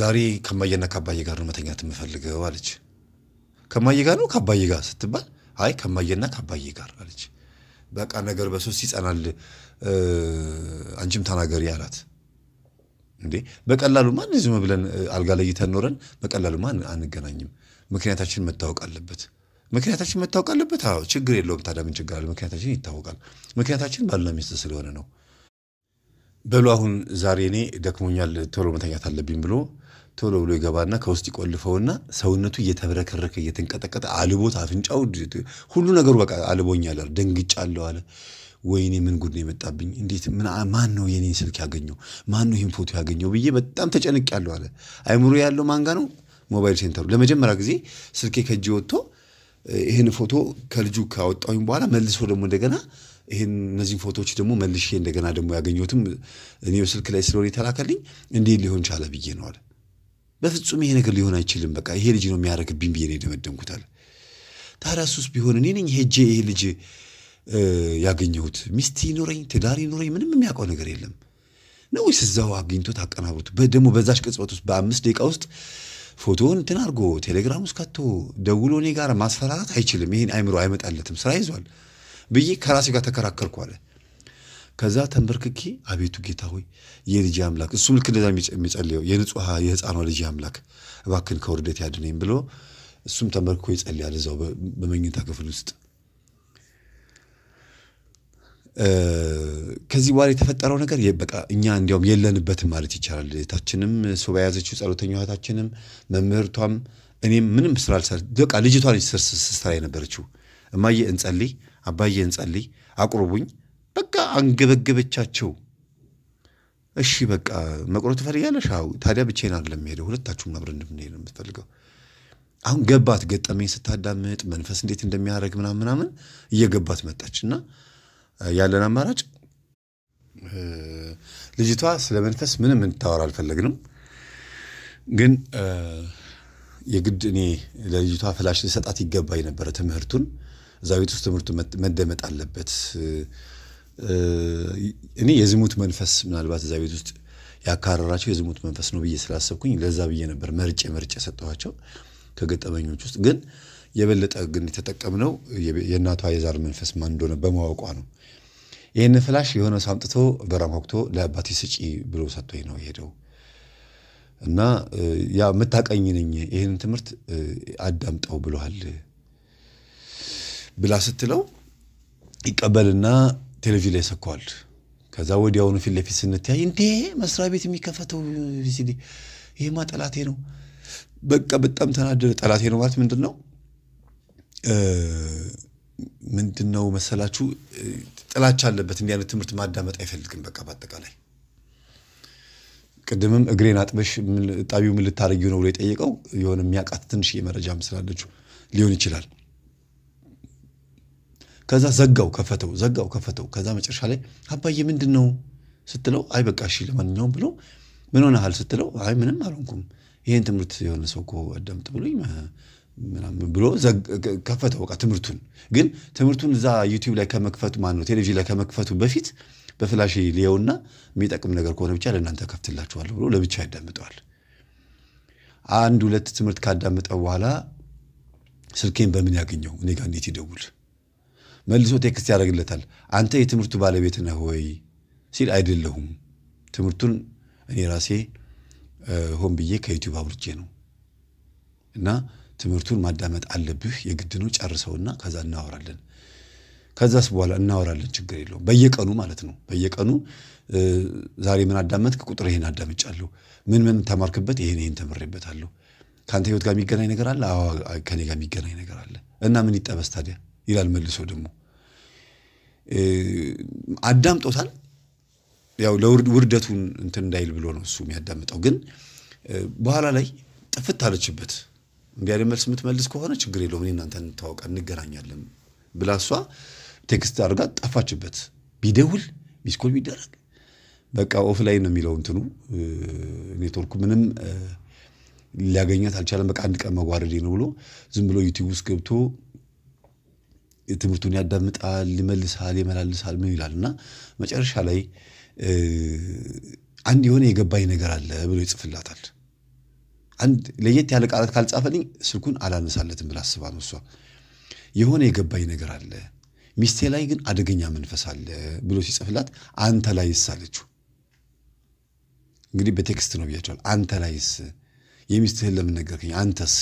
ዛሬ ከማየና ከአባዬ ጋር ነው መተኛት የምፈልገው አለች። ከማዬ ጋር ነው ከአባዬ ጋር ስትባል፣ አይ ከማየና ከአባዬ ጋር አለች። በቃ ነገር በሶስት ይጸናል፣ አንቺም ተናገሪ አላት። እንዴ ማን ዝም ብለን አልጋ ለይተን ኖረን ማን አንገናኝም። ምክንያታችን መታወቅ አለበት። ምክንያታችን መታወቅ አለበት። አዎ ችግር የለውም። ታዲያ ምን ችግር አለ? ምክንያታችን ይታወቃል። ምክንያታችን ባልና ሚስት ስለሆነ ነው። በሉ አሁን ዛሬ እኔ ደክሞኛል ቶሎ መተኛት አለብኝ ብሎ ቶሎ ብሎ ይገባና ከውስጥ ይቆልፈውና ሰውነቱ እየተብረከረከ እየተንቀጠቀጠ አልቦት፣ አፍንጫው፣ ሁሉ ነገሩ በቃ አልቦኛል፣ ደንግጫለሁ አለ። ወይኔ ምን ጉድ ነው የመጣብኝ? እንዴት ማን ነው የኔን ስልክ ያገኘው? ማን ነው ይህን ፎቶ ያገኘው ብዬ በጣም ተጨንቄያለሁ አለ። አይምሮ ያለው ማንጋ ነው? ሞባይል ሴንተሩ። ለመጀመሪያ ጊዜ ስልኬ ከእጅ ወጥቶ ይህን ፎቶ ከልጁ ካወጣሁኝ በኋላ መልሶ ደግሞ እንደገና ይህን እነዚህን ፎቶዎች ደግሞ መልሼ እንደገና ደግሞ ያገኘሁትም እኔው ስልክ ላይ ስለሆነ የተላከልኝ እንዴት ሊሆን ቻለ ብዬ ነው አለ። በፍጹም ይሄ ነገር ሊሆን አይችልም፣ በቃ ይሄ ልጅ ነው የሚያደርግብኝ ብዬ ነው የደመደምኩት አለ። ታዲያ እሱስ ቢሆን እኔ ነኝ ሄጄ ይሄ ልጅ ያገኘሁት ሚስት ይኖረኝ ትዳር ይኖረኝ ምንም የሚያውቀው ነገር የለም ነው ወይስ እዛው አግኝቶት አቀናብሩት ደግሞ በዛች ቅጽበት ውስጥ በአምስት ደቂቃ ውስጥ ፎቶውን እንትን አድርጎ ቴሌግራም ውስጥ ከቶ ደውሎ እኔ ጋር ማስፈራራት አይችልም፣ ይሄን አይምሮ አይመጣለትም፣ ስራ ይዟል ብዬ ከራሴ ጋር ተከራከርኩ አለ። ከዛ ተንበርክኬ አቤቱ ጌታ ሆይ የልጅ አምላክ እሱም ልክ እንደዛ የሚጸልየው የንጹሐ የህፃኗ ልጅ አምላክ እባክን ከውርደት ያድነኝ ብሎ እሱም ተንበርክኮ ይጸልያል እዛው በመኝታ ክፍል ውስጥ ከዚህ በኋላ የተፈጠረው ነገር በቃ እኛ እንዲያውም የለንበትም ማለት ይቻላል። እህታችንም ሰው በያዘችው ጸሎተኛ እህታችንም መምህርቷም እኔም ምንም ስራ አልሰራ በቃ ልጅቷ ስስራ የነበረችው። እማዬ እንጸልይ፣ አባዬ እንጸልይ፣ አቁርቡኝ በቃ አንገበገበቻቸው። እሺ በቃ መቁረብ ትፈልጊያለሽ? አዎ። ታዲያ ብቼን አይደለም ሄደ ሁለታችሁም አብረን እንድንሄድ ነው የምትፈልገው። አሁን ገባት። ገጠመኝ ስታዳምጥ መንፈስ እንዴት እንደሚያደርግ ምናምን ምናምን እየገባት መጣች እና ያለን አማራጭ ልጅቷ ስለ መንፈስ ምንም እንድታወራ አልፈለግንም፣ ግን የግድ እኔ ለልጅቷ ፍላሽ ልሰጣት ይገባ የነበረ ትምህርቱን እዛ ቤት ውስጥ ትምህርቱ መደመጥ አለበት። እኔ የዝሙት መንፈስ ምናልባት እዛ ቤት ውስጥ ያካረራቸው የዝሙት መንፈስ ነው ብዬ ስላሰብኩኝ ለዛ ብዬ ነበር መርጬ መርጬ ሰጠኋቸው ከገጠመኞች ውስጥ ግን የበለጠ ግን የተጠቀምነው የእናቷ የዛር መንፈስ ማን እንደሆነ በማወቋ ነው። ይህንን ፍላሽ የሆነ ሰው አምጥቶ በራም ወቅቶ ለአባቴ ስጪ ብሎ ሰጥቶኝ ነው የሄደው እና ያ የምታቀኝ ነኝ ትምህርት አዳምጠው ብለሃል ብላ ስትለው ይቀበልና ቴሌቪዥን ላይ ሰኳል። ከዛ ወዲያውኑ ፊት ለፊት ስንተያይ እንዴ መስሪያ ቤት የሚከፈተው ይሄማ ጠላቴ ነው። በቃ በጣም ተናደደ። ጠላቴ ነው ማለት ምንድን ነው? ምንድን ነው መሰላችሁ ጥላቻ አለበት። እንዲህ አይነት ትምህርት ማዳመጥ አይፈልግም። በቃ በአጠቃላይ ቅድምም እግሬን አጥበሽ ጣቢው ምን ነው ብሎ የጠየቀው የሆነ የሚያውቃት ትንሽ የመረጃም ስላለችው ሊሆን ይችላል። ከዛ ዘጋው ከፈተው፣ ዘጋው ከፈተው። ከዛ መጨረሻ ላይ አባዬ ምንድን ነው ስትለው አይ በቃ እሺ ለማንኛውም ብሎ ምን ሆነሃል ስትለው አይ ምንም አልሆንኩም፣ ይሄን ትምህርት የሆነ ሰው እኮ አዳምጥ ብሎኝ ምናምን ብሎ ከፈተ በቃ ትምህርቱን። ግን ትምህርቱን እዛ ዩቲዩብ ላይ ከመክፈቱ ማን ነው ቴሌቪዥን ላይ ከመክፈቱ በፊት በፍላሽ ሊየውና የሚጠቅም ነገር ከሆነ ብቻ ለእናንተ ከፍትላችኋለሁ ብሎ ለብቻ ያዳምጠዋል። አንድ ሁለት ትምህርት ካዳመጠ በኋላ ስልኬን በምን ያገኘው እኔ ጋር እንዴት ይደውል? መልሶ ቴክስት ያደርግለታል። አንተ የትምህርቱ ባለቤት ነህ ወይ ሲል አይደለሁም፣ ትምህርቱን እኔ ራሴ ሆን ብዬ ከዩቲዩብ አውርጄ ነው እና ትምህርቱን ማዳመጥ አለብህ የግድ ነው። ጨርሰውና ከዛ እናወራለን። ከዛስ በኋላ እናወራለን፣ ችግር የለውም። በየቀኑ ማለት ነው። በየቀኑ ዛሬ ምን አዳመጥክ? ቁጥር ይሄን አዳምጫለሁ። ምን ምን ተማርክበት? ይሄን ይሄን ተምሬበታለሁ። ከአንተ ህይወት ጋር የሚገናኝ ነገር አለ? አዎ ከኔ ጋር የሚገናኝ ነገር አለ። እና ምን ይጠበስ ታዲያ ይላል መልሶ ደግሞ አዳምጦታል። ያው ለውርደቱን እንትን እንዳይል ብሎ ነው እሱ የሚያዳምጠው። ግን በኋላ ላይ ጥፍት አለችበት። እምቢ ያለ መልስ የምትመልስ ከሆነ ችግር የለውም እኔ እናንተ እንተዋወቅ እንገናኛለን ብላ እሷ ቴክስት አድርጋ ጠፋችበት። ቢደውል ሚስኮል ቢደረግ በቃ ኦፍላይን ነው የሚለው እንትኑ ኔትወርኩ ምንም ሊያገኛት አልቻለም። በቃ አንድ ቀን መጓረዴ ነው ብሎ ዝም ብሎ ዩቲዩብ ውስጥ ገብቶ ትምህርቱን ያዳምጣል፣ ይመልሳል፣ ይመላልሳል፣ ምን ይላል እና መጨረሻ ላይ አንድ የሆነ የገባኝ ነገር አለ ብሎ ይጽፍላታል። አንድ ለየት ያለ ቃላት ካልጻፈልኝ ስልኩን አላነሳለትም ብላ አስባ ነው እሷ። የሆነ የገባኝ ነገር አለ፣ ሚስቴ ላይ ግን አደገኛ መንፈስ አለ ብሎ ሲጽፍላት አንተ ላይስ አለችው። እንግዲህ በቴክስት ነው ብያቸዋል። አንተ ላይስ የሚስትህን ለምን ነገርከኝ? አንተስ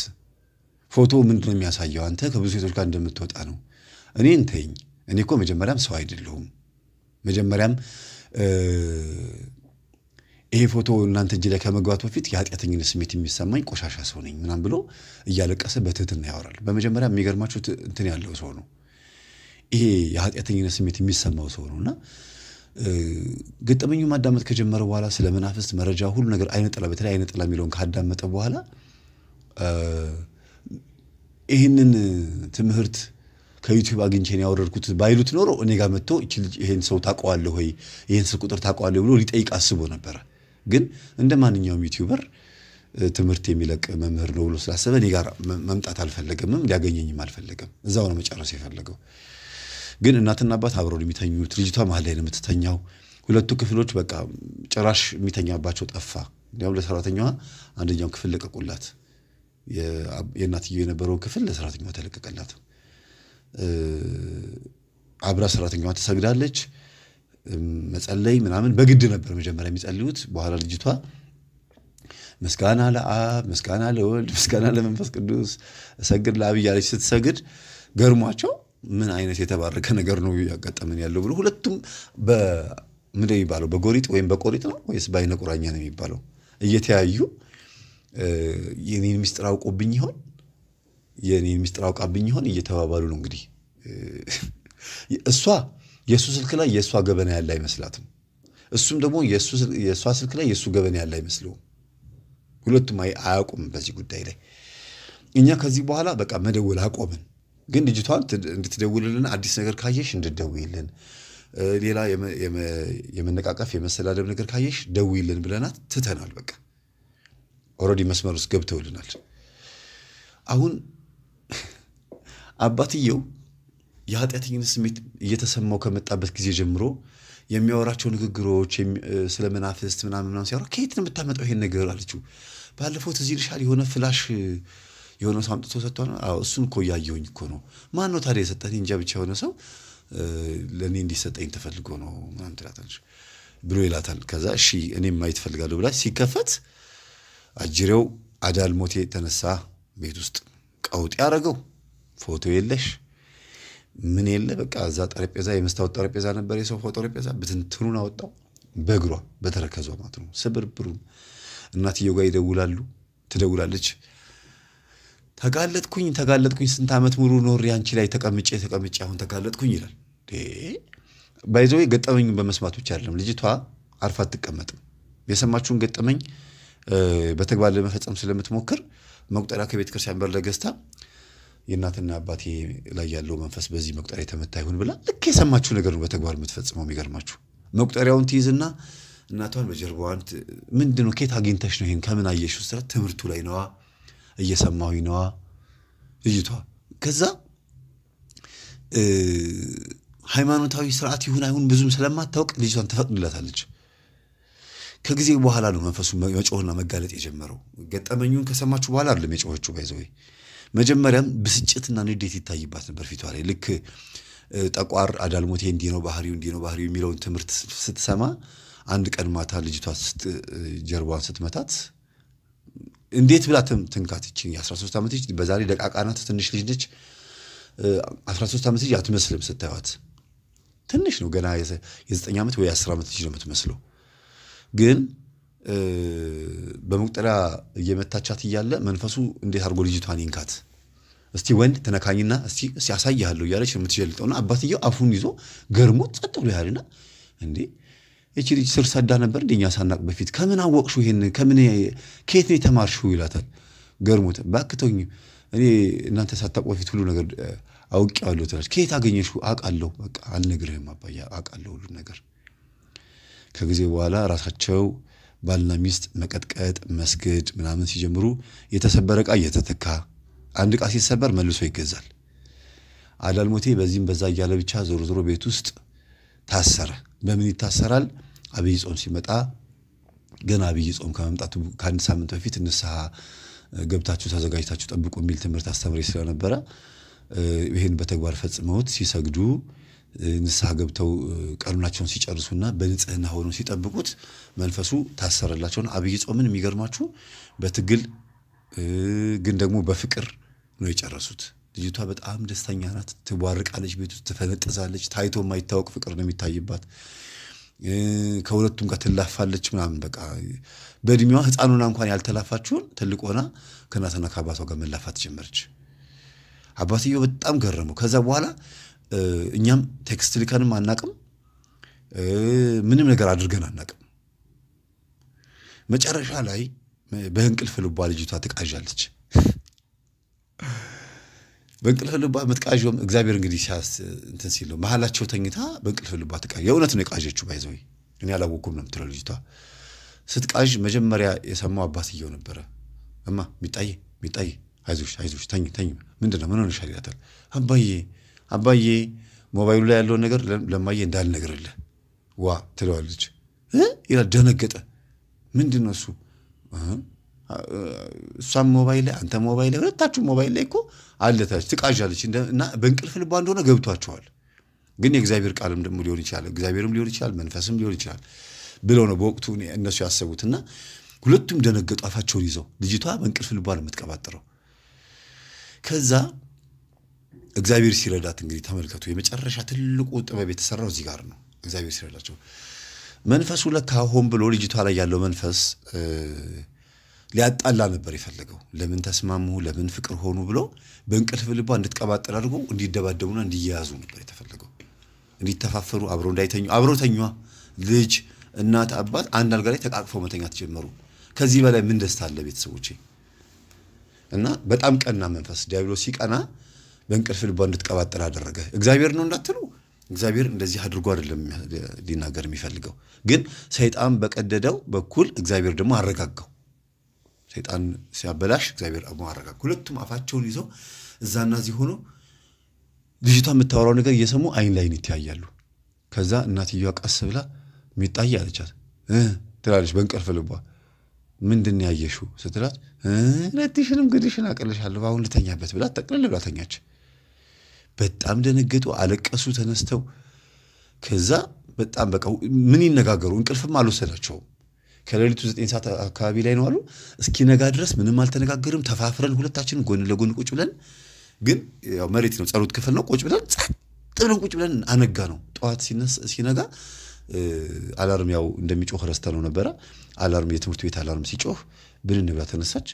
ፎቶ ምንድን ነው የሚያሳየው? አንተ ከብዙ ሴቶች ጋር እንደምትወጣ ነው። እኔ እንተኝ፣ እኔ እኮ መጀመሪያም ሰው አይደለሁም። መጀመሪያም ይሄ ፎቶ እናንተ እጅ ላይ ከመግባት በፊት የኃጢአተኝነት ስሜት የሚሰማኝ ቆሻሻ ሰው ነኝ ምናም ብሎ እያለቀሰ በትህትና ያወራል። በመጀመሪያ የሚገርማችሁ እንትን ያለው ሰው ነው። ይሄ የኃጢአተኝነት ስሜት የሚሰማው ሰው ነው እና ገጠመኙ ማዳመጥ ከጀመረ በኋላ ስለ መናፍስት መረጃ ሁሉ ነገር አይነ ጥላ በተለይ አይነ ጥላ የሚለውን ካዳመጠ በኋላ ይህንን ትምህርት ከዩቲዩብ አግኝቼን ያወረድኩት ባይሉት ኖሮ እኔ ጋር መጥቶ ይህን ሰው ታውቀዋለህ ወይ ይህን ስልክ ቁጥር ታውቀዋለህ ብሎ ሊጠይቅ አስቦ ነበረ። ግን እንደ ማንኛውም ዩቲዩበር ትምህርት የሚለቅ መምህር ነው ብሎ ስላሰበ እኔ ጋር መምጣት አልፈለገምም፣ ሊያገኘኝም አልፈለገም። እዛው ነው መጨረስ የፈለገው። ግን እናትና አባት አብረው የሚተኙት፣ ልጅቷ መሀል ላይ ነው የምትተኛው። ሁለቱ ክፍሎች በቃ ጭራሽ የሚተኛባቸው ጠፋ። እንዲያውም ለሰራተኛዋ አንደኛው ክፍል ለቀቁላት። የእናትየው የነበረውን ክፍል ለሰራተኛዋ ተለቀቀላት። አብራ ሰራተኛዋ ትሰግዳለች። መጸለይ ምናምን በግድ ነበር መጀመሪያ የሚጸልዩት። በኋላ ልጅቷ ምስጋና ለአብ ምስጋና ለወልድ ምስጋና ለመንፈስ ቅዱስ እሰግድ ለአብ እያለች ስትሰግድ ገርሟቸው ምን አይነት የተባረከ ነገር ነው ያጋጠመን ያለው ብሎ ሁለቱም ምንድን የሚባለው በጎሪጥ ወይም በቆሪጥ ነው ወይስ በአይነ ቁራኛ ነው የሚባለው እየተያዩ የኔን ሚስጥር አውቆብኝ ይሆን የኔን ሚስጥር አውቃብኝ ይሆን እየተባባሉ ነው እንግዲህ እሷ የእሱ ስልክ ላይ የእሷ ገበና ያለ አይመስላትም። እሱም ደግሞ የእሷ ስልክ ላይ የእሱ ገበና ያለ አይመስለውም። ሁለቱም አያውቁም በዚህ ጉዳይ ላይ። እኛ ከዚህ በኋላ በቃ መደወል አቆምን። ግን ልጅቷን እንድትደውልልን አዲስ ነገር ካየሽ እንድትደውይልን፣ ሌላ የመነቃቀፍ የመሰዳደብ ነገር ካየሽ ደውይልን ብለናት ትተናል። በቃ ኦልሬዲ መስመር ውስጥ ገብተውልናል። አሁን አባትየው የኃጢአተኝነት ስሜት እየተሰማው ከመጣበት ጊዜ ጀምሮ የሚያወራቸው ንግግሮች ስለ መናፍስት ምናምን ምናምን ሲያወራ ከየት ነው የምታመጣው ይሄን ነገር አለችው። ባለፈው ትዝ ይልሻል የሆነ ፍላሽ የሆነ ሰው አምጥቶ ሰጥቷል። እሱን እኮ እያየሁኝ እኮ ነው። ማን ነው ታዲያ የሰጠን? እንጃ ብቻ የሆነ ሰው ለእኔ እንዲሰጠኝ ተፈልጎ ነው ምናምን ትላታለች ብሎ ይላታል። ከዛ እሺ እኔም ማየት እፈልጋለሁ ብላ ሲከፈት አጅሬው አዳልሞቴ ተነሳ። ቤት ውስጥ ቀውጥ ያደረገው ፎቶ የለሽ ምን የለ በቃ እዛ ጠረጴዛ የመስታወት ጠረጴዛ ነበር፣ የሶፋ ጠረጴዛ ብትንትኑን አወጣው በእግሯ በተረከዟ ማለት ነው። ስብርብሩን እናትየው ጋር ይደውላሉ፣ ትደውላለች። ተጋለጥኩኝ ተጋለጥኩኝ፣ ስንት ዓመት ሙሉ ኖሬ አንቺ ላይ ተቀምጬ ተቀምጬ አሁን ተጋለጥኩኝ ይላል። ባይዘ ገጠመኝ በመስማት ብቻ አይደለም ልጅቷ አርፋ አትቀመጥም። የሰማችሁን ገጠመኝ በተግባር ለመፈጸም ስለምትሞክር መቁጠሪያ ከቤተክርስቲያን ክርስቲያን በር ለገዝታ የእናትና አባቴ ላይ ያለው መንፈስ በዚህ መቁጠሪያ የተመታ ይሁን ብላ ልክ የሰማችሁ ነገር ነው በተግባር የምትፈጽመው። የሚገርማችሁ መቁጠሪያውን ትይዝና እናቷን በጀርባዋን ምንድን ነው ኬት አግኝተሽ ነው ይህን ከምን አየሽ? ስራ ትምህርቱ ላይ ነዋ እየሰማሁኝ ነዋ ልጅቷ። ከዛ ሃይማኖታዊ ስርዓት ይሁን አይሁን ብዙም ስለማታውቅ ልጅቷን ትፈቅድላታለች። ከጊዜ በኋላ ነው መንፈሱ መጮህና መጋለጥ የጀመረው። ገጠመኙን ከሰማችሁ በኋላ አይደለም የጮኸችው ባይዘወይ መጀመሪያም ብስጭትና ንዴት ይታይባት ነበር ፊቷ ላይ ልክ ጠቋር አዳልሞቴ እንዲህ ነው ባህሪው እንዲህ ነው ባህሪው የሚለውን ትምህርት ስትሰማ አንድ ቀን ማታ ልጅቷ ጀርባዋን ስትመታት እንዴት ብላ ትንካት ይችን የ13 ዓመት ልጅ በዛሬ ትንሽ ልጅ ነች 13 ዓመት ልጅ አትመስልም ስታዩት ትንሽ ነው ገና የ9 ዓመት ወይ 10 ዓመት ልጅ ነው የምትመስለው ግን በመቁጠሪያ እየመታቻት እያለ መንፈሱ እንዴት አድርጎ ልጅቷን ይንካት እስቲ ወንድ ተነካኝና እስቲ ያሳይሃለሁ እያለች ነው የምትጀልጠውና አባትየው አፉን ይዞ ገርሞ ጸጥ ብሎ ያልና እንዴ ይቺ ልጅ ስር ሰዳ ነበር እንደኛ ሳናቅ በፊት ከምን አወቅሹ? ይሄን ከምን ከየት ነው የተማርሽው? ይላታል ገርሞት። ባክቶኝ እኔ እናንተ ሳታውቁ በፊት ሁሉ ነገር አውቄዋለሁ ትላለች። ከየት አገኘሽው? አውቃለሁ፣ በቃ አልነግርህም አባዬ፣ አውቃለሁ ሁሉ ነገር። ከጊዜ በኋላ ራሳቸው ባልና ሚስት መቀጥቀጥ መስገድ ምናምን ሲጀምሩ የተሰበረ ዕቃ እየተተካ አንድ ዕቃ ሲሰበር መልሶ ይገዛል። አዳልሞቴ በዚህም በዛ እያለ ብቻ ዞሮ ዞሮ ቤት ውስጥ ታሰረ። በምን ይታሰራል? አብይ ጾም ሲመጣ ገና አብይ ጾም ከመምጣቱ ከአንድ ሳምንት በፊት ንስሐ ገብታችሁ ተዘጋጅታችሁ ጠብቁ የሚል ትምህርት አስተምሬ ስለነበረ ይህን በተግባር ፈጽመውት ሲሰግዱ ንስሐ ገብተው ቀኑናቸውን ሲጨርሱና በንጽህና ሆነው ሲጠብቁት መንፈሱ ታሰረላቸውን። አብይ ጾምን የሚገርማችሁ በትግል ግን ደግሞ በፍቅር ነው የጨረሱት። ልጅቷ በጣም ደስተኛ ናት። ትቧርቃለች፣ ቤት ውስጥ ትፈነጥዛለች። ታይቶ የማይታወቅ ፍቅር ነው የሚታይባት። ከሁለቱም ጋር ትላፋለች ምናምን በቃ በእድሜዋ ህፃኑና እንኳን ያልተላፋችውን ትልቅ ሆና ከእናትና ከአባቷ ጋር መላፋት ጀመረች። አባትየው በጣም ገረመው። ከዛ በኋላ እኛም ቴክስት ልከንም አናቅም፣ ምንም ነገር አድርገን አናቅም። መጨረሻ ላይ በእንቅልፍ ልቧ ልጅቷ ትቃዣለች። በእንቅልፍ ልቧ የምትቃዥም እግዚአብሔር እንግዲህ ሲያስ እንትን ሲል ነው። መሀላቸው ተኝታ በእንቅልፍ ልቧ ትቃዥ። የእውነት ነው የቃዠችው። ባይዘዊ እኔ አላወኩም ነው የምትለው ልጅቷ። ስትቃዥ መጀመሪያ የሰማው አባትየው ነበረ። እማ ሚጣዬ ሚጣዬ አይዞሽ አይዞሽ ተኝ ተኝ፣ ምንድን ነው ምን ሆነሻል ይላታል። አባዬ አባዬ ሞባይሉ ላይ ያለውን ነገር ለማየ እንዳልነግርልህ ዋ ትለዋለች። ይላል ደነገጠ። ምንድን ነው እሱ? እሷም ሞባይል ላይ አንተ ሞባይል ላይ ሁለታችሁ ሞባይል ላይ እኮ አለታች ትቃዣለች። እና በእንቅልፍ ልቧ እንደሆነ ገብቷቸዋል። ግን የእግዚአብሔር ቃልም ደግሞ ሊሆን ይችላል፣ እግዚአብሔርም ሊሆን ይችላል፣ መንፈስም ሊሆን ይችላል ብለው ነው በወቅቱ እነሱ ያሰቡት እና ሁለቱም ደነገጡ። አፋቸውን ይዘው ልጅቷ በእንቅልፍ ልባ ነው የምትቀባጥረው። ከዛ እግዚአብሔር ሲረዳት እንግዲህ ተመልከቱ፣ የመጨረሻ ትልቁ ጥበብ የተሰራው እዚህ ጋር ነው። እግዚአብሔር ሲረዳቸው መንፈሱ ለካ ሆን ብሎ ልጅቷ ላይ ያለው መንፈስ ሊያጣላ ነበር የፈለገው። ለምን ተስማሙ፣ ለምን ፍቅር ሆኑ ብሎ በእንቅልፍ ልቧ እንድትቀባጠል አድርጎ እንዲደባደቡና እንዲያያዙ ነበር የተፈለገው። እንዲተፋፈሩ፣ አብረው እንዳይተኙ፣ አብረው ተኛ። ልጅ እናት፣ አባት አንድ አልጋ ላይ ተቃቅፈው መተኛ ተጀመሩ። ከዚህ በላይ ምን ደስታ አለ ቤተሰቦቼ? እና በጣም ቀና መንፈስ ዲያብሎስ ሲቀና በእንቅልፍ ልቧ እንድትቀባጠል አደረገ። እግዚአብሔር ነው እንዳትሉ እግዚአብሔር እንደዚህ አድርጎ አይደለም ሊናገር የሚፈልገው፣ ግን ሰይጣን በቀደደው በኩል እግዚአብሔር ደግሞ አረጋጋው። ሰይጣን ሲያበላሽ እግዚአብሔር ደግሞ አረጋጋ። ሁለቱም አፋቸውን ይዘው እዛና እዚህ ሆኖ ልጅቷ የምታወራው ነገር እየሰሙ አይን ላይን ይተያያሉ። ከዛ እናትየዋ ቀስ ብላ ሚጣይ አለቻት ትላለች በእንቅልፍ ልቧ ምንድን ያየሹ ስትላት ነትሽንም ግድሽን አቅልሻለሁ አሁን ልተኛበት ብላ ጠቅልል ብላ ተኛች። በጣም ደነገጡ፣ አለቀሱ፣ ተነስተው ከዛ በጣም በቃ ምን ይነጋገሩ እንቅልፍም አልወሰዳቸውም። ከሌሊቱ ዘጠኝ ሰዓት አካባቢ ላይ ነው አሉ። እስኪነጋ ድረስ ምንም አልተነጋገርም። ተፋፍረን ሁለታችን ጎን ለጎን ቁጭ ብለን ግን ያው መሬት ነው ጸሎት ክፍል ነው። ቁጭ ብለን ጸጥ ብለን ቁጭ ብለን አነጋ ነው። ጠዋት ሲነጋ አላርም ያው እንደሚጮህ ረስተ ነው ነበረ። አላርም የትምህርት ቤት አላርም ሲጮህ ብንን ብላ ተነሳች።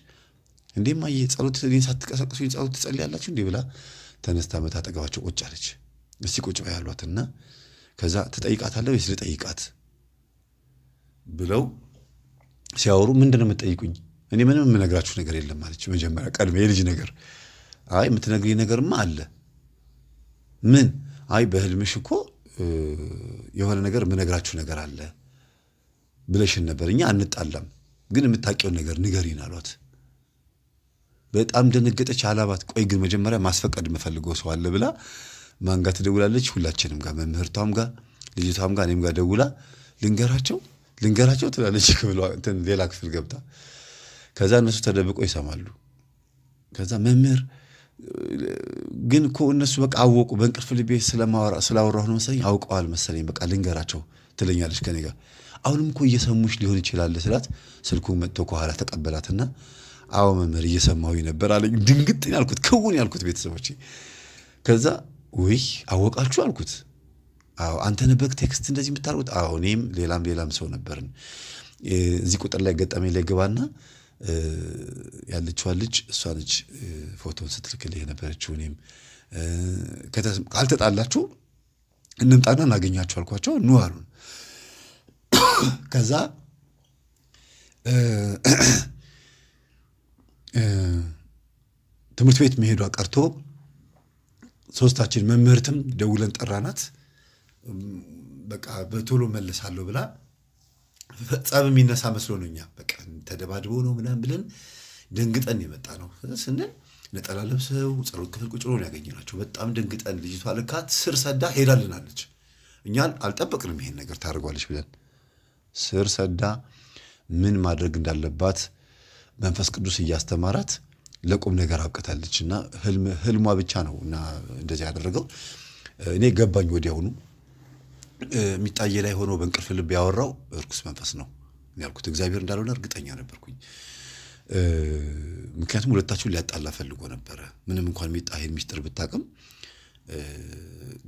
እንዴማ የጸሎት እኔን ጸሎት ትጸልያላችሁ እንዴ ብላ ተነስታ መታ አጠገባቸው ቁጭ አለች። እስቲ ቁጭ በይ እና ከዛ ትጠይቃታለህ ወይስ ልጠይቃት ብለው ሲያወሩ ነው የምትጠይቁኝ? እኔ ምንም የምነግራችሁ ነገር የለም አለች። መጀመሪያ ቀድሜ የልጅ ነገር አይ የምትነግሪኝ ነገርማ አለ። ምን? አይ በህልምሽ እኮ የሆነ ነገር የምነግራችሁ ነገር አለ ብለሽን ነበር። እኛ አንጣላም፣ ግን የምታውቂውን ነገር ንገሪን አሏት። በጣም ደነገጠች። አላባት ቆይ ግን መጀመሪያ ማስፈቀድ የምፈልገው ሰው አለ ብላ ማን ጋር ትደውላለች? ሁላችንም ጋር መምህርቷም ጋር ልጅቷም ጋር እኔም ጋር ደውላ ልንገራቸው ልንገራቸው ትላለች። ሌላ ክፍል ገብታ ከዛ እነሱ ተደብቀው ይሰማሉ። ከዛ መምህር ግን እኮ እነሱ በቃ አወቁ። በእንቅልፍ ልቤ ስላወራሁ ነው መሰለኝ አውቀዋል መሰለኝ በቃ ልንገራቸው ትለኛለች ከኔ ጋር አሁንም እኮ እየሰሙሽ ሊሆን ይችላል ስላት ስልኩ መጥቶ ከኋላ ተቀበላትና አዎ መምህር እየሰማሁኝ ነበር አለኝ። ድንግጥ ያልኩት ክውን ያልኩት ቤተሰቦቼ። ከዛ ውይ አወቃችሁ አልኩት። አዎ አንተ ነበክ ቴክስት እንደዚህ የምታደርጉት? አዎ እኔም ሌላም ሌላም ሰው ነበርን። እዚህ ቁጥር ላይ ገጠመኝ ላይ ግባና ያለችዋ ልጅ እሷ ነች ፎቶን ስትልክልህ የነበረችው። እኔም ካልተጣላችሁ እንምጣና እናገኛችሁ አልኳቸው። ኑ አሉን። ከዛ ትምህርት ቤት መሄዷ ቀርቶ ሶስታችን መምህርትም ደውለን ጠራናት። በቃ በቶሎ መለሳለሁ ብላ ጸብ የሚነሳ መስሎ ነው። እኛ በቃ ተደባድቦ ነው ምናምን ብለን ደንግጠን የመጣ ነው ስንል ነጠላ ለብሰው ጸሎት ክፍል ቁጭ ብሎ ያገኘናቸው። በጣም ደንግጠን ልጅቷ ልካ ስር ሰዳ ሄዳልናለች። እኛ አልጠበቅንም ይሄን ነገር ታደርጓለች ብለን ስር ሰዳ ምን ማድረግ እንዳለባት መንፈስ ቅዱስ እያስተማራት ለቁም ነገር አብቅታለች እና ህልሟ ብቻ ነው እና እንደዚህ ያደረገው እኔ ገባኝ ወዲያውኑ የሚታየ ላይ ሆኖ በእንቅልፍ ልብ ያወራው እርኩስ መንፈስ ነው ያልኩት እግዚአብሔር እንዳልሆነ እርግጠኛ ነበርኩኝ ምክንያቱም ሁለታችሁን ሊያጣላ ፈልጎ ነበረ ምንም እንኳን ሚጣሄን ሚስጥር ብታቅም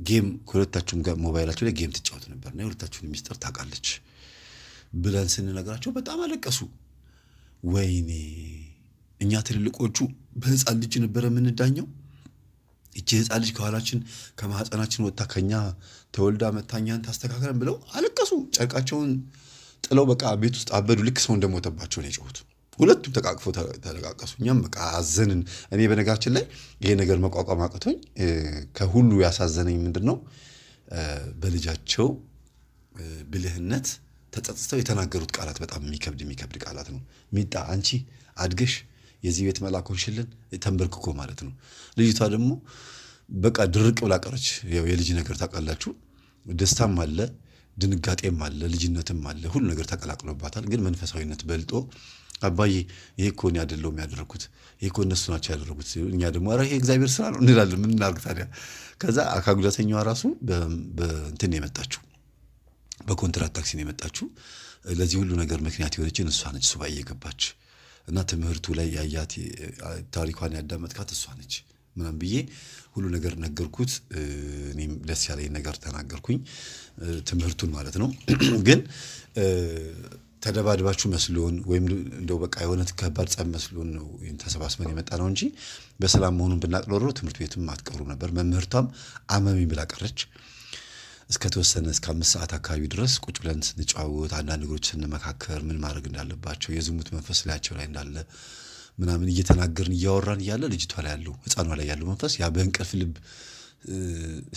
ጌም ከሁለታችሁም ጋር ሞባይላቸው ላይ ጌም ትጫወት ነበር እና የሁለታችሁን ሚስጥር ታውቃለች ብለን ስንነግራቸው በጣም አለቀሱ ወይኔ እኛ ትልልቆቹ በህፃን ልጅ ነበረ የምንዳኘው። እቺ ህፃን ልጅ ከኋላችን ከማህፀናችን ወጥታ ከኛ ተወልዳ መታኛን ታስተካክለን ብለው አለቀሱ። ጨርቃቸውን ጥለው በቃ ቤት ውስጥ አበዱ። ልክ ሰው እንደሞተባቸው ነው የጮሁት። ሁለቱም ተቃቅፎ ተለቃቀሱ። እኛም በቃ አዘንን። እኔ በነገራችን ላይ ይሄ ነገር መቋቋም አቅቶኝ ከሁሉ ያሳዘነኝ ምንድን ነው በልጃቸው ብልህነት ተጸጽተው የተናገሩት ቃላት በጣም የሚከብድ የሚከብድ ቃላት ነው። ሚጣ አንቺ አድገሽ የዚህ ቤት መልአክ ሆንሽልን ተንበርክኮ ማለት ነው። ልጅቷ ደግሞ በቃ ድርቅ ብላ ቀረች። ያው የልጅ ነገር ታውቃላችሁ። ደስታም አለ፣ ድንጋጤም አለ፣ ልጅነትም አለ። ሁሉ ነገር ተቀላቅሎባታል። ግን መንፈሳዊነት በልጦ አባዬ ይሄ እኮ እኔ አይደለሁም ያደረኩት፣ ይሄ እኮ እነሱ ናቸው ያደረጉት። እኛ ደግሞ ኧረ ይሄ እግዚአብሔር ስራ ነው እንላለን። ምን ታዲያ? ከዛ አካል ጉዳተኛዋ ራሱ በእንትን የመጣችው በኮንትራት ታክሲ ነው የመጣችው። ለዚህ ሁሉ ነገር ምክንያት የሆነችን እሷ ነች ሱባኤ እየገባች እና ትምህርቱ ላይ ያያት ታሪኳን ያዳመጥካት እሷ ነች ምናም ብዬ ሁሉ ነገር ነገርኩት። እኔም ደስ ያለኝ ነገር ተናገርኩኝ፣ ትምህርቱን ማለት ነው። ግን ተደባድባችሁ መስሎን ወይም እንደው በቃ የሆነ ከባድ ጸብ መስሎን ነው ተሰባስበን የመጣ ነው እንጂ በሰላም መሆኑን ብናቅ ትምህርት ቤትም አትቀሩ ነበር። መምህርቷም አመሚ ብላ ቀረች። እስከ ተወሰነ እስከ አምስት ሰዓት አካባቢ ድረስ ቁጭ ብለን ስንጨዋወት አንዳንድ ነገሮች ስንመካከር ምን ማድረግ እንዳለባቸው የዝሙት መንፈስ ላያቸው ላይ እንዳለ ምናምን እየተናገርን እያወራን እያለ ልጅቷ ላይ ያለው ህፃኗ ላይ ያለው መንፈስ ያ በእንቅልፍ ልብ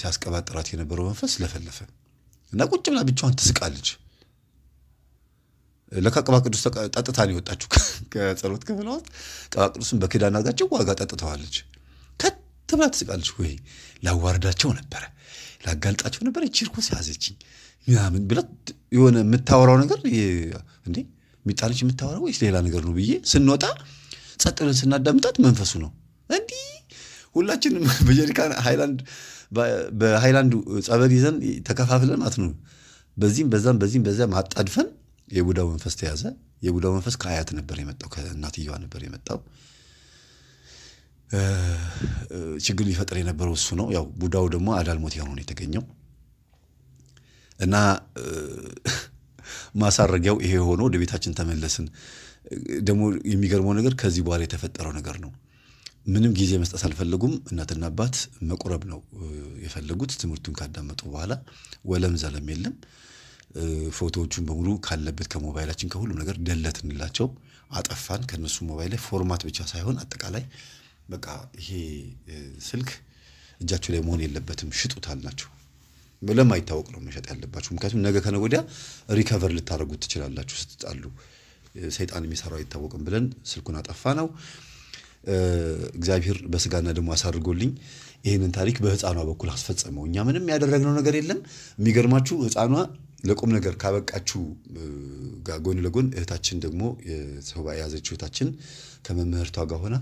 ሲያስቀባጥራት የነበረው መንፈስ ለፈለፈ እና ቁጭ ብላ ብቻዋን ትስቃለች። ለካ ቅባ ቅዱስ ጠጥታ ነው የወጣችሁ ከጸሎት ክፍል ውስጥ ቅባ ቅዱስን በክዳን አድርጋቸው ዋጋ ጠጥተዋለች። ከት ብላ ትስቃለች። ወይ ላዋርዳቸው ነበረ ላጋልጣቸው ነበር። እቺ እርኩስ ያዘችኝ ምናምን ብላ የሆነ የምታወራው ነገር እንዴ ሚጣለች የምታወራው ወይስ ሌላ ነገር ነው ብዬ ስንወጣ ጸጥ ብለን ስናዳምጣት መንፈሱ ነው እንዲህ ሁላችንም በጀሪካን ሃይላንድ በሃይላንዱ ጸበል ይዘን ተከፋፍለን ማለት ነው። በዚህም በዛም በዚህም በዚያ አጣድፈን የቡዳው መንፈስ ተያዘ። የቡዳው መንፈስ ከአያት ነበር የመጣው፣ ከእናትየዋ ነበር የመጣው። ችግር ሊፈጥር የነበረው እሱ ነው። ያው ቡዳው ደግሞ አዳልሞት ሆኖ ነው የተገኘው እና ማሳረጊያው ይሄ ሆኖ ወደ ቤታችን ተመለስን። ደግሞ የሚገርመው ነገር ከዚህ በኋላ የተፈጠረው ነገር ነው። ምንም ጊዜ መስጠት አልፈለጉም። እናትና አባት መቁረብ ነው የፈለጉት። ትምህርቱን ካዳመጡ በኋላ ወለም ዘለም የለም። ፎቶዎቹን በሙሉ ካለበት ከሞባይላችን ከሁሉም ነገር ደለትንላቸው፣ አጠፋን። ከነሱ ሞባይል ላይ ፎርማት ብቻ ሳይሆን አጠቃላይ በቃ ይሄ ስልክ እጃችሁ ላይ መሆን የለበትም ሽጡት አልናቸው። ለማይታወቅ ነው መሸጥ ያለባችሁ። ምክንያቱም ነገ ከነገ ወዲያ ሪከቨር ልታደርጉት ትችላላችሁ ስትጣሉ። ሰይጣን የሚሰራው አይታወቅም ብለን ስልኩን አጠፋ ነው። እግዚአብሔር በስጋና ደግሞ አሳድርጎልኝ ይህንን ታሪክ በህፃኗ በኩል አስፈጸመው። እኛ ምንም ያደረግነው ነገር የለም። የሚገርማችሁ ህፃኗ ለቁም ነገር ካበቃችሁ ጎን ለጎን እህታችን ደግሞ ሰው የያዘችው እህታችን ከመምህርቷ ጋር ሆና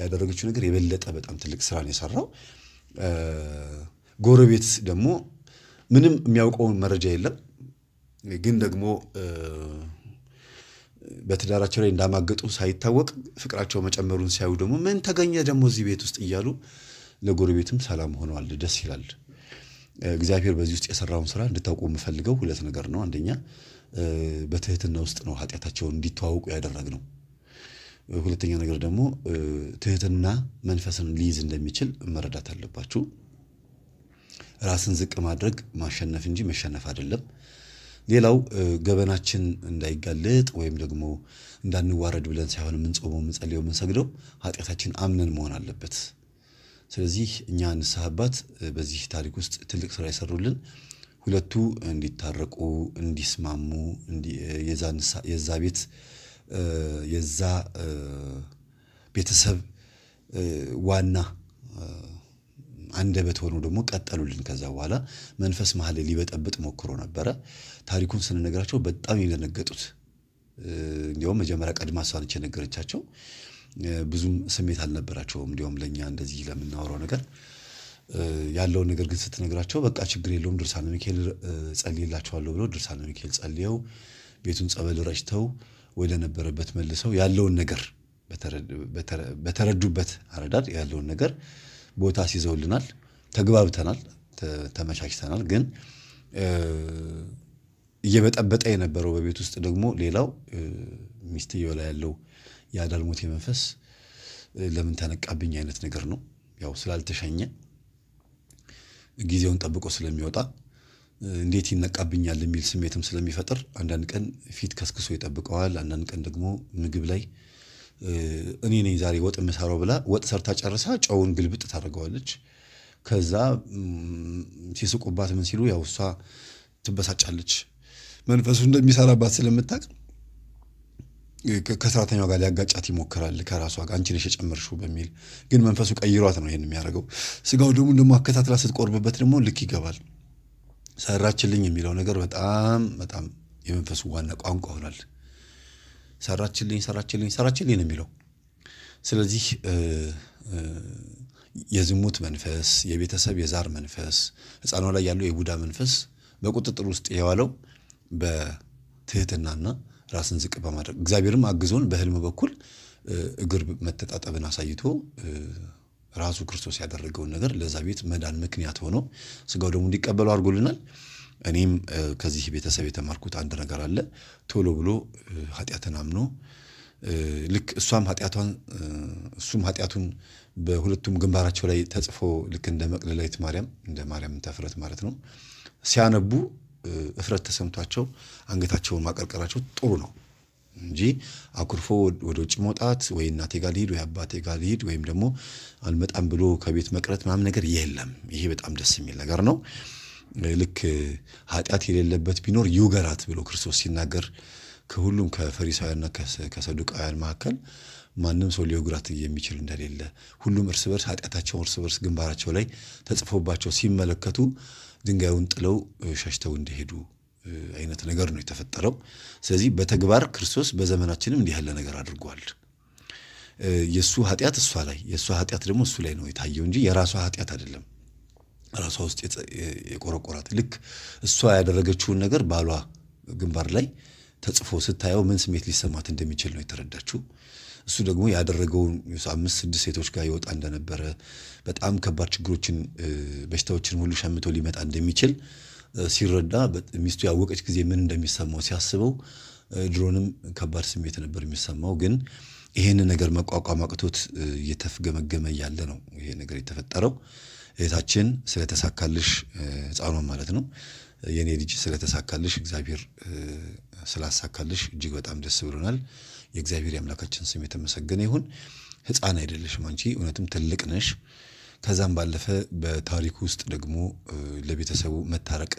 ያደረገችው ነገር የበለጠ በጣም ትልቅ ስራ ነው የሰራው። ጎረቤት ደግሞ ምንም የሚያውቀውን መረጃ የለም፣ ግን ደግሞ በትዳራቸው ላይ እንዳማገጡ ሳይታወቅ ፍቅራቸው መጨመሩን ሲያዩ ደግሞ ምን ተገኘ ደግሞ እዚህ ቤት ውስጥ እያሉ ለጎረቤትም ሰላም ሆነዋል። ደስ ይላል። እግዚአብሔር በዚህ ውስጥ የሰራውን ስራ እንድታውቁ የምፈልገው ሁለት ነገር ነው። አንደኛ በትህትና ውስጥ ነው ኃጢአታቸውን እንዲተዋወቁ ነው። ሁለተኛ ነገር ደግሞ ትህትና መንፈስን ሊይዝ እንደሚችል መረዳት አለባችሁ። ራስን ዝቅ ማድረግ ማሸነፍ እንጂ መሸነፍ አይደለም። ሌላው ገበናችን እንዳይጋለጥ ወይም ደግሞ እንዳንዋረድ ብለን ሳይሆን የምንጾመው፣ የምንጸልየው፣ የምንሰግደው ኃጢአታችን አምነን መሆን አለበት። ስለዚህ እኛ ንስሐ አባት በዚህ ታሪክ ውስጥ ትልቅ ስራ የሰሩልን ሁለቱ እንዲታረቁ፣ እንዲስማሙ የዛ ቤት የዛ ቤተሰብ ዋና አንደበት ሆነው ደግሞ ቀጠሉልን። ከዛ በኋላ መንፈስ መሀል ሊበጠብጥ ሞክሮ ነበረ። ታሪኩን ስንነግራቸው በጣም የደነገጡት እንዲሁም መጀመሪያ ቀድማ እሷ የነገረቻቸው። ብዙም ስሜት አልነበራቸውም። እንዲሁም ለእኛ እንደዚህ ለምናወራው ነገር ያለውን ነገር ግን ስትነግራቸው በቃ ችግር የለውም ድርሳነ ሚካኤል ጸልይላቸዋለሁ ብለው ድርሳነ ሚካኤል ጸልየው ቤቱን ጸበል ረጭተው ወደ ነበረበት መልሰው ያለውን ነገር በተረዱበት አረዳድ ያለውን ነገር ቦታ ሲይዘውልናል፣ ተግባብተናል፣ ተመቻችተናል። ግን እየበጠበጠ የነበረው በቤት ውስጥ ደግሞ ሌላው ሚስትየው ላይ ያለው የአዳልሞቴ መንፈስ ለምን ተነቃብኝ አይነት ነገር ነው። ያው ስላልተሸኘ ጊዜውን ጠብቆ ስለሚወጣ እንዴት ይነቃብኛል የሚል ስሜትም ስለሚፈጥር አንዳንድ ቀን ፊት ከስክሶ ይጠብቀዋል። አንዳንድ ቀን ደግሞ ምግብ ላይ እኔ ነኝ ዛሬ ወጥ የምሰራው ብላ ወጥ ሰርታ ጨርሳ ጨውን ግልብጥ ታደርገዋለች። ከዛ ሲስቁባት ምን ሲሉ ያው እሷ ትበሳጫለች። መንፈሱ እንደሚሰራባት ስለምታቅ ከሰራተኛዋ ጋር ሊያጋጫት ይሞክራል። ከራሷ ጋር አንቺ ነሽ የጨመርሽው በሚል ግን መንፈሱ ቀይሯት ነው ይሄን የሚያደርገው። ስጋው ደግሞ ደግሞ አከታትላ ስትቆርብበት ደግሞ ልክ ይገባል። ሰራችልኝ የሚለው ነገር በጣም በጣም የመንፈሱ ዋና ቋንቋ ሆናል። ሰራችልኝ ሰራችልኝ ሰራችልኝ ነው የሚለው። ስለዚህ የዝሙት መንፈስ፣ የቤተሰብ የዛር መንፈስ፣ ሕፃኗ ላይ ያለው የቡዳ መንፈስ በቁጥጥር ውስጥ የዋለው በትህትናና ራስን ዝቅ በማድረግ እግዚአብሔርም አግዞን በህልም በኩል እግር መተጣጠብን አሳይቶ ራሱ ክርስቶስ ያደረገውን ነገር ለዛ ቤት መዳን ምክንያት ሆኖ ስጋው ደግሞ እንዲቀበሉ አድርጎልናል። እኔም ከዚህ ቤተሰብ የተማርኩት አንድ ነገር አለ። ቶሎ ብሎ ኃጢአትን አምኖ ልክ እሷም ኃጢአቷን እሱም ኃጢአቱን በሁለቱም ግንባራቸው ላይ ተጽፎ ልክ እንደ መቅደላዊት ማርያም እንደ ማርያም ተፍረት ማለት ነው ሲያነቡ እፍረት ተሰምቷቸው አንገታቸውን ማቀርቀራቸው ጥሩ ነው። እንጂ አኩርፎ ወደ ውጭ መውጣት ወይ እናቴ ጋር ልሂድ ወይ አባቴ ጋር ልሂድ ወይም ደግሞ አልመጣም ብሎ ከቤት መቅረት ምናምን ነገር የለም። ይሄ በጣም ደስ የሚል ነገር ነው። ልክ ኃጢአት የሌለበት ቢኖር ይውገራት ብሎ ክርስቶስ ሲናገር ከሁሉም ከፈሪሳውያንና ከሰዱቃውያን መካከል ማንም ሰው ሊወግራት የሚችል እንደሌለ ሁሉም እርስ በርስ ኃጢአታቸው እርስ በርስ ግንባራቸው ላይ ተጽፎባቸው ሲመለከቱ ድንጋዩን ጥለው ሸሽተው እንደሄዱ አይነት ነገር ነው የተፈጠረው። ስለዚህ በተግባር ክርስቶስ በዘመናችንም እንዲህ ያለ ነገር አድርጓል። የእሱ ኃጢአት እሷ ላይ የእሷ ኃጢአት ደግሞ እሱ ላይ ነው የታየው እንጂ የራሷ ኃጢአት አይደለም። ራሷ ውስጥ የቆረቆራት ልክ እሷ ያደረገችውን ነገር ባሏ ግንባር ላይ ተጽፎ ስታየው ምን ስሜት ሊሰማት እንደሚችል ነው የተረዳችው። እሱ ደግሞ ያደረገውን አምስት ስድስት ሴቶች ጋር ይወጣ እንደነበረ በጣም ከባድ ችግሮችን፣ በሽታዎችን ሁሉ ሸምቶ ሊመጣ እንደሚችል ሲረዳ ሚስቱ ያወቀች ጊዜ ምን እንደሚሰማው ሲያስበው ድሮንም ከባድ ስሜት ነበር የሚሰማው። ግን ይህን ነገር መቋቋም አቅቶት እየተፍገመገመ እያለ ነው ይሄ ነገር የተፈጠረው። እህታችን ስለተሳካልሽ፣ ሕፃኗን ማለት ነው የእኔ ልጅ ስለተሳካልሽ፣ እግዚአብሔር ስላሳካልሽ እጅግ በጣም ደስ ብሎናል። የእግዚአብሔር የአምላካችን ስም የተመሰገነ ይሁን። ህፃን አይደለሽም አንቺ እውነትም ትልቅ ነሽ። ከዛም ባለፈ በታሪኩ ውስጥ ደግሞ ለቤተሰቡ መታረቅ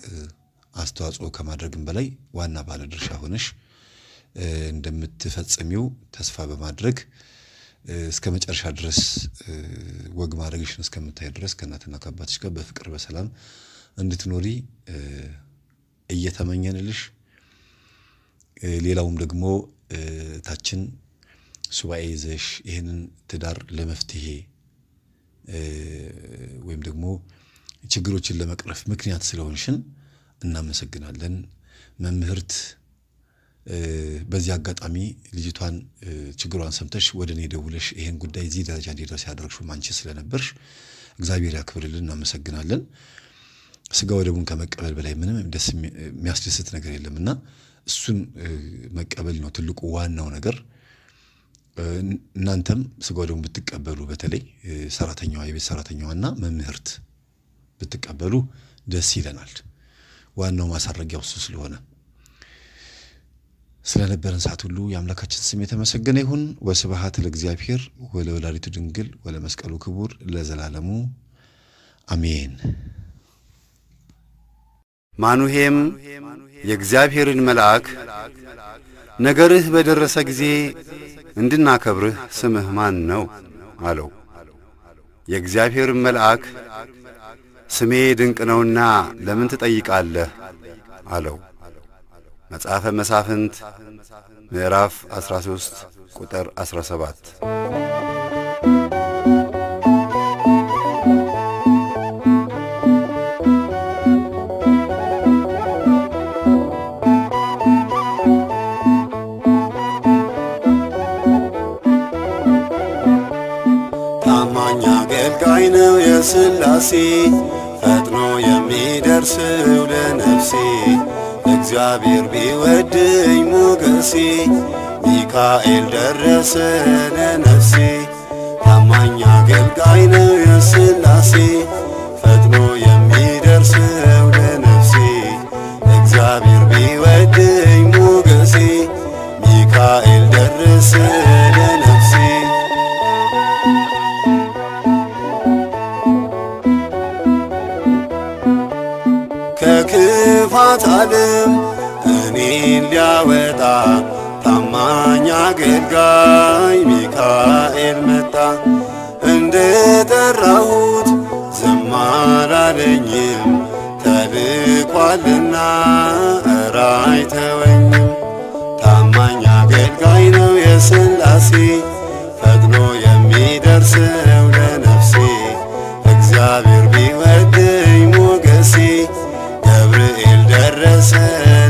አስተዋጽኦ ከማድረግም በላይ ዋና ባለድርሻ ሆነሽ እንደምትፈጽሚው ተስፋ በማድረግ እስከ መጨረሻ ድረስ ወግ ማድረግሽን እስከምታይ ድረስ ከእናትና ከአባትሽ ጋር በፍቅር በሰላም እንድትኖሪ እየተመኘንልሽ ሌላውም ደግሞ ታችን ሱባኤ ይዘሽ ይህንን ትዳር ለመፍትሄ ወይም ደግሞ ችግሮችን ለመቅረፍ ምክንያት ስለሆንሽን እናመሰግናለን። መምህርት በዚህ አጋጣሚ ልጅቷን ችግሯን ሰምተሽ ወደ እኔ ደውለሽ ይሄን ጉዳይ እዚህ ደረጃ እንዲደርስ ያደረግሽው አንቺ ስለነበርሽ እግዚአብሔር ያክብርልን፣ እናመሰግናለን። ስጋ ወደሙን ከመቀበል በላይ ምንም ደስ የሚያስደስት ነገር የለም እና እሱን መቀበል ነው ትልቁ ዋናው ነገር። እናንተም ስጋ ብትቀበሉ በተለይ ሰራተኛዋ የቤት ሰራተኛዋና መምህርት ብትቀበሉ ደስ ይለናል። ዋናው ማሳረጊያው እሱ ስለሆነ ስለነበረን ሰዓት ሁሉ የአምላካችን ስም የተመሰገነ ይሁን። ወስብሐት ለእግዚአብሔር ወለወላዲቱ ድንግል ወለመስቀሉ ክቡር ለዘላለሙ አሜን። ማኑሄም የእግዚአብሔርን መልአክ ነገርህ በደረሰ ጊዜ እንድናከብርህ ስምህ ማን ነው አለው። የእግዚአብሔር መልአክ ስሜ ድንቅ ነውና ለምን ትጠይቃለህ አለው። መጽሐፈ መሳፍንት ምዕራፍ 13 ቁጥር 17 ስላሴ ፈጥኖ የሚደርስው ለነፍሴ እግዚአብሔር ቢወድኝ ሞገሴ ሚካኤል ደረሰ ለነፍሴ ታማኝ አገልጋይ ነው የስላሴ ፈጥኖ የሚደርሰው ለነፍሴ እግዚአብሔር ቢወድኝ ሞገሴ ሚካኤል ደረሰ ሞታልም እኔን ሊያወጣ ታማኝ አገልጋይ ሚካኤል መጣ። እንደጠራሁት ዝም አላለኝም፣ ተልኳልና እረ አይተወኝም። ታማኝ አገልጋይ ነው የስላሴ ፈጥኖ የሚደርሰው ለነፍሴ እግዚአብሔር ቢወድ lembrança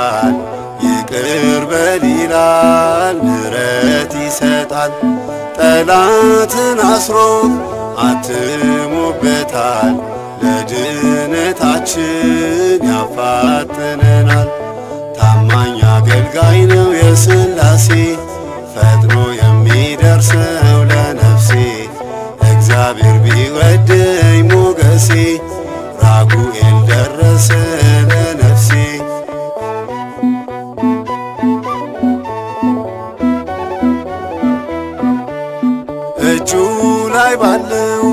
ይሰጣል፣ ይቅር በሊላል ምረት ይሰጣል። ጠላትን አስሮ አትሞበታል፣ ለድነታችን ያፋጥነናል። ታማኝ አገልጋይ ነው የስላሴ ፈጥኖ የሚደርሰው ለነፍሴ እግዚአብሔር ቢወደኝ ሞገሴ ራጉኤል ደረሰ ለነፍሴ ላይ ባለው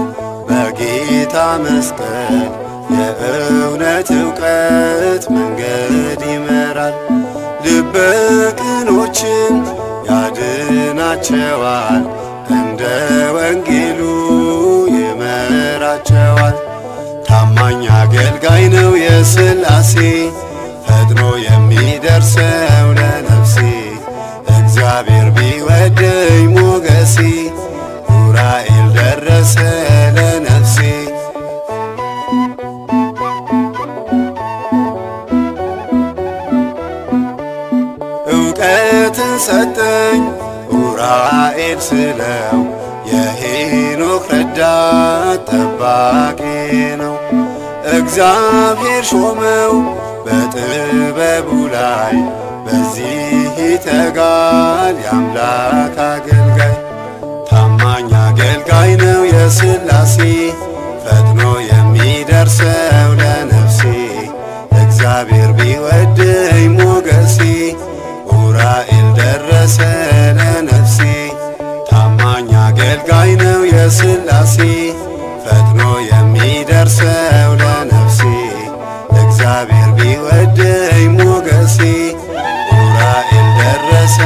በጌታ መስቀል የእውነት እውቀት መንገድ ይመራል። ልበ ቅኖችን ያድናቸዋል፣ እንደ ወንጌሉ ይመራቸዋል። ታማኝ አገልጋይ ነው የሥላሴ ፈጥኖ የሚደርሰው ለነፍሴ እግዚአብሔር ቢወደኝ ሞገሴ ኡራኤል ደረሰ ለነፍሴ እውቀትን ሰጠኝ ኡራኤል ስለው የሄኖክ ረዳት ጠባቂ ነው። እግዚአብሔር ሾመው በጥበቡ ላይ በዚህ ይተጋል የአምላክ አገልጋይ ጸጋይ ነው የስላሴ ፈጥኖ የሚደርሰው ለነፍሴ እግዚአብሔር ቢወደኝ ሞገሴ ኡራኤል ደረሰ ለነፍሴ ታማኝ አገልጋይ ነው የስላሴ ፈጥኖ የሚደርሰው ለነፍሴ እግዚአብሔር ቢወደኝ ሞገሴ ኡራኤል ደረሰ